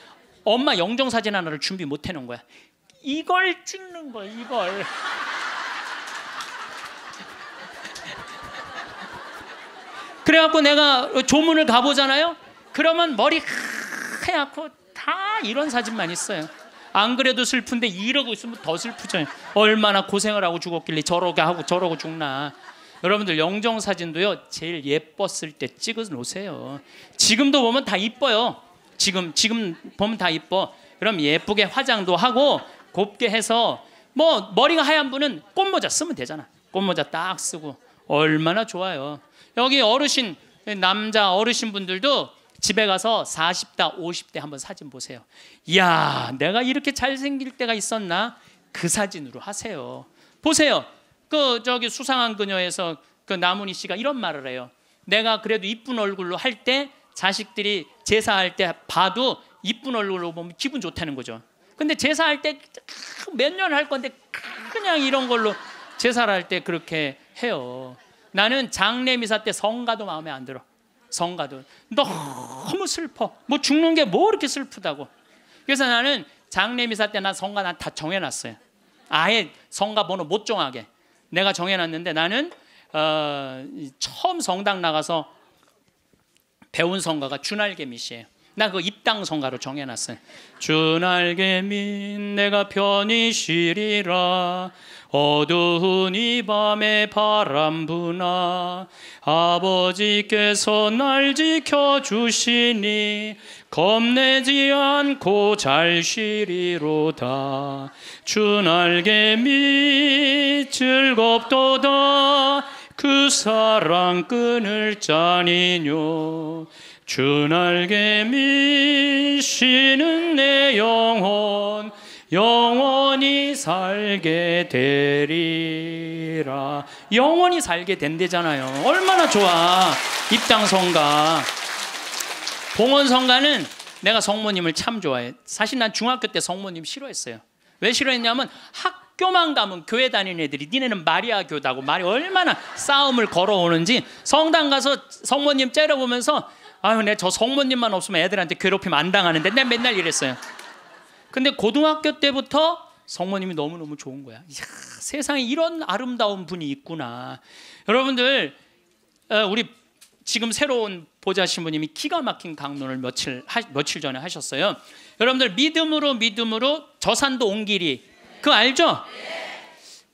엄마 영정 사진 하나를 준비 못 해놓은 거야. 이걸 찍는 거야, 이걸. 그래갖고 내가 조문을 가보잖아요. 그러면 머리 하얗고 다 이런 사진만 있어요. 안 그래도 슬픈데 이러고 있으면 더 슬프죠. 얼마나 고생을 하고 죽었길래 저러게 하고 저러고 죽나. 여러분들 영정 사진도요 제일 예뻤을 때 찍어 놓으세요. 지금도 보면 다 이뻐요. 지금 지금 보면 다 이뻐. 그럼 예쁘게 화장도 하고 곱게 해서 뭐 머리가 하얀 분은 꽃모자 쓰면 되잖아. 꽃모자 딱 쓰고 얼마나 좋아요. 여기 어르신 남자 어르신 분들도 집에 가서 40대 50대 한번 사진 보세요. 이야 내가 이렇게 잘생길 때가 있었나? 그 사진으로 하세요. 보세요. 그 저기 수상한 그녀에서 그 나문희 씨가 이런 말을 해요. 내가 그래도 이쁜 얼굴로 할 때 자식들이 제사할 때 봐도 이쁜 얼굴로 보면 기분 좋다는 거죠. 근데 제사할 때 몇 년 할 건데 그냥 이런 걸로 제사를 할 때 그렇게 해요. 나는 장례미사 때 성가도 마음에 안 들어. 성가도 너무 슬퍼. 뭐 죽는 게 뭐 이렇게 슬프다고. 그래서 나는 장례미사 때 난 성가 난 다 정해놨어요. 아예 성가 번호 못 정하게. 내가 정해놨는데 나는 어, 처음 성당 나가서 배운 성가가 주날개미시에요나그 입당 성가로 정해놨어요. 주날개민 내가 편히 쉬리라 어두운 이 밤에 바람 부나 아버지께서 날 지켜주시니 겁내지 않고 잘 쉬리로다 주 날개 밑 즐겁도다 그 사랑 끊을자니뇨주 날개 미시는 내 영혼 영원히 살게 되리라 영원히 살게 된대잖아요 얼마나 좋아 입당 성가 봉헌 성가는 내가 성모님을 참 좋아해. 사실 난 중학교 때 성모님 싫어했어요. 왜 싫어했냐면 학교만 가면 교회 다니는 애들이 니네는 마리아 교다고 말이 얼마나 싸움을 걸어오는지 성당 가서 성모님 째려보면서 아유 내 저 성모님만 없으면 애들한테 괴롭힘 안 당하는데 내가 맨날 이랬어요. 근데 고등학교 때부터 성모님이 너무너무 좋은 거야. 이야, 세상에 이런 아름다운 분이 있구나. 여러분들 어, 우리 지금 새로운 보좌 신부님이 기가 막힌 강론을 며칠 하, 며칠 전에 하셨어요. 여러분들 믿음으로 믿음으로 저산도 온 길이 그 알죠?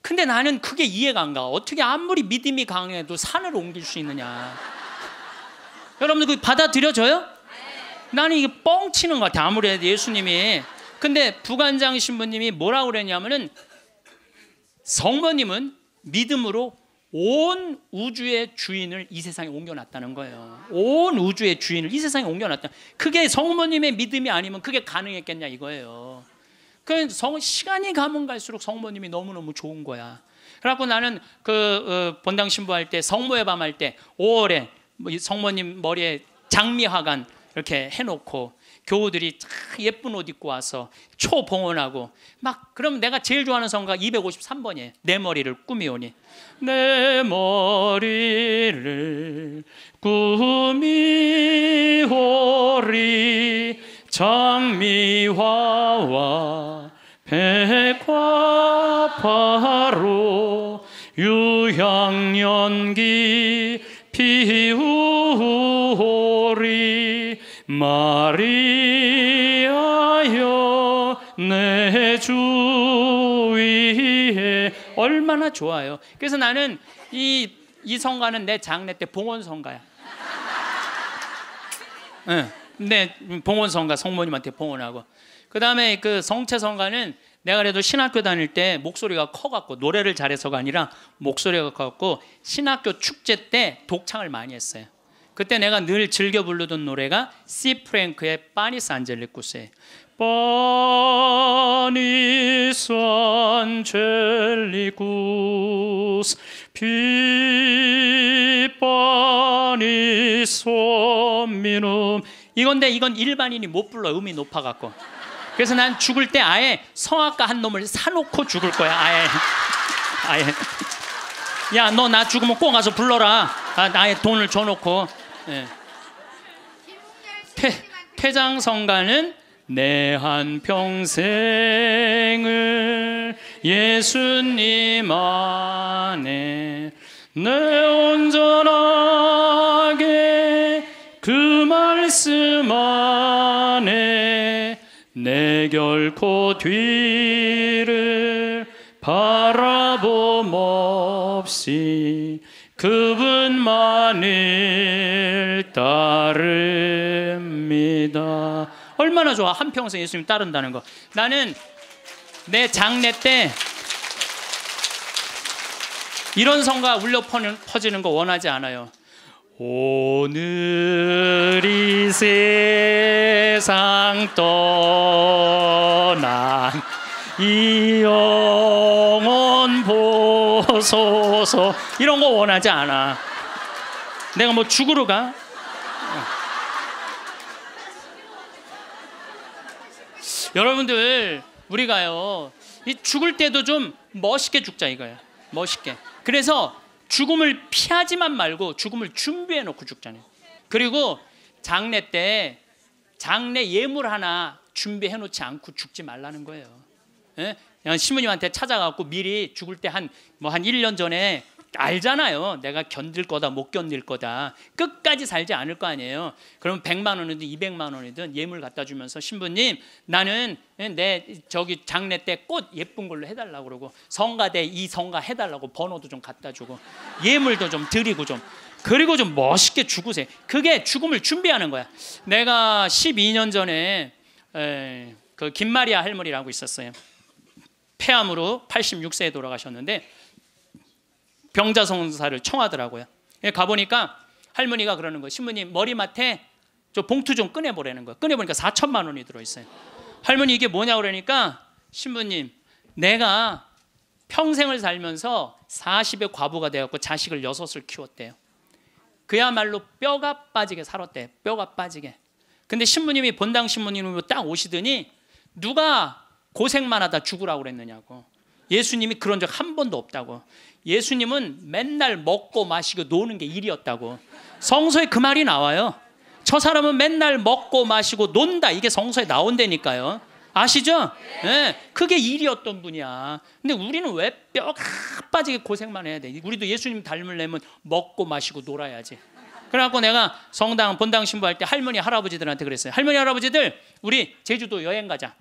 근데 나는 그게 이해가 안 가. 어떻게 아무리 믿음이 강해도 산을 옮길 수 있느냐. 여러분들 그 받아들여져요? 나는 이게 뻥치는 것 같아. 아무리 해도 예수님이. 근데 부관장 신부님이 뭐라고 그랬냐면은 성모님은 믿음으로 온 우주의 주인을 이 세상에 옮겨놨다는 거예요. 온 우주의 주인을 이 세상에 옮겨놨다. 그게 성모님의 믿음이 아니면 그게 가능했겠냐 이거예요. 그성 시간이 가면 갈수록 성모님이 너무너무 좋은 거야. 그래갖고 나는 그 어, 본당 신부할 때 성모의 밤 할 때 5월에 뭐 성모님 머리에 장미화관 이렇게 해놓고 교우들이 예쁜 옷 입고 와서 초봉헌하고 막 그럼 내가 제일 좋아하는 성가 253번이에요. 내 머리를 꾸미오니 내 머리를 꾸미오리 장미화와 백화파로 유향연기 피우오리 마리아여 내 주위에 얼마나 좋아요. 그래서 나는 이, 이 성가는 내 장례 때 봉헌 성가야. 응, 예, 내 네, 봉헌 성가 성모님한테 봉헌하고 그 다음에 그 성체 성가는 내가 그래도 신학교 다닐 때 목소리가 커갖고 노래를 잘해서가 아니라 목소리가 커갖고 신학교 축제 때 독창을 많이 했어요. 그때 내가 늘 즐겨 부르던 노래가 시 프랭크의 파니스 안젤리쿠스예요. 파니스 안젤리쿠스 피파니스 미눔 이건데 이건 일반인이 못 불러 음이 높아 갖고. 그래서 난 죽을 때 아예 성악가 한 놈을 사놓고 죽을 거야. 아예. 아예. 야, 너 나 죽으면 꼭 가서 불러라. 아, 나의 돈을 줘놓고. 예. 태, 태장성가는 내 한 평생을 예수님 안에 내 온전하게 그 말씀 안에 내 결코 뒤를 바라봄 없이 그분만을 따릅니다. 얼마나 좋아. 한평생 예수님 따른다는 거. 나는 내 장례 때 이런 성가 울려 퍼지는 거 원하지 않아요. 오늘 이 세상 떠난 이영원 보소서 이런 거 원하지 않아. 내가 뭐 죽으러 가? 여러분들 우리가요 이 죽을 때도 좀 멋있게 죽자 이거예요. 멋있게. 그래서 죽음을 피하지만 말고 죽음을 준비해 놓고 죽잖아요. 그리고 장례 때 장례 예물 하나 준비해 놓지 않고 죽지 말라는 거예요. 예? 그냥 신부님한테 찾아가고 미리 죽을 때한 뭐한 뭐 한1년 전에 알잖아요. 내가 견딜 거다 못 견딜 거다. 끝까지 살지 않을 거 아니에요. 그럼 100만 원이든 200만 원이든 예물 갖다 주면서 신부님 나는 내 저기 장례 때 꽃 예쁜 걸로 해달라고 그러고 성가대 이 성가 해달라고 번호도 좀 갖다 주고 예물도 좀 드리고 좀 그리고 좀 멋있게 죽으세요. 그게 죽음을 준비하는 거야. 내가 12년 전에 에, 그 김마리아 할머니라고 있었어요. 폐암으로 86세에 돌아가셨는데 병자성사를 청하더라고요. 예, 가보니까 할머니가 그러는 거예요. 신부님 머리맡에 저 봉투 좀 꺼내보라는 거예요. 꺼내보니까 4천만 원이 들어있어요. 할머니 이게 뭐냐 그러니까 신부님 내가 평생을 살면서 40의 과부가 되었고 자식을 여섯을 키웠대요. 그야말로 뼈가 빠지게 살았대. 뼈가 빠지게. 근데 신부님이 본당 신부님으로 딱 오시더니 누가 고생만 하다 죽으라고 그랬느냐고. 예수님이 그런 적 한 번도 없다고. 예수님은 맨날 먹고 마시고 노는 게 일이었다고. 성서에 그 말이 나와요. 저 사람은 맨날 먹고 마시고 논다. 이게 성서에 나온다니까요. 아시죠? 예. 네. 그게 일이었던 분이야. 근데 우리는 왜뼈 빠지게 고생만 해야 돼? 우리도 예수님 닮으려면 먹고 마시고 놀아야지. 그래갖고 내가 성당 본당 신부할 때 할머니 할아버지들한테 그랬어요. 할머니 할아버지들 우리 제주도 여행 가자.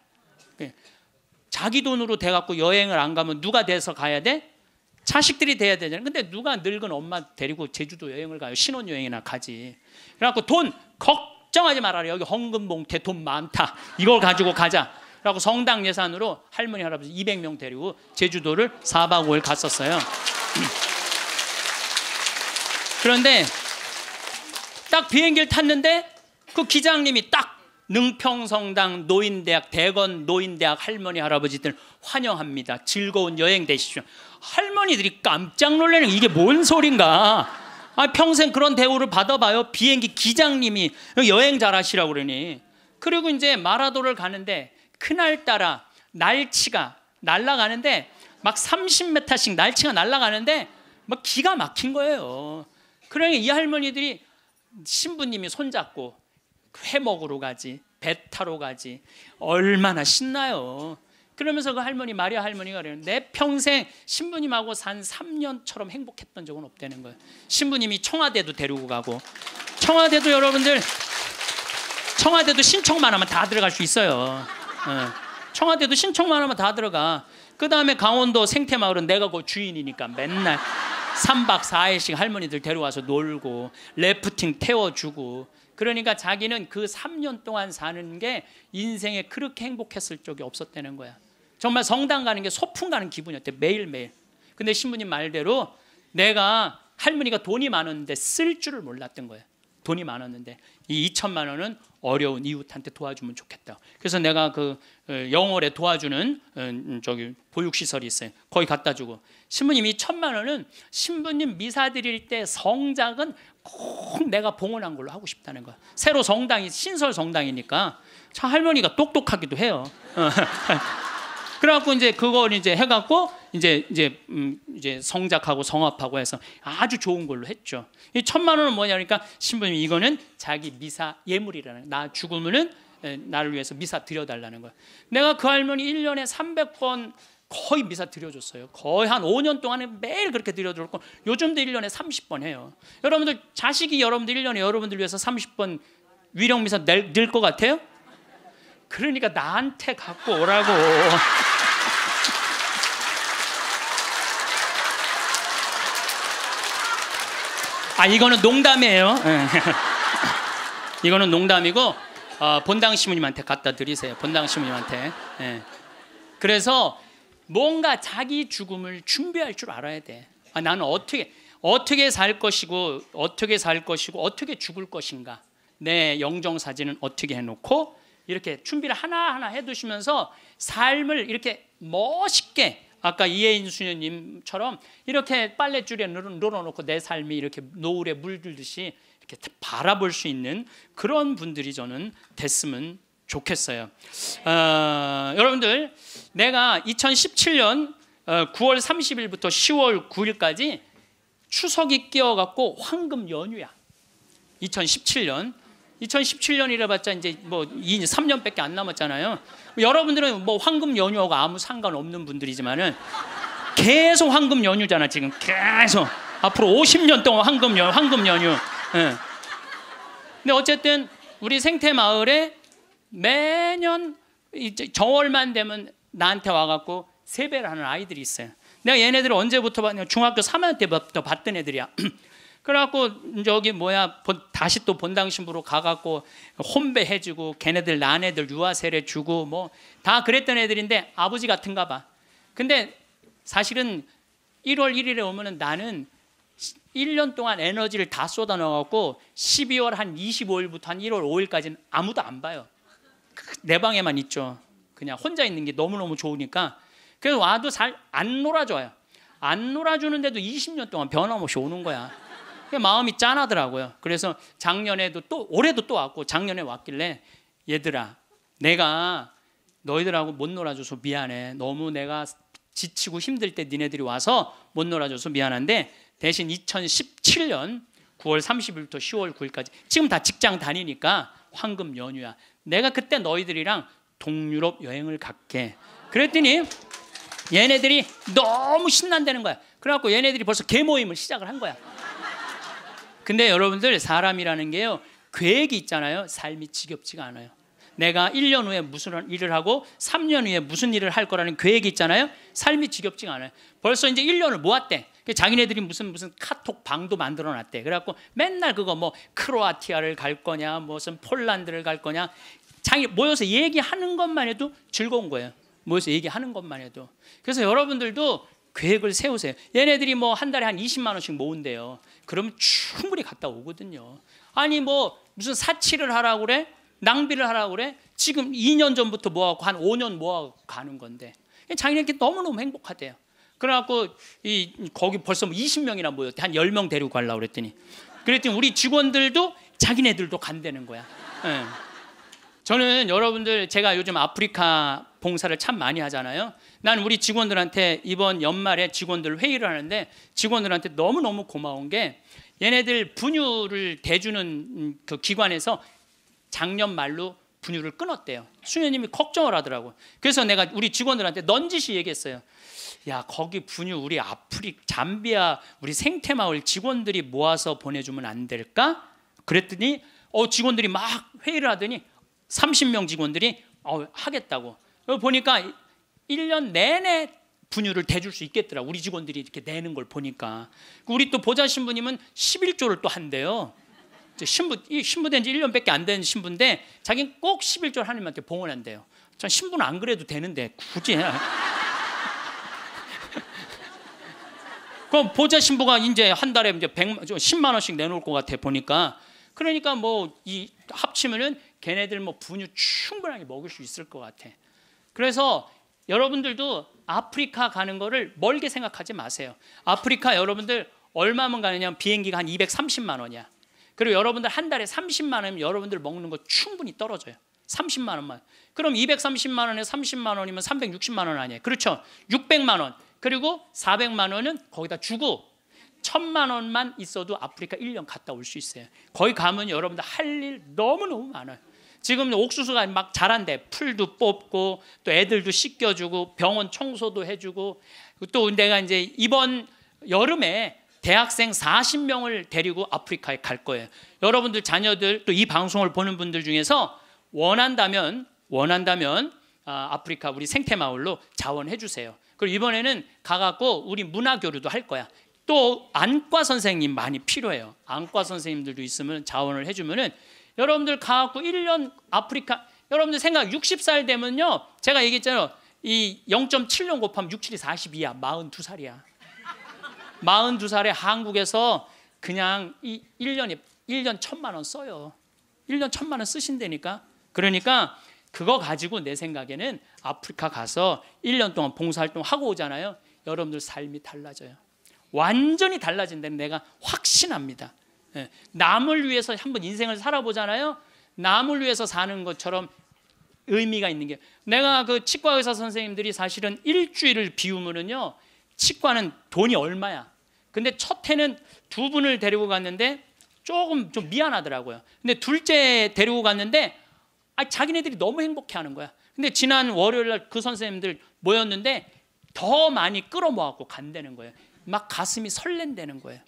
자기 돈으로 돼갖고 여행을 안 가면 누가 돼서 가야 돼? 자식들이 돼야 되잖아 근데 누가 늙은 엄마 데리고 제주도 여행을 가요? 신혼여행이나 가지. 그래갖고 돈 걱정하지 말아라. 여기 헌금봉태 돈 많다. 이걸 가지고 가자. 라고 성당 예산으로 할머니 할아버지 200명 데리고 제주도를 4박 5일 갔었어요. 그런데 딱 비행기를 탔는데 그 기장님이 딱 능평성당 노인대학 대건 노인대학 할머니 할아버지들 환영합니다. 즐거운 여행 되십시오. 할머니들이 깜짝 놀래는 이게 뭔 소린가? 아 평생 그런 대우를 받아봐요. 비행기 기장님이 여행 잘하시라고 그러니. 그리고 이제 마라도를 가는데 그날따라 날치가 날아가는데 막 30m씩 날치가 날아가는데 막 기가 막힌 거예요. 그러니 이 할머니들이 신부님이 손잡고 그 회 먹으러 가지, 배 타러 가지. 얼마나 신나요. 그러면서 그 할머니 마리아 할머니가 그래요. 내 평생 신부님하고 산 3년처럼 행복했던 적은 없다는 거예요. 신부님이 청와대도 데리고 가고 청와대도 여러분들 청와대도 신청만 하면 다 들어갈 수 있어요. 어, 청와대도 신청만 하면 다 들어가. 그 다음에 강원도 생태마을은 내가 그 주인이니까 맨날 3박 4일씩 할머니들 데려와서 놀고 래프팅 태워주고 그러니까 자기는 그 3년 동안 사는 게 인생에 그렇게 행복했을 적이 없었다는 거야. 정말 성당 가는 게 소풍 가는 기분이었대 매일매일. 근데 신부님 말대로 내가 할머니가 돈이 많은데 쓸 줄을 몰랐던 거야. 돈이 많았는데 이 2천만 원은 어려운 이웃한테 도와주면 좋겠다. 그래서 내가 그 어, 영월에 도와주는 어, 음, 저기 보육 시설이 있어요. 거기 갖다 주고 신부님이 천만 원은 신부님 미사 드릴 때 성작은 꼭 내가 봉헌한 걸로 하고 싶다는 거. 새로 성당이 신설 성당이니까 참 할머니가 똑똑하기도 해요. 어. 그래갖고 이제 그걸 이제 해갖고 이제 이제 음 이제 성작하고 성합하고 해서 아주 좋은 걸로 했죠. 이 천만 원은 뭐냐 그러니까 신부님 이거는 자기 미사 예물이라는 나 죽으면은 나를 위해서 미사 드려달라는 거야. 내가 그 할머니 1년에 300번 거의 미사 드려줬어요. 거의 한 5년 동안에 매일 그렇게 드려줬고 요즘도 1년에 30번 해요. 여러분들 자식이 여러분들 1년에 여러분들 위해서 30번 위령 미사 낼 것 같아요? 그러니까 나한테 갖고 오라고. 아 이거는 농담이에요. 예. 이거는 농담이고 어, 본당 시무님한테 갖다 드리세요. 본당 시무님한테. 예. 그래서 뭔가 자기 죽음을 준비할 줄 알아야 돼. 아, 나는 어떻게 어떻게 살 것이고 어떻게 살 것이고 어떻게 죽을 것인가. 내 영정 사진은 어떻게 해놓고 이렇게 준비를 하나하나 해두시면서 삶을 이렇게 멋있게 아까 이혜인 수녀님처럼 이렇게 빨랫줄에 늘어놓고 내 삶이 이렇게 노을에 물들듯이 이렇게 바라볼 수 있는 그런 분들이 저는 됐으면 좋겠어요. 어, 여러분들 내가 2017년 9월 어, 30일부터 10월 9일까지 추석이 끼어갖고 황금 연휴야. 2017년 2017년이라 봤자 이제 뭐 2, 3년밖에 안 남았잖아요. 여러분들은 뭐 황금 연휴가 아무 상관없는 분들이지만은 계속 황금 연휴잖아 지금 계속 앞으로 50년 동안 황금 연 황금 연휴. 예. 근데 어쨌든 우리 생태 마을에 매년 이제 정월만 되면 나한테 와갖고 세배를 하는 아이들이 있어요. 내가 얘네들을 언제부터 봤냐? 중학교 3학년 때부터 봤던 애들이야. 그래갖고 여기 뭐야 다시 또 본당신부로 가갖고 혼배해주고 걔네들 난애들 유아세례 주고 뭐 다 그랬던 애들인데 아버지 같은가 봐. 근데 사실은 1월 1일에 오면은 나는 1년 동안 에너지를 다 쏟아 넣어갖고 12월 한 25일부터 한 1월 5일까지는 아무도 안 봐요. 그 내 방에만 있죠. 그냥 혼자 있는 게 너무너무 좋으니까 그래서 와도 잘 안 놀아줘요. 안 놀아주는데도 20년 동안 변함없이 오는 거야. 마음이 짠하더라고요. 그래서 작년에도 또 올해도 또 왔고 작년에 왔길래 얘들아 내가 너희들하고 못 놀아줘서 미안해. 너무 내가 지치고 힘들 때 니네들이 와서 못 놀아줘서 미안한데 대신 2017년 9월 30일부터 10월 9일까지 지금 다 직장 다니니까 황금 연휴야. 내가 그때 너희들이랑 동유럽 여행을 갈게. 그랬더니 얘네들이 너무 신난다는 거야. 그래갖고 얘네들이 벌써 개모임을 시작을 한 거야. 근데 여러분들 사람이라는 게요. 계획이 있잖아요. 삶이 지겹지가 않아요. 내가 1년 후에 무슨 일을 하고 3년 후에 무슨 일을 할 거라는 계획이 있잖아요. 삶이 지겹지가 않아요. 벌써 이제 1년을 모았대. 그 자기네들이 무슨 무슨 카톡 방도 만들어 놨대. 그래갖고 맨날 그거 뭐 크로아티아를 갈 거냐, 무슨 폴란드를 갈 거냐. 자기 모여서 얘기하는 것만 해도 즐거운 거예요. 모여서 얘기하는 것만 해도. 그래서 여러분들도 계획을 세우세요. 얘네들이 뭐 한 달에 한 20만 원씩 모은대요. 그러면 충분히 갔다 오거든요. 아니 뭐 무슨 사치를 하라고 그래? 낭비를 하라고 그래? 지금 2년 전부터 모아고 한 5년 모아 가는 건데 자기네끼 너무너무 행복하대요. 그래갖고 이 거기 벌써 20명이나 뭐 모였대. 한 10명 데리고 가려고 그랬더니 그랬더니 우리 직원들도 자기네들도 간다는 거야. 네. 저는 여러분들 제가 요즘 아프리카 봉사를 참 많이 하잖아요. 난 우리 직원들한테 이번 연말에 직원들 회의를 하는데 직원들한테 너무너무 고마운 게 얘네들 분유를 대주는 그 기관에서 작년 말로 분유를 끊었대요. 수녀님이 걱정을 하더라고. 그래서 내가 우리 직원들한테 넌지시 얘기했어요. 야 거기 분유 우리 아프리 잠비아 우리 생태마을 직원들이 모아서 보내주면 안 될까? 그랬더니 어 직원들이 막 회의를 하더니 30명 직원들이 어 하겠다고. 보니까 1년 내내 분유를 대줄 수 있겠더라. 우리 직원들이 이렇게 내는 걸 보니까. 그 우리 또 보좌 신부님은 11조를 또 한대요. 신부 신부된 지 1년밖에 안 된 신부인데 자기는 꼭 11절 하나님한테 봉헌한대요. 전 신부는 안 그래도 되는데 굳이 그럼 보좌 신부가 이제 한 달에 이제 100만 10만 원씩 내놓을 것 같아 보니까 그러니까 뭐 이 합치면은 걔네들 뭐 분유 충분하게 먹을 수 있을 것 같아. 그래서 여러분들도 아프리카 가는 거를 멀게 생각하지 마세요. 아프리카 여러분들 얼마면 가느냐 비행기가 한 230만 원이야. 그리고 여러분들 한 달에 30만 원이면 여러분들 먹는 거 충분히 떨어져요. 30만 원만. 그럼 230만 원에 30만 원이면 360만 원 아니에요. 그렇죠. 600만 원. 그리고 400만 원은 거기다 주고 1 천만 원만 있어도 아프리카 1년 갔다 올 수 있어요. 거기 가면 여러분들 할 일 너무너무 많아요. 지금 옥수수가 막 자란대. 풀도 뽑고 또 애들도 씻겨주고 병원 청소도 해주고 또 내가 이제 이번 여름에 대학생 40명을 데리고 아프리카에 갈 거예요. 여러분들 자녀들 또 이 방송을 보는 분들 중에서 원한다면 원한다면 아, 프리카 우리 생태 마을로 자원해 주세요. 그리고 이번에는 가갖고 우리 문화 교류도 할 거야. 또 안과 선생님 많이 필요해요. 안과 선생님들도 있으면 자원을 해주면은 여러분들 가갖고 1년 아프리카 여러분들 생각 60살 되면요. 제가 얘기했잖아요. 이 0.7년 곱하면 6, 7이 42야. 42살이야. 42살에 한국에서 그냥 이 1년에 1년 천만 원 써요. 1년 천만 원 쓰신다니까. 그러니까 그거 가지고 내 생각에는 아프리카 가서 1년 동안 봉사활동 하고 오잖아요. 여러분들 삶이 달라져요. 완전히 달라진다는 내가 확신합니다. 예, 남을 위해서 한번 인생을 살아보잖아요. 남을 위해서 사는 것처럼 의미가 있는 게 내가 그 치과 의사 선생님들이 사실은 일주일을 비우면은요. 치과는 돈이 얼마야. 근데 첫 해는 두 분을 데리고 갔는데 조금 좀 미안하더라고요. 근데 둘째 데리고 갔는데 아 자기네들이 너무 행복해 하는 거야. 근데 지난 월요일 날그 선생님들 모였는데 더 많이 끌어모아고 간다는 거예요. 막 가슴이 설렌다는 거예요.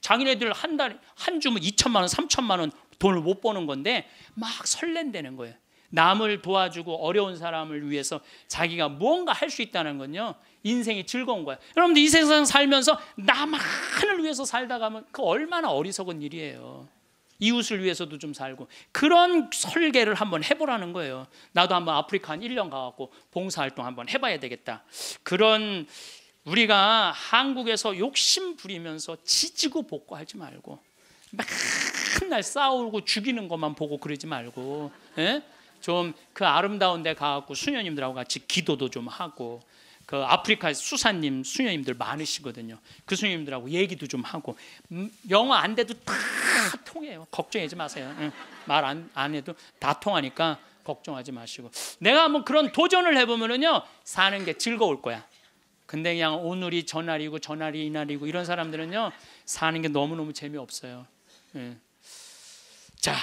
자기네들 한 달에 한 주면 2천만 원, 3천만 원 돈을 못 버는 건데 막 설렌다는 거예요. 남을 도와주고 어려운 사람을 위해서 자기가 무언가 할 수 있다는 건요. 인생이 즐거운 거야. 여러분들 이 세상 살면서 나만을 위해서 살다 가면 그 얼마나 어리석은 일이에요. 이웃을 위해서도 좀 살고 그런 설계를 한번 해보라는 거예요. 나도 한번 아프리카 한 1년 가갖고 봉사활동 한번 해봐야 되겠다. 그런 우리가 한국에서 욕심 부리면서 지지고 복고하지 말고 맨날 싸우고 죽이는 것만 보고 그러지 말고 예? 좀그 아름다운 데 가갖고 수녀님들하고 같이 기도도 좀 하고 그 아프리카 수사님 수녀님들 많으시거든요. 그 수녀님들하고 얘기도 좀 하고 음, 영어 안 돼도 다 통해요. 걱정하지 마세요. 예. 말안 안 해도 다 통하니까 걱정하지 마시고 내가 한번 그런 도전을 해보면은요 사는 게 즐거울 거야. 근데 그냥 오늘이 전날이고 전날이 이날이고 이런 사람들은요 사는 게 너무너무 재미없어요. 예. 자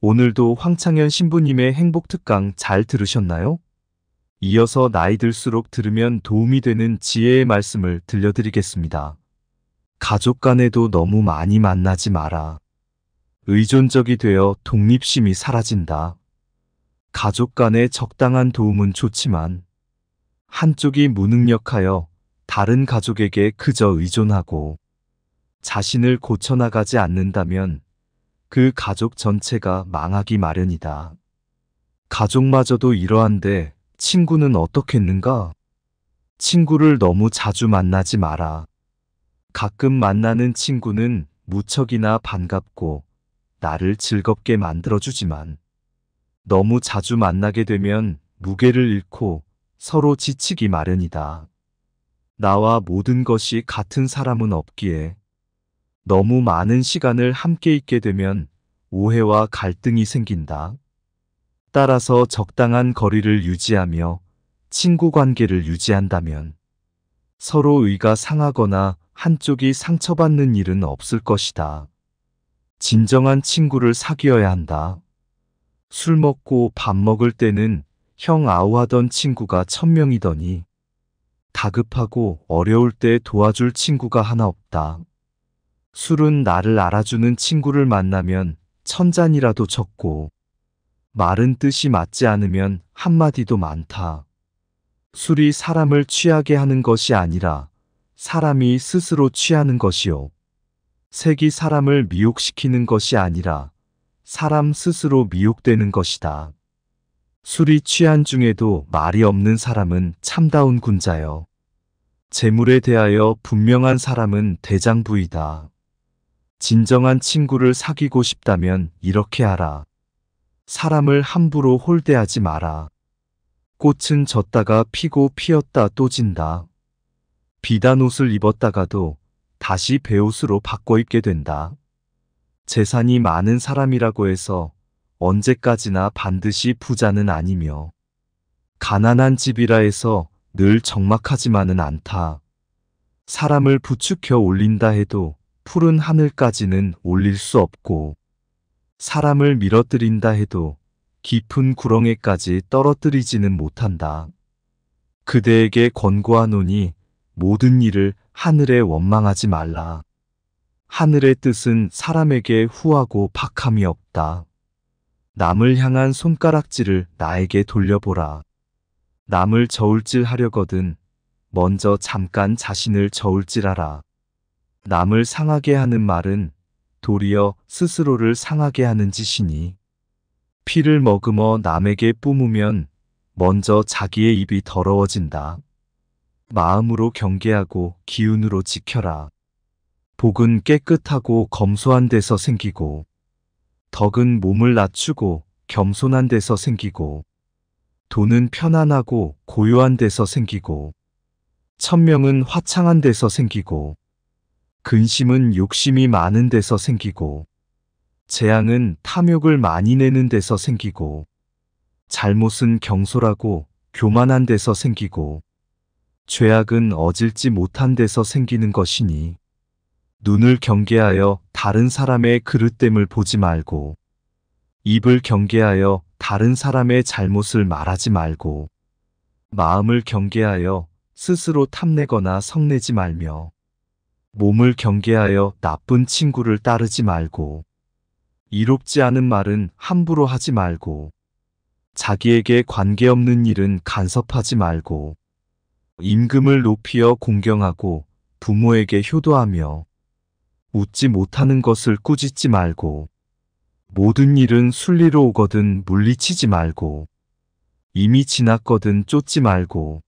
오늘도 황창현 신부님의 행복 특강 잘 들으셨나요? 이어서 나이 들수록 들으면 도움이 되는 지혜의 말씀을 들려드리겠습니다. 가족 간에도 너무 많이 만나지 마라. 의존적이 되어 독립심이 사라진다. 가족 간의 적당한 도움은 좋지만 한쪽이 무능력하여 다른 가족에게 그저 의존하고 자신을 고쳐나가지 않는다면 그 가족 전체가 망하기 마련이다. 가족마저도 이러한데 친구는 어떻겠는가? 친구를 너무 자주 만나지 마라. 가끔 만나는 친구는 무척이나 반갑고 나를 즐겁게 만들어주지만 너무 자주 만나게 되면 무게를 잃고 서로 지치기 마련이다. 나와 모든 것이 같은 사람은 없기에 너무 많은 시간을 함께 있게 되면 오해와 갈등이 생긴다. 따라서 적당한 거리를 유지하며 친구 관계를 유지한다면 서로 의가 상하거나 한쪽이 상처받는 일은 없을 것이다. 진정한 친구를 사귀어야 한다. 술 먹고 밥 먹을 때는 형 아우하던 친구가 천명이더니 다급하고 어려울 때 도와줄 친구가 하나 없다. 술은 나를 알아주는 친구를 만나면 천잔이라도 적고 말은 뜻이 맞지 않으면 한마디도 많다. 술이 사람을 취하게 하는 것이 아니라 사람이 스스로 취하는 것이요. 색이 사람을 미혹시키는 것이 아니라 사람 스스로 미혹되는 것이다. 술이 취한 중에도 말이 없는 사람은 참다운 군자여 재물에 대하여 분명한 사람은 대장부이다. 진정한 친구를 사귀고 싶다면 이렇게 하라. 사람을 함부로 홀대하지 마라. 꽃은 졌다가 피고 피었다 또 진다. 비단 옷을 입었다가도 다시 배옷으로 바꿔 입게 된다. 재산이 많은 사람이라고 해서 언제까지나 반드시 부자는 아니며 가난한 집이라 해서 늘 적막하지만은 않다. 사람을 부축혀 올린다 해도 푸른 하늘까지는 올릴 수 없고 사람을 밀어뜨린다 해도 깊은 구렁에까지 떨어뜨리지는 못한다. 그대에게 권고하노니 모든 일을 하늘에 원망하지 말라. 하늘의 뜻은 사람에게 후하고 박함이 없다. 남을 향한 손가락질을 나에게 돌려보라. 남을 저울질 하려거든 먼저 잠깐 자신을 저울질하라. 남을 상하게 하는 말은 도리어 스스로를 상하게 하는 짓이니 피를 머금어 남에게 뿜으면 먼저 자기의 입이 더러워진다. 마음으로 경계하고 기운으로 지켜라. 복은 깨끗하고 검소한 데서 생기고 덕은 몸을 낮추고 겸손한 데서 생기고 돈은 편안하고 고요한 데서 생기고 천명은 화창한 데서 생기고 근심은 욕심이 많은 데서 생기고 재앙은 탐욕을 많이 내는 데서 생기고 잘못은 경솔하고 교만한 데서 생기고 죄악은 어질지 못한 데서 생기는 것이니 눈을 경계하여 다른 사람의 그릇됨을 보지 말고 입을 경계하여 다른 사람의 잘못을 말하지 말고 마음을 경계하여 스스로 탐내거나 성내지 말며 몸을 경계하여 나쁜 친구를 따르지 말고 이롭지 않은 말은 함부로 하지 말고 자기에게 관계없는 일은 간섭하지 말고 임금을 높이어 공경하고 부모에게 효도하며 웃지 못하는 것을 꾸짖지 말고 모든 일은 순리로 오거든 물리치지 말고 이미 지났거든 쫓지 말고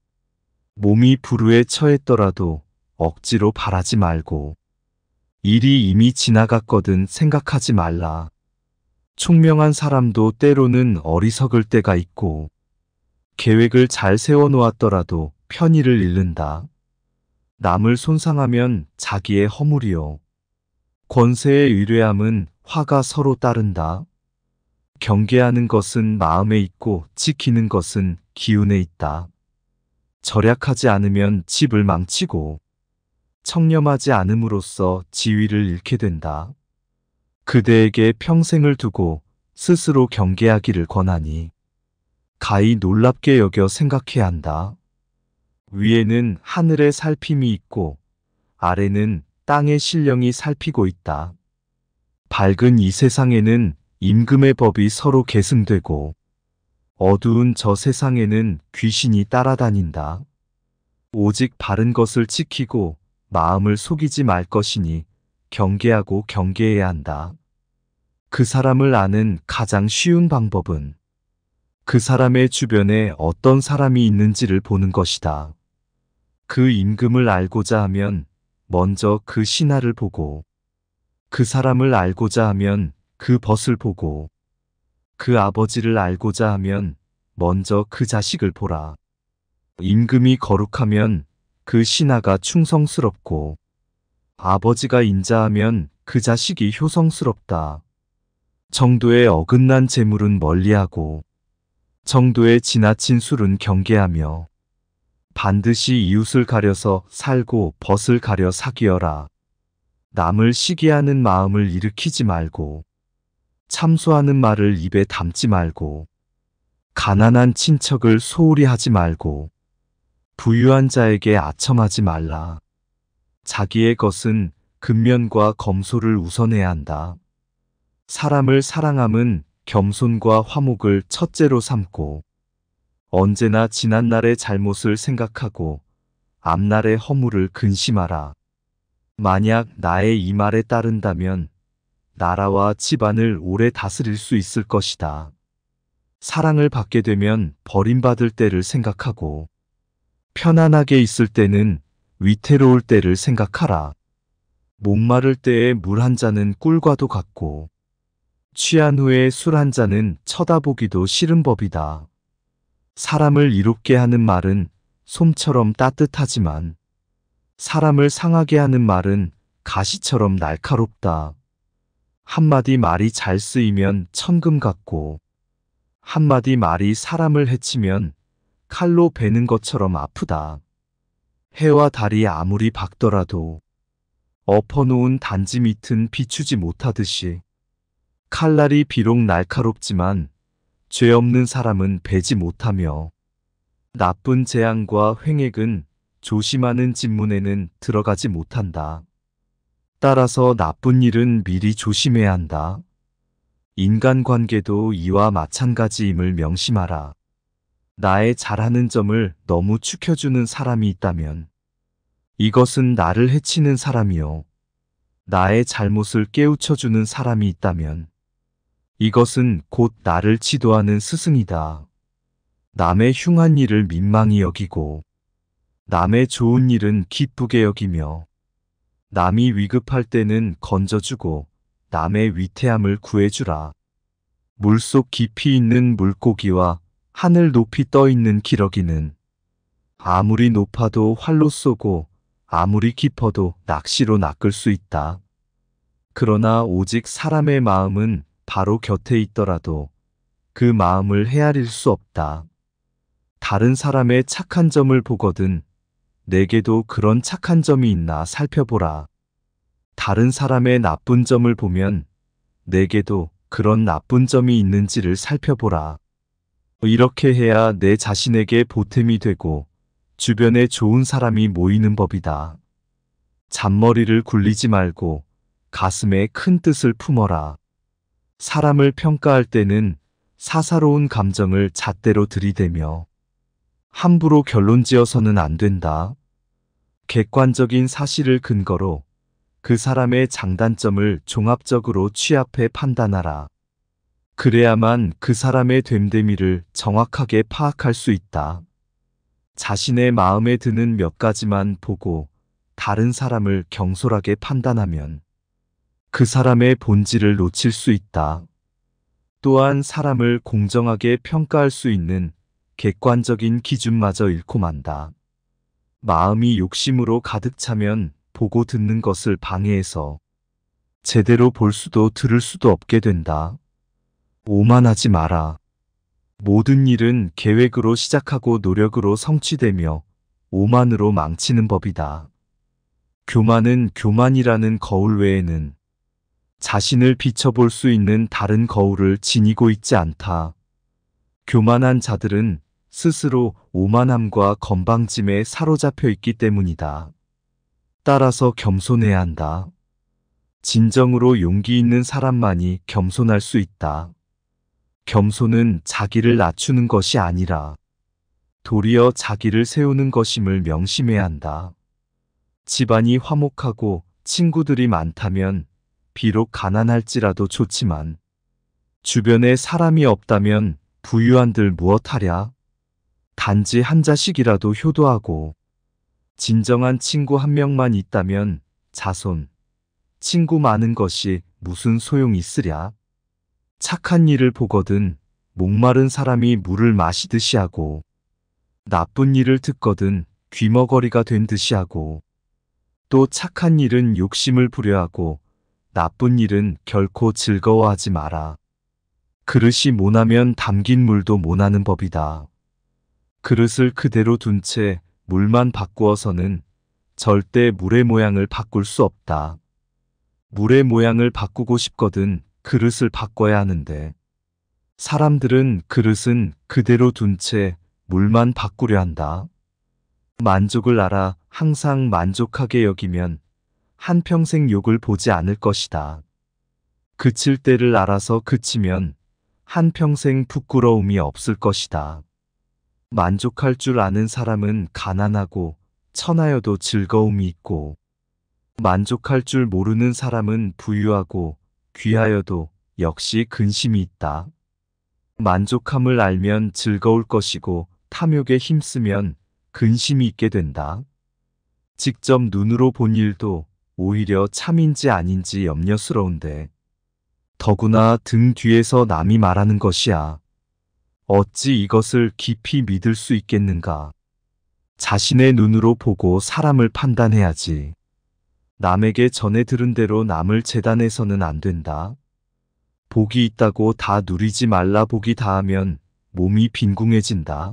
몸이 불우에 처했더라도 억지로 바라지 말고 일이 이미 지나갔거든 생각하지 말라. 총명한 사람도 때로는 어리석을 때가 있고 계획을 잘 세워놓았더라도 편의를 잃는다. 남을 손상하면 자기의 허물이요. 권세의 위례함은 화가 서로 따른다. 경계하는 것은 마음에 있고 지키는 것은 기운에 있다. 절약하지 않으면 집을 망치고 청렴하지 않음으로써 지위를 잃게 된다. 그대에게 평생을 두고 스스로 경계하기를 권하니 가히 놀랍게 여겨 생각해야 한다. 위에는 하늘의 살핌이 있고 아래는 땅의 신령이 살피고 있다. 밝은 이 세상에는 임금의 법이 서로 계승되고 어두운 저 세상에는 귀신이 따라다닌다. 오직 바른 것을 지키고 마음을 속이지 말 것이니 경계하고 경계해야 한다. 그 사람을 아는 가장 쉬운 방법은 그 사람의 주변에 어떤 사람이 있는지를 보는 것이다. 그 임금을 알고자 하면 먼저 그 신하를 보고 그 사람을 알고자 하면 그 벗을 보고 그 아버지를 알고자 하면 먼저 그 자식을 보라. 임금이 거룩하면 그 신하가 충성스럽고 아버지가 인자하면 그 자식이 효성스럽다. 정도의 어긋난 재물은 멀리하고 정도의 지나친 술은 경계하며 반드시 이웃을 가려서 살고 벗을 가려 사귀어라. 남을 시기하는 마음을 일으키지 말고 참소하는 말을 입에 담지 말고 가난한 친척을 소홀히 하지 말고 부유한 자에게 아첨하지 말라. 자기의 것은 근면과 검소를 우선해야 한다. 사람을 사랑함은 겸손과 화목을 첫째로 삼고 언제나 지난날의 잘못을 생각하고 앞날의 허물을 근심하라. 만약 나의 이 말에 따른다면 나라와 집안을 오래 다스릴 수 있을 것이다. 사랑을 받게 되면 버림받을 때를 생각하고 편안하게 있을 때는 위태로울 때를 생각하라. 목마를 때에 물 한 잔은 꿀과도 같고 취한 후에 술 한 잔은 쳐다보기도 싫은 법이다. 사람을 이롭게 하는 말은 솜처럼 따뜻하지만 사람을 상하게 하는 말은 가시처럼 날카롭다. 한마디 말이 잘 쓰이면 천금 같고 한마디 말이 사람을 해치면 칼로 베는 것처럼 아프다. 해와 달이 아무리 박더라도 엎어놓은 단지 밑은 비추지 못하듯이 칼날이 비록 날카롭지만 죄 없는 사람은 배지 못하며 나쁜 재앙과 횡액은 조심하는 집문에는 들어가지 못한다. 따라서 나쁜 일은 미리 조심해야 한다. 인간관계도 이와 마찬가지임을 명심하라. 나의 잘하는 점을 너무 추켜주는 사람이 있다면 이것은 나를 해치는 사람이요. 나의 잘못을 깨우쳐주는 사람이 있다면 이것은 곧 나를 지도하는 스승이다. 남의 흉한 일을 민망히 여기고 남의 좋은 일은 기쁘게 여기며 남이 위급할 때는 건져주고 남의 위태함을 구해주라. 물 속 깊이 있는 물고기와 하늘 높이 떠 있는 기러기는 아무리 높아도 활로 쏘고 아무리 깊어도 낚시로 낚을 수 있다. 그러나 오직 사람의 마음은 바로 곁에 있더라도 그 마음을 헤아릴 수 없다. 다른 사람의 착한 점을 보거든 내게도 그런 착한 점이 있나 살펴보라. 다른 사람의 나쁜 점을 보면 내게도 그런 나쁜 점이 있는지를 살펴보라. 이렇게 해야 내 자신에게 보탬이 되고 주변에 좋은 사람이 모이는 법이다. 잔머리를 굴리지 말고 가슴에 큰 뜻을 품어라. 사람을 평가할 때는 사사로운 감정을 잣대로 들이대며 함부로 결론 지어서는 안 된다. 객관적인 사실을 근거로 그 사람의 장단점을 종합적으로 취합해 판단하라. 그래야만 그 사람의 됨됨이를 정확하게 파악할 수 있다. 자신의 마음에 드는 몇 가지만 보고 다른 사람을 경솔하게 판단하면 그 사람의 본질을 놓칠 수 있다. 또한 사람을 공정하게 평가할 수 있는 객관적인 기준마저 잃고 만다. 마음이 욕심으로 가득 차면 보고 듣는 것을 방해해서 제대로 볼 수도 들을 수도 없게 된다. 오만하지 마라. 모든 일은 계획으로 시작하고 노력으로 성취되며 오만으로 망치는 법이다. 교만은 교만이라는 거울 외에는 자신을 비춰볼 수 있는 다른 거울을 지니고 있지 않다. 교만한 자들은 스스로 오만함과 건방짐에 사로잡혀 있기 때문이다. 따라서 겸손해야 한다. 진정으로 용기 있는 사람만이 겸손할 수 있다. 겸손은 자기를 낮추는 것이 아니라 도리어 자기를 세우는 것임을 명심해야 한다. 집안이 화목하고 친구들이 많다면 비록 가난할지라도 좋지만 주변에 사람이 없다면 부유한들 무엇하랴? 단지 한 자식이라도 효도하고 진정한 친구 한 명만 있다면 자손, 친구 많은 것이 무슨 소용 있으랴? 착한 일을 보거든 목마른 사람이 물을 마시듯이 하고 나쁜 일을 듣거든 귀머거리가 된 듯이 하고 또 착한 일은 욕심을 부려하고 나쁜 일은 결코 즐거워하지 마라. 그릇이 모나면 담긴 물도 모나는 법이다. 그릇을 그대로 둔 채 물만 바꾸어서는 절대 물의 모양을 바꿀 수 없다. 물의 모양을 바꾸고 싶거든 그릇을 바꿔야 하는데 사람들은 그릇은 그대로 둔 채 물만 바꾸려 한다. 만족을 알아 항상 만족하게 여기면 한평생 욕을 보지 않을 것이다. 그칠 때를 알아서 그치면 한평생 부끄러움이 없을 것이다. 만족할 줄 아는 사람은 가난하고 천하여도 즐거움이 있고 만족할 줄 모르는 사람은 부유하고 귀하여도 역시 근심이 있다. 만족함을 알면 즐거울 것이고 탐욕에 힘쓰면 근심이 있게 된다. 직접 눈으로 본 일도 오히려 참인지 아닌지 염려스러운데. 더구나 등 뒤에서 남이 말하는 것이야. 어찌 이것을 깊이 믿을 수 있겠는가. 자신의 눈으로 보고 사람을 판단해야지. 남에게 전해 들은 대로 남을 재단해서는 안 된다. 복이 있다고 다 누리지 말라 복이 다하면 몸이 빈궁해진다.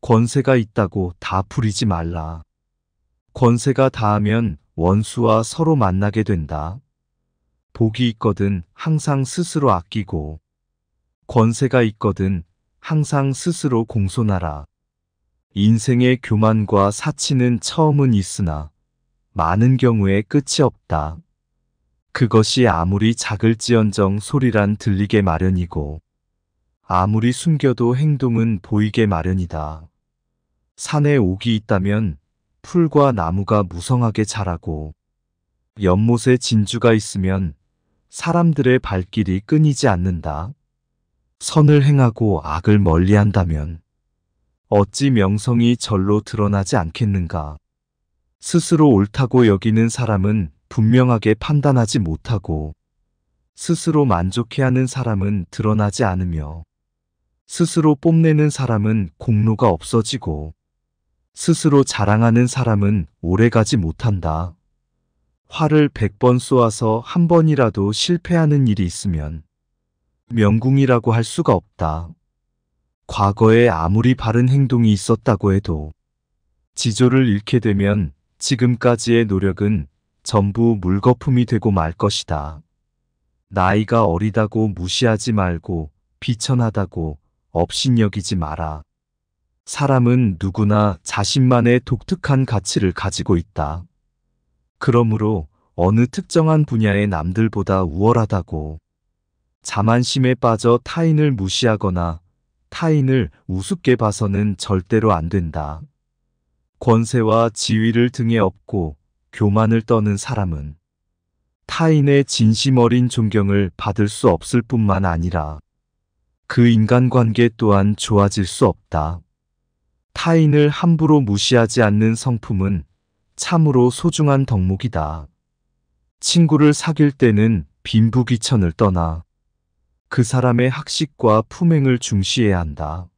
권세가 있다고 다 부리지 말라. 권세가 다하면 원수와 서로 만나게 된다. 복이 있거든 항상 스스로 아끼고 권세가 있거든 항상 스스로 공손하라. 인생의 교만과 사치는 처음은 있으나 많은 경우에 끝이 없다. 그것이 아무리 작을지언정 소리란 들리게 마련이고 아무리 숨겨도 행동은 보이게 마련이다. 산에 옥이 있다면 풀과 나무가 무성하게 자라고 연못에 진주가 있으면 사람들의 발길이 끊이지 않는다. 선을 행하고 악을 멀리한다면 어찌 명성이 절로 드러나지 않겠는가. 스스로 옳다고 여기는 사람은 분명하게 판단하지 못하고 스스로 만족해하는 사람은 드러나지 않으며 스스로 뽐내는 사람은 공로가 없어지고 스스로 자랑하는 사람은 오래가지 못한다. 화를 100번 쏘아서 한 번이라도 실패하는 일이 있으면 명궁이라고 할 수가 없다. 과거에 아무리 바른 행동이 있었다고 해도 지조를 잃게 되면 지금까지의 노력은 전부 물거품이 되고 말 것이다. 나이가 어리다고 무시하지 말고 비천하다고 업신여기지 마라. 사람은 누구나 자신만의 독특한 가치를 가지고 있다. 그러므로 어느 특정한 분야의 남들보다 우월하다고 자만심에 빠져 타인을 무시하거나 타인을 우습게 봐서는 절대로 안 된다. 권세와 지위를 등에 업고 교만을 떠는 사람은 타인의 진심 어린 존경을 받을 수 없을 뿐만 아니라 그 인간관계 또한 좋아질 수 없다. 타인을 함부로 무시하지 않는 성품은 참으로 소중한 덕목이다. 친구를 사귈 때는 빈부귀천을 떠나 그 사람의 학식과 품행을 중시해야 한다.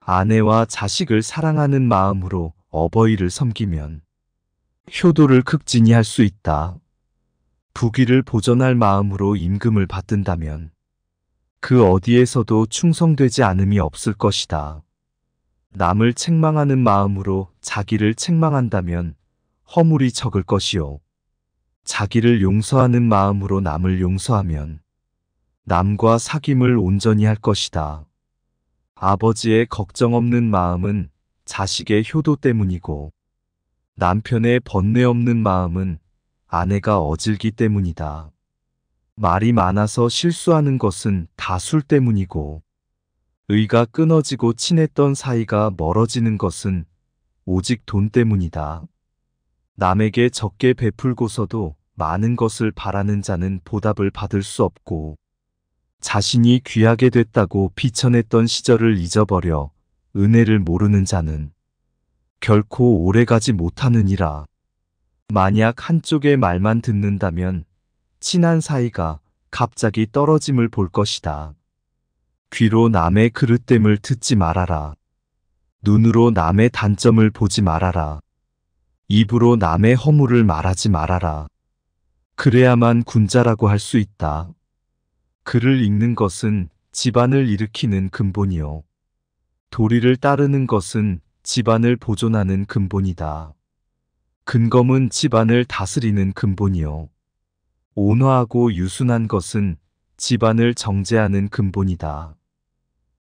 아내와 자식을 사랑하는 마음으로 어버이를 섬기면 효도를 극진히 할 수 있다. 부귀를 보전할 마음으로 임금을 받든다면 그 어디에서도 충성되지 않음이 없을 것이다. 남을 책망하는 마음으로 자기를 책망한다면 허물이 적을 것이요. 자기를 용서하는 마음으로 남을 용서하면 남과 사귐을 온전히 할 것이다. 아버지의 걱정 없는 마음은 자식의 효도 때문이고 남편의 번뇌 없는 마음은 아내가 어질기 때문이다. 말이 많아서 실수하는 것은 다 술 때문이고 의가 끊어지고 친했던 사이가 멀어지는 것은 오직 돈 때문이다. 남에게 적게 베풀고서도 많은 것을 바라는 자는 보답을 받을 수 없고 자신이 귀하게 됐다고 비천했던 시절을 잊어버려 은혜를 모르는 자는 결코 오래가지 못하느니라. 만약 한쪽의 말만 듣는다면 친한 사이가 갑자기 떨어짐을 볼 것이다. 귀로 남의 그릇됨을 듣지 말아라. 눈으로 남의 단점을 보지 말아라. 입으로 남의 허물을 말하지 말아라. 그래야만 군자라고 할 수 있다. 글을 읽는 것은 집안을 일으키는 근본이요. 도리를 따르는 것은 집안을 보존하는 근본이다. 근검은 집안을 다스리는 근본이요. 온화하고 유순한 것은 집안을 정제하는 근본이다.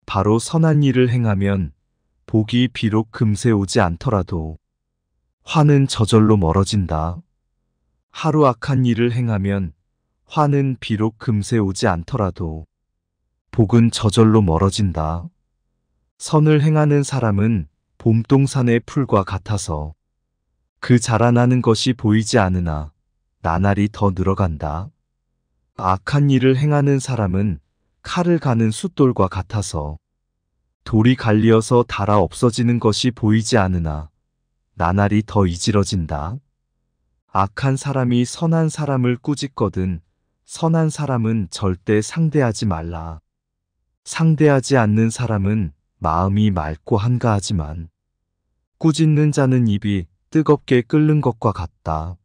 바로 선한 일을 행하면 복이 비록 금세 오지 않더라도 화는 저절로 멀어진다. 하루 악한 일을 행하면 화는 비록 금세 오지 않더라도 복은 저절로 멀어진다. 선을 행하는 사람은 봄동산의 풀과 같아서 그 자라나는 것이 보이지 않으나 나날이 더 늘어간다. 악한 일을 행하는 사람은 칼을 가는 숫돌과 같아서 돌이 갈리어서 달아 없어지는 것이 보이지 않으나 나날이 더이질러진다 악한 사람이 선한 사람을 꾸짖거든 선한 사람은 절대 상대하지 말라. 상대하지 않는 사람은 마음이 맑고 한가하지만 꾸짖는 자는 입이 뜨겁게 끓는 것과 같다.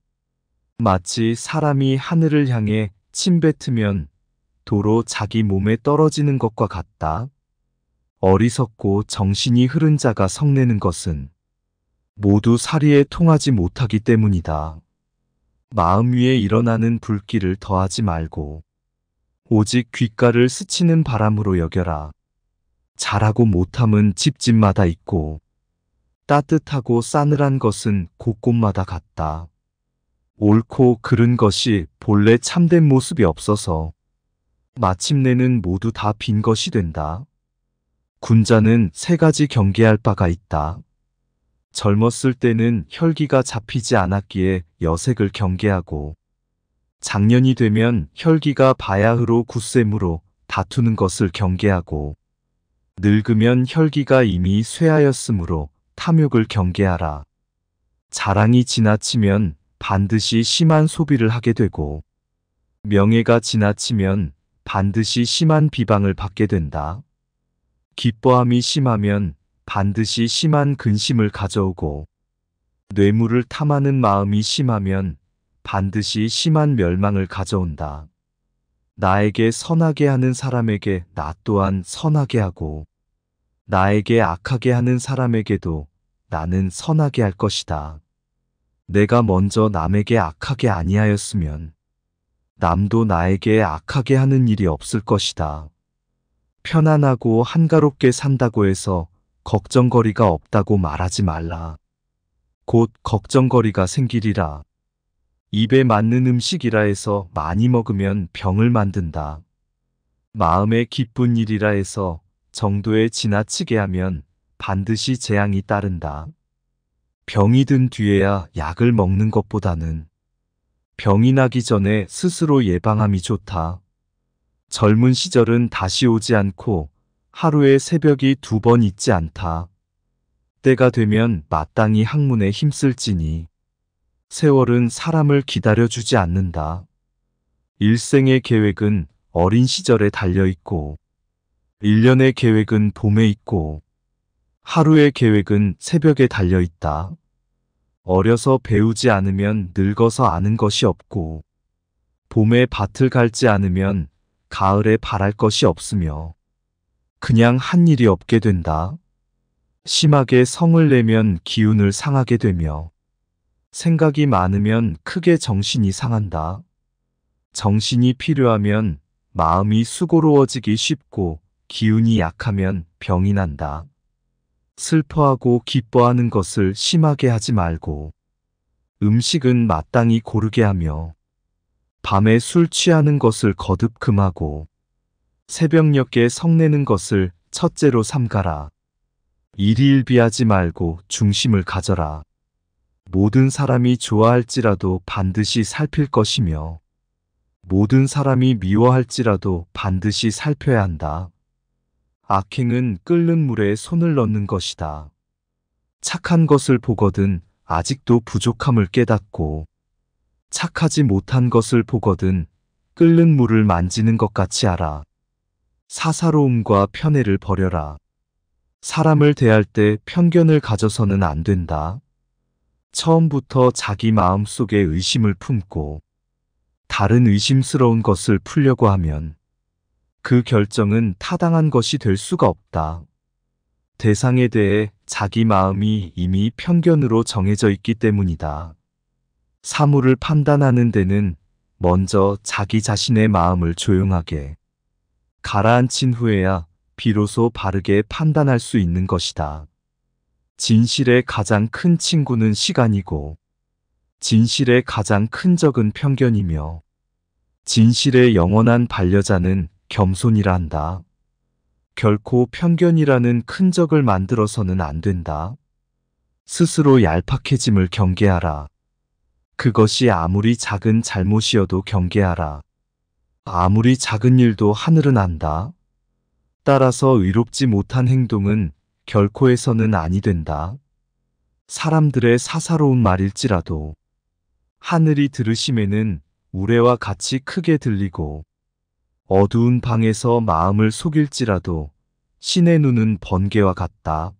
마치 사람이 하늘을 향해 침뱉으면 도로 자기 몸에 떨어지는 것과 같다. 어리석고 정신이 흐른 자가 성내는 것은 모두 사리에 통하지 못하기 때문이다. 마음 위에 일어나는 불길을 더하지 말고 오직 귓가를 스치는 바람으로 여겨라. 잘하고 못함은 집집마다 있고 따뜻하고 싸늘한 것은 곳곳마다 같다. 옳고 그른 것이 본래 참된 모습이 없어서 마침내는 모두 다 빈 것이 된다. 군자는 세 가지 경계할 바가 있다. 젊었을 때는 혈기가 잡히지 않았기에 여색을 경계하고 작년이 되면 혈기가 바야흐로 굳셈으로 다투는 것을 경계하고 늙으면 혈기가 이미 쇠하였으므로 탐욕을 경계하라. 자랑이 지나치면 반드시 심한 소비를 하게 되고 명예가 지나치면 반드시 심한 비방을 받게 된다. 기뻐함이 심하면 반드시 심한 근심을 가져오고 뇌물을 탐하는 마음이 심하면 반드시 심한 멸망을 가져온다. 나에게 선하게 하는 사람에게 나 또한 선하게 하고 나에게 악하게 하는 사람에게도 나는 선하게 할 것이다. 내가 먼저 남에게 악하게 아니하였으면 남도 나에게 악하게 하는 일이 없을 것이다. 편안하고 한가롭게 산다고 해서 걱정거리가 없다고 말하지 말라. 곧 걱정거리가 생기리라. 입에 맞는 음식이라 해서 많이 먹으면 병을 만든다. 마음에 기쁜 일이라 해서 정도에 지나치게 하면 반드시 재앙이 따른다. 병이 든 뒤에야 약을 먹는 것보다는 병이 나기 전에 스스로 예방함이 좋다. 젊은 시절은 다시 오지 않고 하루에 새벽이 두 번 있지 않다. 때가 되면 마땅히 학문에 힘쓸지니 세월은 사람을 기다려주지 않는다. 일생의 계획은 어린 시절에 달려있고 1년의 계획은 봄에 있고 하루의 계획은 새벽에 달려있다. 어려서 배우지 않으면 늙어서 아는 것이 없고 봄에 밭을 갈지 않으면 가을에 바랄 것이 없으며 그냥 한 일이 없게 된다. 심하게 성을 내면 기운을 상하게 되며 생각이 많으면 크게 정신이 상한다. 정신이 필요하면 마음이 수고로워지기 쉽고 기운이 약하면 병이 난다. 슬퍼하고 기뻐하는 것을 심하게 하지 말고 음식은 마땅히 고르게 하며 밤에 술 취하는 것을 거듭 금하고 새벽녘에 성내는 것을 첫째로 삼가라. 일일비하지 말고 중심을 가져라. 모든 사람이 좋아할지라도 반드시 살필 것이며 모든 사람이 미워할지라도 반드시 살펴야 한다. 악행은 끓는 물에 손을 넣는 것이다. 착한 것을 보거든 아직도 부족함을 깨닫고 착하지 못한 것을 보거든 끓는 물을 만지는 것 같이 알아. 사사로움과 편애를 버려라. 사람을 대할 때 편견을 가져서는 안 된다. 처음부터 자기 마음 속에 의심을 품고 다른 의심스러운 것을 풀려고 하면 그 결정은 타당한 것이 될 수가 없다. 대상에 대해 자기 마음이 이미 편견으로 정해져 있기 때문이다. 사물을 판단하는 데는 먼저 자기 자신의 마음을 조용하게 가라앉힌 후에야 비로소 바르게 판단할 수 있는 것이다. 진실의 가장 큰 친구는 시간이고, 진실의 가장 큰 적은 편견이며, 진실의 영원한 반려자는 겸손이라 한다. 결코 편견이라는 큰적을 만들어서는 안 된다. 스스로 얄팍해짐을 경계하라. 그것이 아무리 작은 잘못이어도 경계하라. 아무리 작은 일도 하늘은 안다. 따라서 의롭지 못한 행동은 결코 해서는 아니 된다. 사람들의 사사로운 말일지라도 하늘이 들으심에는 우레와 같이 크게 들리고 어두운 방에서 마음을 속일지라도 신의 눈은 번개와 같다.